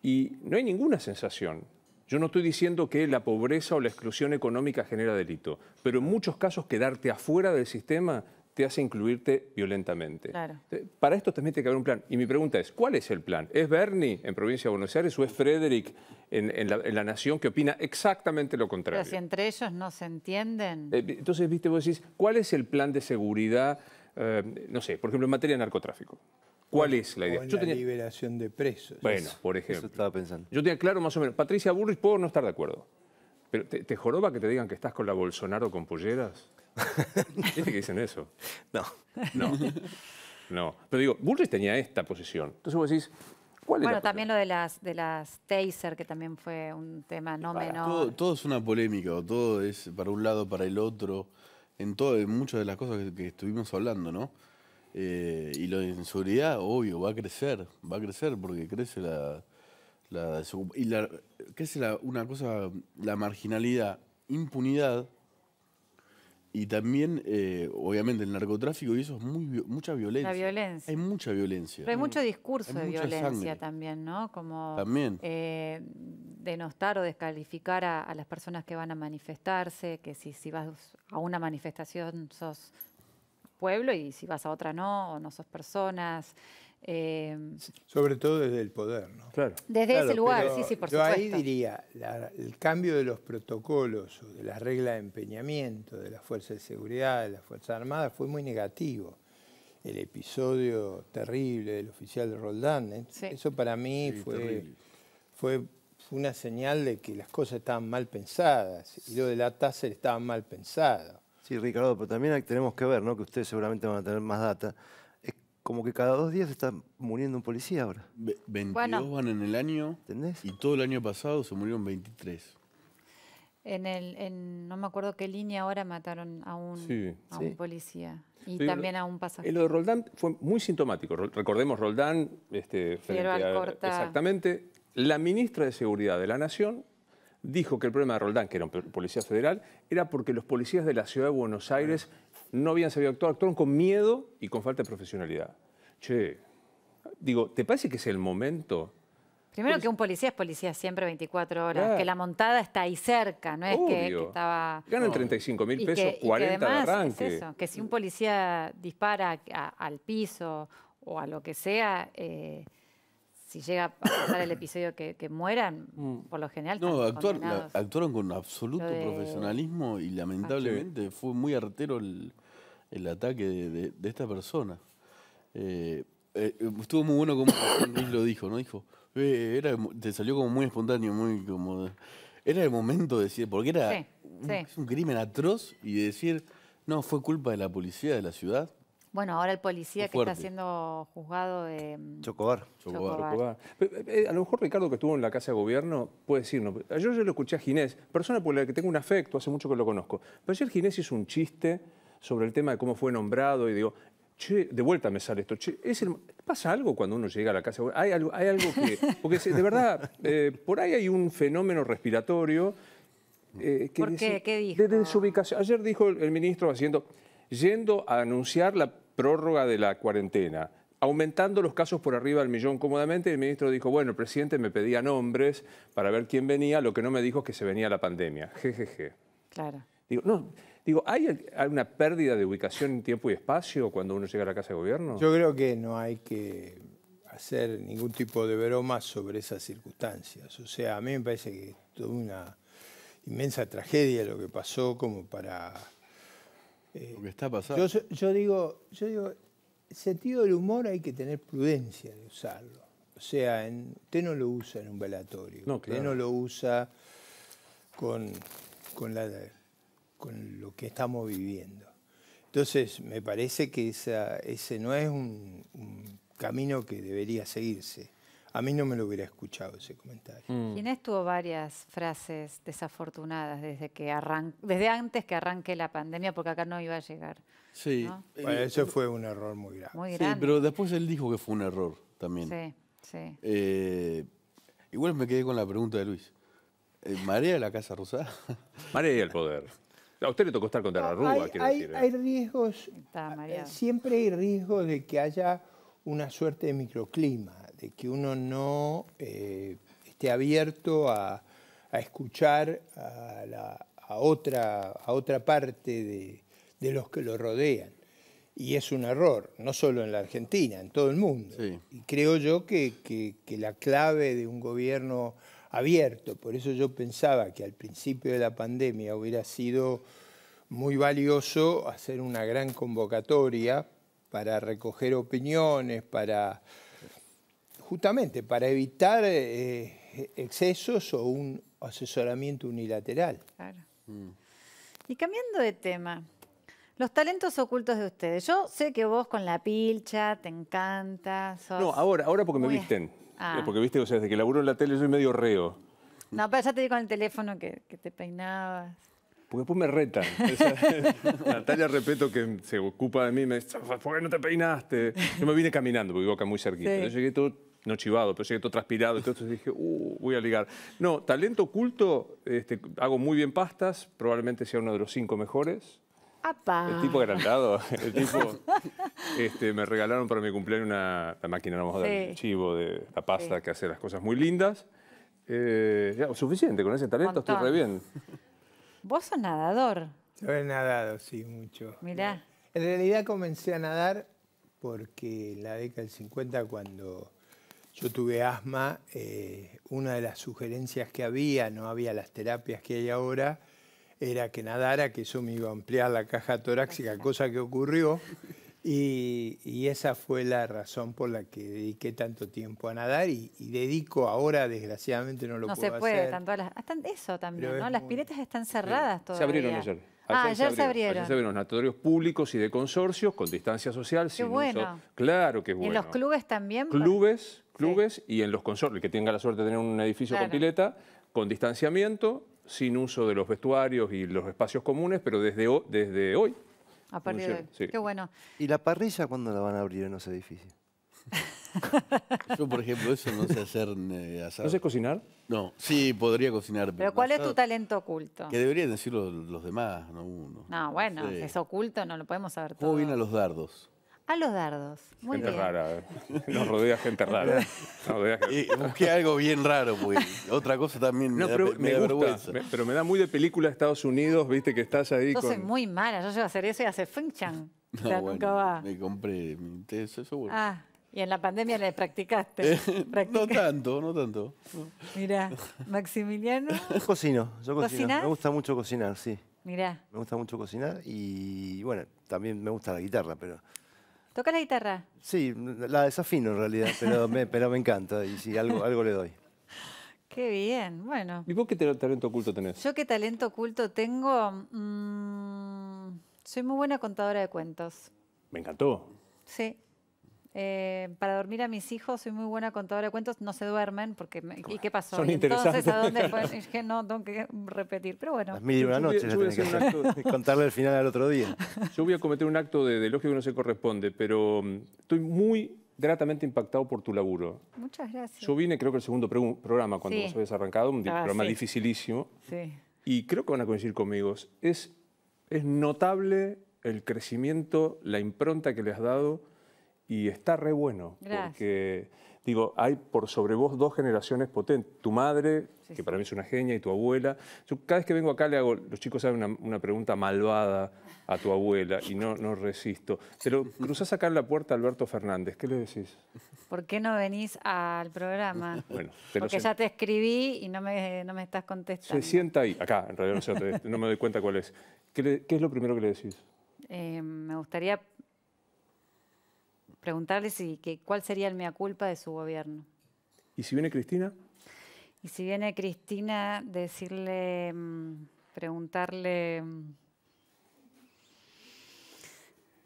y no hay ninguna sensación yo no estoy diciendo que la pobreza o la exclusión económica genera delito, pero en muchos casos quedarte afuera del sistema te hace incluirte violentamente. Eh, para esto también tiene que haber un plan. Y mi pregunta es, ¿cuál es el plan? ¿Es Bernie en Provincia de Buenos Aires o es Frederick en, la, Nación que opina exactamente lo contrario? si entre ellos no se entienden. Eh, entonces, viste, vos decís, ¿cuál es el plan de seguridad, eh, no sé, por ejemplo, en materia de narcotráfico? ¿Cuál es la idea? la liberación de presos. Bueno, por ejemplo. estaba pensando. Yo tenía claro más o menos. Patricia Burris puedo no estar de acuerdo. Pero ¿te, joroba que te digan que estás con la Bolsonaro con polleras? ¿Viste que dicen eso? No. No. No. Pero digo, Bullrich tenía esta posición. Entonces vos decís, ¿cuál Bueno, también lo de las, de las taser, que también fue un tema no menor. Todo, es una polémica, o todo es para un lado, para el otro, en, todo, en muchas de las cosas que, que estuvimos hablando, ¿no? Eh, y lo de inseguridad, obvio, va a crecer, va a crecer porque crece la, la y la, crece la, una cosa, la marginalidad, impunidad y también, eh, obviamente, el narcotráfico y eso es mucha violencia. Hay mucha violencia. Pero hay mucho discurso de violencia también, ¿no? Como también. Eh, denostar o descalificar a, a, las personas que van a manifestarse, que si, si vas a una manifestación sos pueblo y si vas a otra no, o no sos personas. Em, sobre todo desde el poder, ¿no? Desde ese lugar, sí, sí, por supuesto. ahí diría, el cambio de los protocolos o de las reglas de empeñamiento de las fuerzas de seguridad, de las Fuerzas Armadas, fue muy negativo. El episodio terrible del oficial Roldán, ¿eh? eso para mí fue, fue, fue, una señal de que las cosas estaban mal pensadas y lo de la Taser estaba mal pensado. Sí, Ricardo, pero también tenemos que ver, ¿no? que ustedes seguramente van a tener más data. Es como que cada dos días se está muriendo un policía ahora. 22 van en el año ¿Entendés? y todo el año pasado se murieron 23. En el, no me acuerdo qué línea ahora mataron a un, un policía y también a un pasajero. Eh, lo de Roldán fue muy sintomático. Recordemos Roldán, este, exactamente. La ministra de Seguridad de la Nación dijo que el problema de Roldán, que era un policía federal, era porque los policías de la ciudad de Buenos Aires no habían sabido actuar, actuaron con miedo y con falta de profesionalidad. Che, digo, ¿te parece que es el momento? Primero pues que un policía es policía siempre 24 horas, que la montada está ahí cerca, no es que, estaba... Ganan 35 mil pesos, 40 que de arranque. que si un policía dispara al piso o a lo que sea, eh, si llega a pasar el episodio que, mueran, mm. por lo general. No, actuaron con absoluto profesionalismo y ah, lamentablemente fue muy artero el, ataque de, esta persona. Eh, eh, estuvo muy bueno como lo dijo, ¿no? Dijo, eh, te salió como muy espontáneo, muy como. Era el momento de decir, porque era un, crimen atroz y decir, no, fue culpa de la policía de la ciudad bueno, ahora el policía que está siendo juzgado de... Mm, Chocobar. Chocobar. Eh, eh, a lo mejor Ricardo, que estuvo en la Casa de Gobierno, puede decirnos. Yo lo escuché a Ginés, persona por la que tengo un afecto, hace mucho que lo conozco. Pero ayer Ginés hizo un chiste sobre el tema de cómo fue nombrado y digo, che, de vuelta me sale esto, che, ¿pasa algo cuando uno llega a la Casa Hay algo, que... Porque de verdad, eh, por ahí hay un fenómeno respiratorio... ¿Por qué? ¿Qué dijo? su ubicación. Ayer dijo el ministro haciendo... Yendo a anunciar la prórroga de la cuarentena, aumentando los casos por arriba del millón cómodamente, el ministro dijo, bueno, el presidente me pedía nombres para ver quién venía, lo que no me dijo es que se venía la pandemia. Jejeje. Claro. Digo, no, digo, ¿hay, ¿hay una pérdida de ubicación en tiempo y espacio cuando uno llega a la Casa de Gobierno? Yo creo que no hay que hacer ningún tipo de broma sobre esas circunstancias. O sea, a mí me parece que es una inmensa tragedia lo que pasó como para eh, está pasando. Yo, digo, yo digo, sentido del humor hay que tener prudencia de usarlo. O sea, usted no lo usa en un velatorio. Usted no lo usa con, lo que estamos viviendo. Entonces, me parece que ese no es un camino que debería seguirse. A mí no me lo hubiera escuchado ese comentario. Mm. tuvo varias frases desafortunadas desde, que desde antes que arranque la pandemia, porque acá no iba a llegar. Sí. Eh, ese fue un error muy grave. grande. pero después él dijo que fue un error también. Sí, sí. Eh, igual me quedé con la pregunta de Luis. Eh, de la Casa Rosada? Marea el poder. A usted le tocó estar contra la Rúa, quiero decir. Hay riesgos, siempre hay riesgos de que haya una suerte de microclima eh, que uno no eh, esté abierto a, escuchar a, otra, a otra parte de, los que lo rodean. Y es un error, no solo en la Argentina, en todo el mundo. Y creo yo que la clave de un gobierno abierto, por eso yo pensaba que al principio de la pandemia hubiera sido muy valioso hacer una gran convocatoria para recoger opiniones, para justamente para evitar eh, eh, excesos o un asesoramiento unilateral. Claro. Y cambiando de tema, los talentos ocultos de ustedes. Yo sé que vos con la pilcha te encanta. no, ahora, ahora porque me visten. Ah. Eh, porque viste, o sea, desde que laburo en la tele soy medio reo. No, pero ya te di con el teléfono que, te peinabas. Porque después me retan. Natalia, repeto que se ocupa de mí, me dice, ¿por qué no te peinaste? Yo me vine caminando, porque vivo acá muy cerquita. Yo llegué todo no chivado, pero que todo transpirado, entonces dije, uh, voy a ligar. No, talento oculto, este, hago muy bien pastas, probablemente sea uno de los cinco mejores. ¡Apa! El tipo agrandado, el tipo... Este, me regalaron para mi cumpleaños una máquina, vamos a dar chivo de la pasta que hace las cosas muy lindas. Eh, ya, suficiente, con ese talento estoy re bien. Vos sos nadador. Yo he nadado, sí, mucho. Mirá. En realidad comencé a nadar porque en la década del 50, cuando yo tuve asma, eh, una de las sugerencias que había, no había las terapias que hay ahora, era que nadara, que eso me iba a ampliar la caja torácica, cosa que ocurrió. Y, esa fue la razón por la que dediqué tanto tiempo a nadar y, dedico ahora, desgraciadamente no lo puedo hacer. No se puede, tanto las, hasta eso también, ¿no? Las piletas están cerradas todavía. Ah, se abrieron ayer. ah, ya se abrieron. Se natatorios públicos y de consorcios con distancia social. Qué bueno. Claro que es bueno. en los clubes también? Clubes clubes y en los el que tenga la suerte de tener un edificio con pileta, con distanciamiento, sin uso de los vestuarios y los espacios comunes, pero desde, desde hoy. A partir de hoy. Qué bueno. ¿Y la parrilla cuándo la van a abrir en los edificios? Yo, por ejemplo, eso no sé hacer eh, asado. ¿No sé cocinar? No, sí, podría cocinar. ¿Pero cuál es tu talento oculto? Que deberían decirlo los demás, no uno. No, bueno, es oculto, no lo podemos saber todo. ¿Cómo vienen los dardos? A los dardos. Muy gente rara. ¿eh? Nos rodea gente rara. Y busqué algo bien raro, pues. Otra cosa también me, da, me, pero me da muy de película Estados Unidos, viste, que estás ahí cosas con... muy mala. Yo llego a hacer eso y hace feng No, bueno, Me compré mi eso Ah, y en la pandemia le practicaste. Eh, no tanto, no tanto. Mira, Maximiliano. Cocino, yo cocino. Me gusta mucho cocinar, sí. Mirá. Me gusta mucho cocinar y bueno, también me gusta la guitarra, pero ¿Tocas la guitarra? Sí, la desafino en realidad, pero me, encanta y si algo, le doy. Qué bien, bueno. ¿Y vos qué talento oculto tenés? Yo qué talento oculto tengo... Mm, soy muy buena contadora de cuentos. Me encantó. Sí. Eh, para dormir a mis hijos, soy muy buena contadora de cuentos, no se duermen porque... ¿Y qué pasó? Son interesantes. entonces, ¿a dónde Es que no, tengo que repetir, pero bueno. Las mil y una noche yo contarle el final al otro día. Yo voy a cometer un acto de, de que no se corresponde, pero mm, estoy muy gratamente impactado por tu laburo. Muchas gracias. Yo vine, creo que el segundo programa, cuando sí. vos habías arrancado, un ah, programa dificilísimo. Sí. Y creo que van a coincidir conmigo. Es, es notable el crecimiento, la impronta que le has dado y está re bueno. Gracias. Porque, digo, hay por sobre vos dos generaciones potentes. Tu madre, que para mí es una genia, y tu abuela. cada vez que vengo acá le hago, los chicos hacen una, pregunta malvada a tu abuela y no, no resisto. Pero cruzás acá en la puerta a Alberto Fernández, ¿qué le decís? ¿Por qué no venís al programa? Bueno, Porque ya te escribí y no me, estás contestando. Se sienta ahí, acá, en realidad no, me doy cuenta cuál es. ¿Qué, es lo primero que le decís? Eh, me gustaría preguntarle si, cuál sería el mea culpa de su gobierno. ¿Y si viene Cristina? Y si viene Cristina, decirle, mm, preguntarle mm,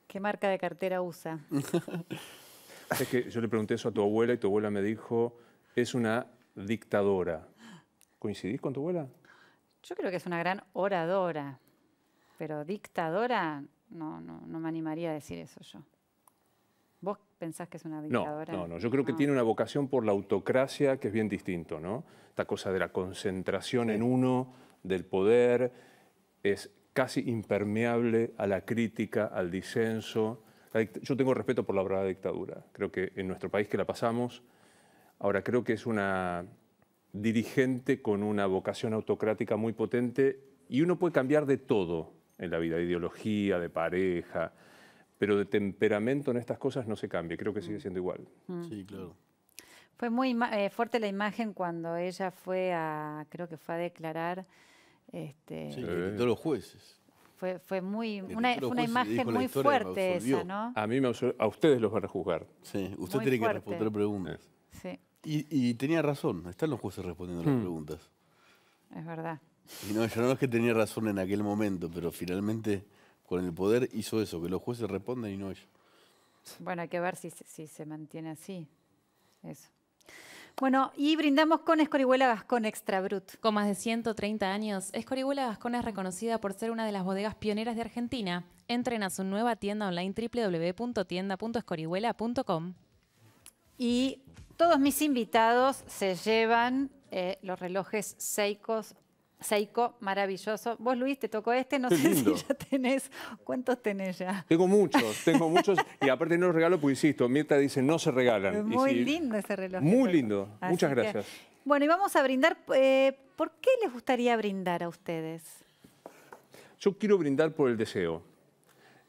qué marca de cartera usa. es que yo le pregunté eso a tu abuela y tu abuela me dijo, es una dictadora. ¿Coincidís con tu abuela? Yo creo que es una gran oradora, pero dictadora, no, no me animaría a decir eso yo. ¿Vos pensás que es una dictadora? No, no, yo creo que tiene una vocación por la autocracia que es bien distinto, ¿no? Esta cosa de la concentración en uno, del poder, es casi impermeable a la crítica, al disenso. Yo tengo respeto por la palabra dictadura. Creo que en nuestro país que la pasamos, ahora creo que es una dirigente con una vocación autocrática muy potente y uno puede cambiar de todo en la vida, de ideología, de pareja, pero de temperamento en estas cosas no se cambia, creo que sigue mm. siendo igual. Mm. Sí, claro. Fue muy eh, fuerte la imagen cuando ella fue a, creo que fue a declarar. Este, sí, todos los jueces. Fue, muy, una, imagen muy fuerte esa, ¿no? A mí, me, a ustedes los van a juzgar. Sí, usted tiene que responder preguntas. Sí. Y, tenía razón, están los jueces respondiendo las mm. preguntas. Es verdad. Y no, yo no es que tenía razón en aquel momento, pero finalmente con el poder hizo eso, que los jueces respondan y no ellos. Bueno, hay que ver si, se mantiene así. Eso. Bueno, y brindamos con Escorihuela Gascón Extra Brut. Con más de 130 años, Escorihuela Gascón es reconocida por ser una de las bodegas pioneras de Argentina. Entren a su nueva tienda online www.tienda.escorihuela.com. Y todos mis invitados se llevan eh, los relojes Seicos Seiko, maravilloso. Vos, Luis, te tocó este, no sé si ya tenés. ¿Cuántos tenés ya? Tengo muchos, tengo muchos. y aparte no los regalo, pues insisto, Mirta dice, no se regalan. Muy lindo ese reloj. Muy lindo, muchas gracias. Bueno, y vamos a brindar. Eh, ¿Por qué les gustaría brindar a ustedes? Yo quiero brindar por el deseo.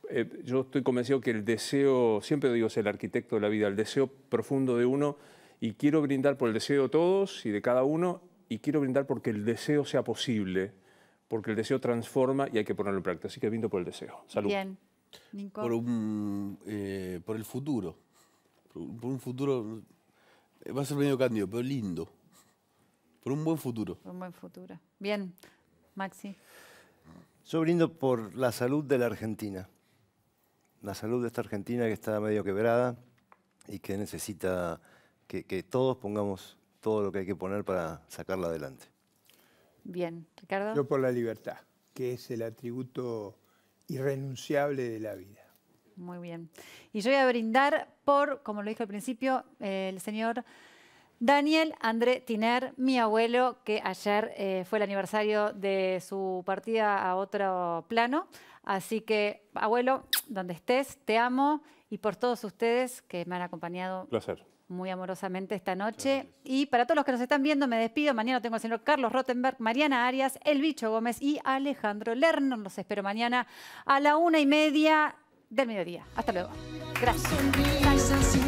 Eh, yo estoy convencido que el deseo, siempre digo, es el arquitecto de la vida, el deseo profundo de uno. Y quiero brindar por el deseo de todos y de cada uno y quiero brindar porque el deseo sea posible, porque el deseo transforma y hay que ponerlo en práctica. Así que brindo por el deseo. Salud. Bien. Eh, por, el futuro. Por, un futuro, eh, va a ser medio cándido, pero lindo. Por un buen futuro. Por un buen futuro. Bien, Maxi. Yo brindo por la salud de la Argentina. La salud de esta Argentina que está medio quebrada y que necesita que todos pongamos todo lo que hay que poner para sacarla adelante. Bien, Ricardo. Yo por la libertad, que es el atributo irrenunciable de la vida. Muy bien. Y yo voy a brindar por, como lo dije al principio, el señor Daniel André Tiner, mi abuelo, que ayer eh, fue el aniversario de su partida a otro plano. Así que, abuelo, donde estés, te amo y por todos ustedes que me han acompañado. Placer muy amorosamente esta noche. Y para todos los que nos están viendo, me despido. Mañana tengo al señor Carlos Rottenberg, Mariana Arias, El Bicho Gómez y Alejandro Lerner. Los espero mañana a la una y media del mediodía. Hasta luego. Gracias.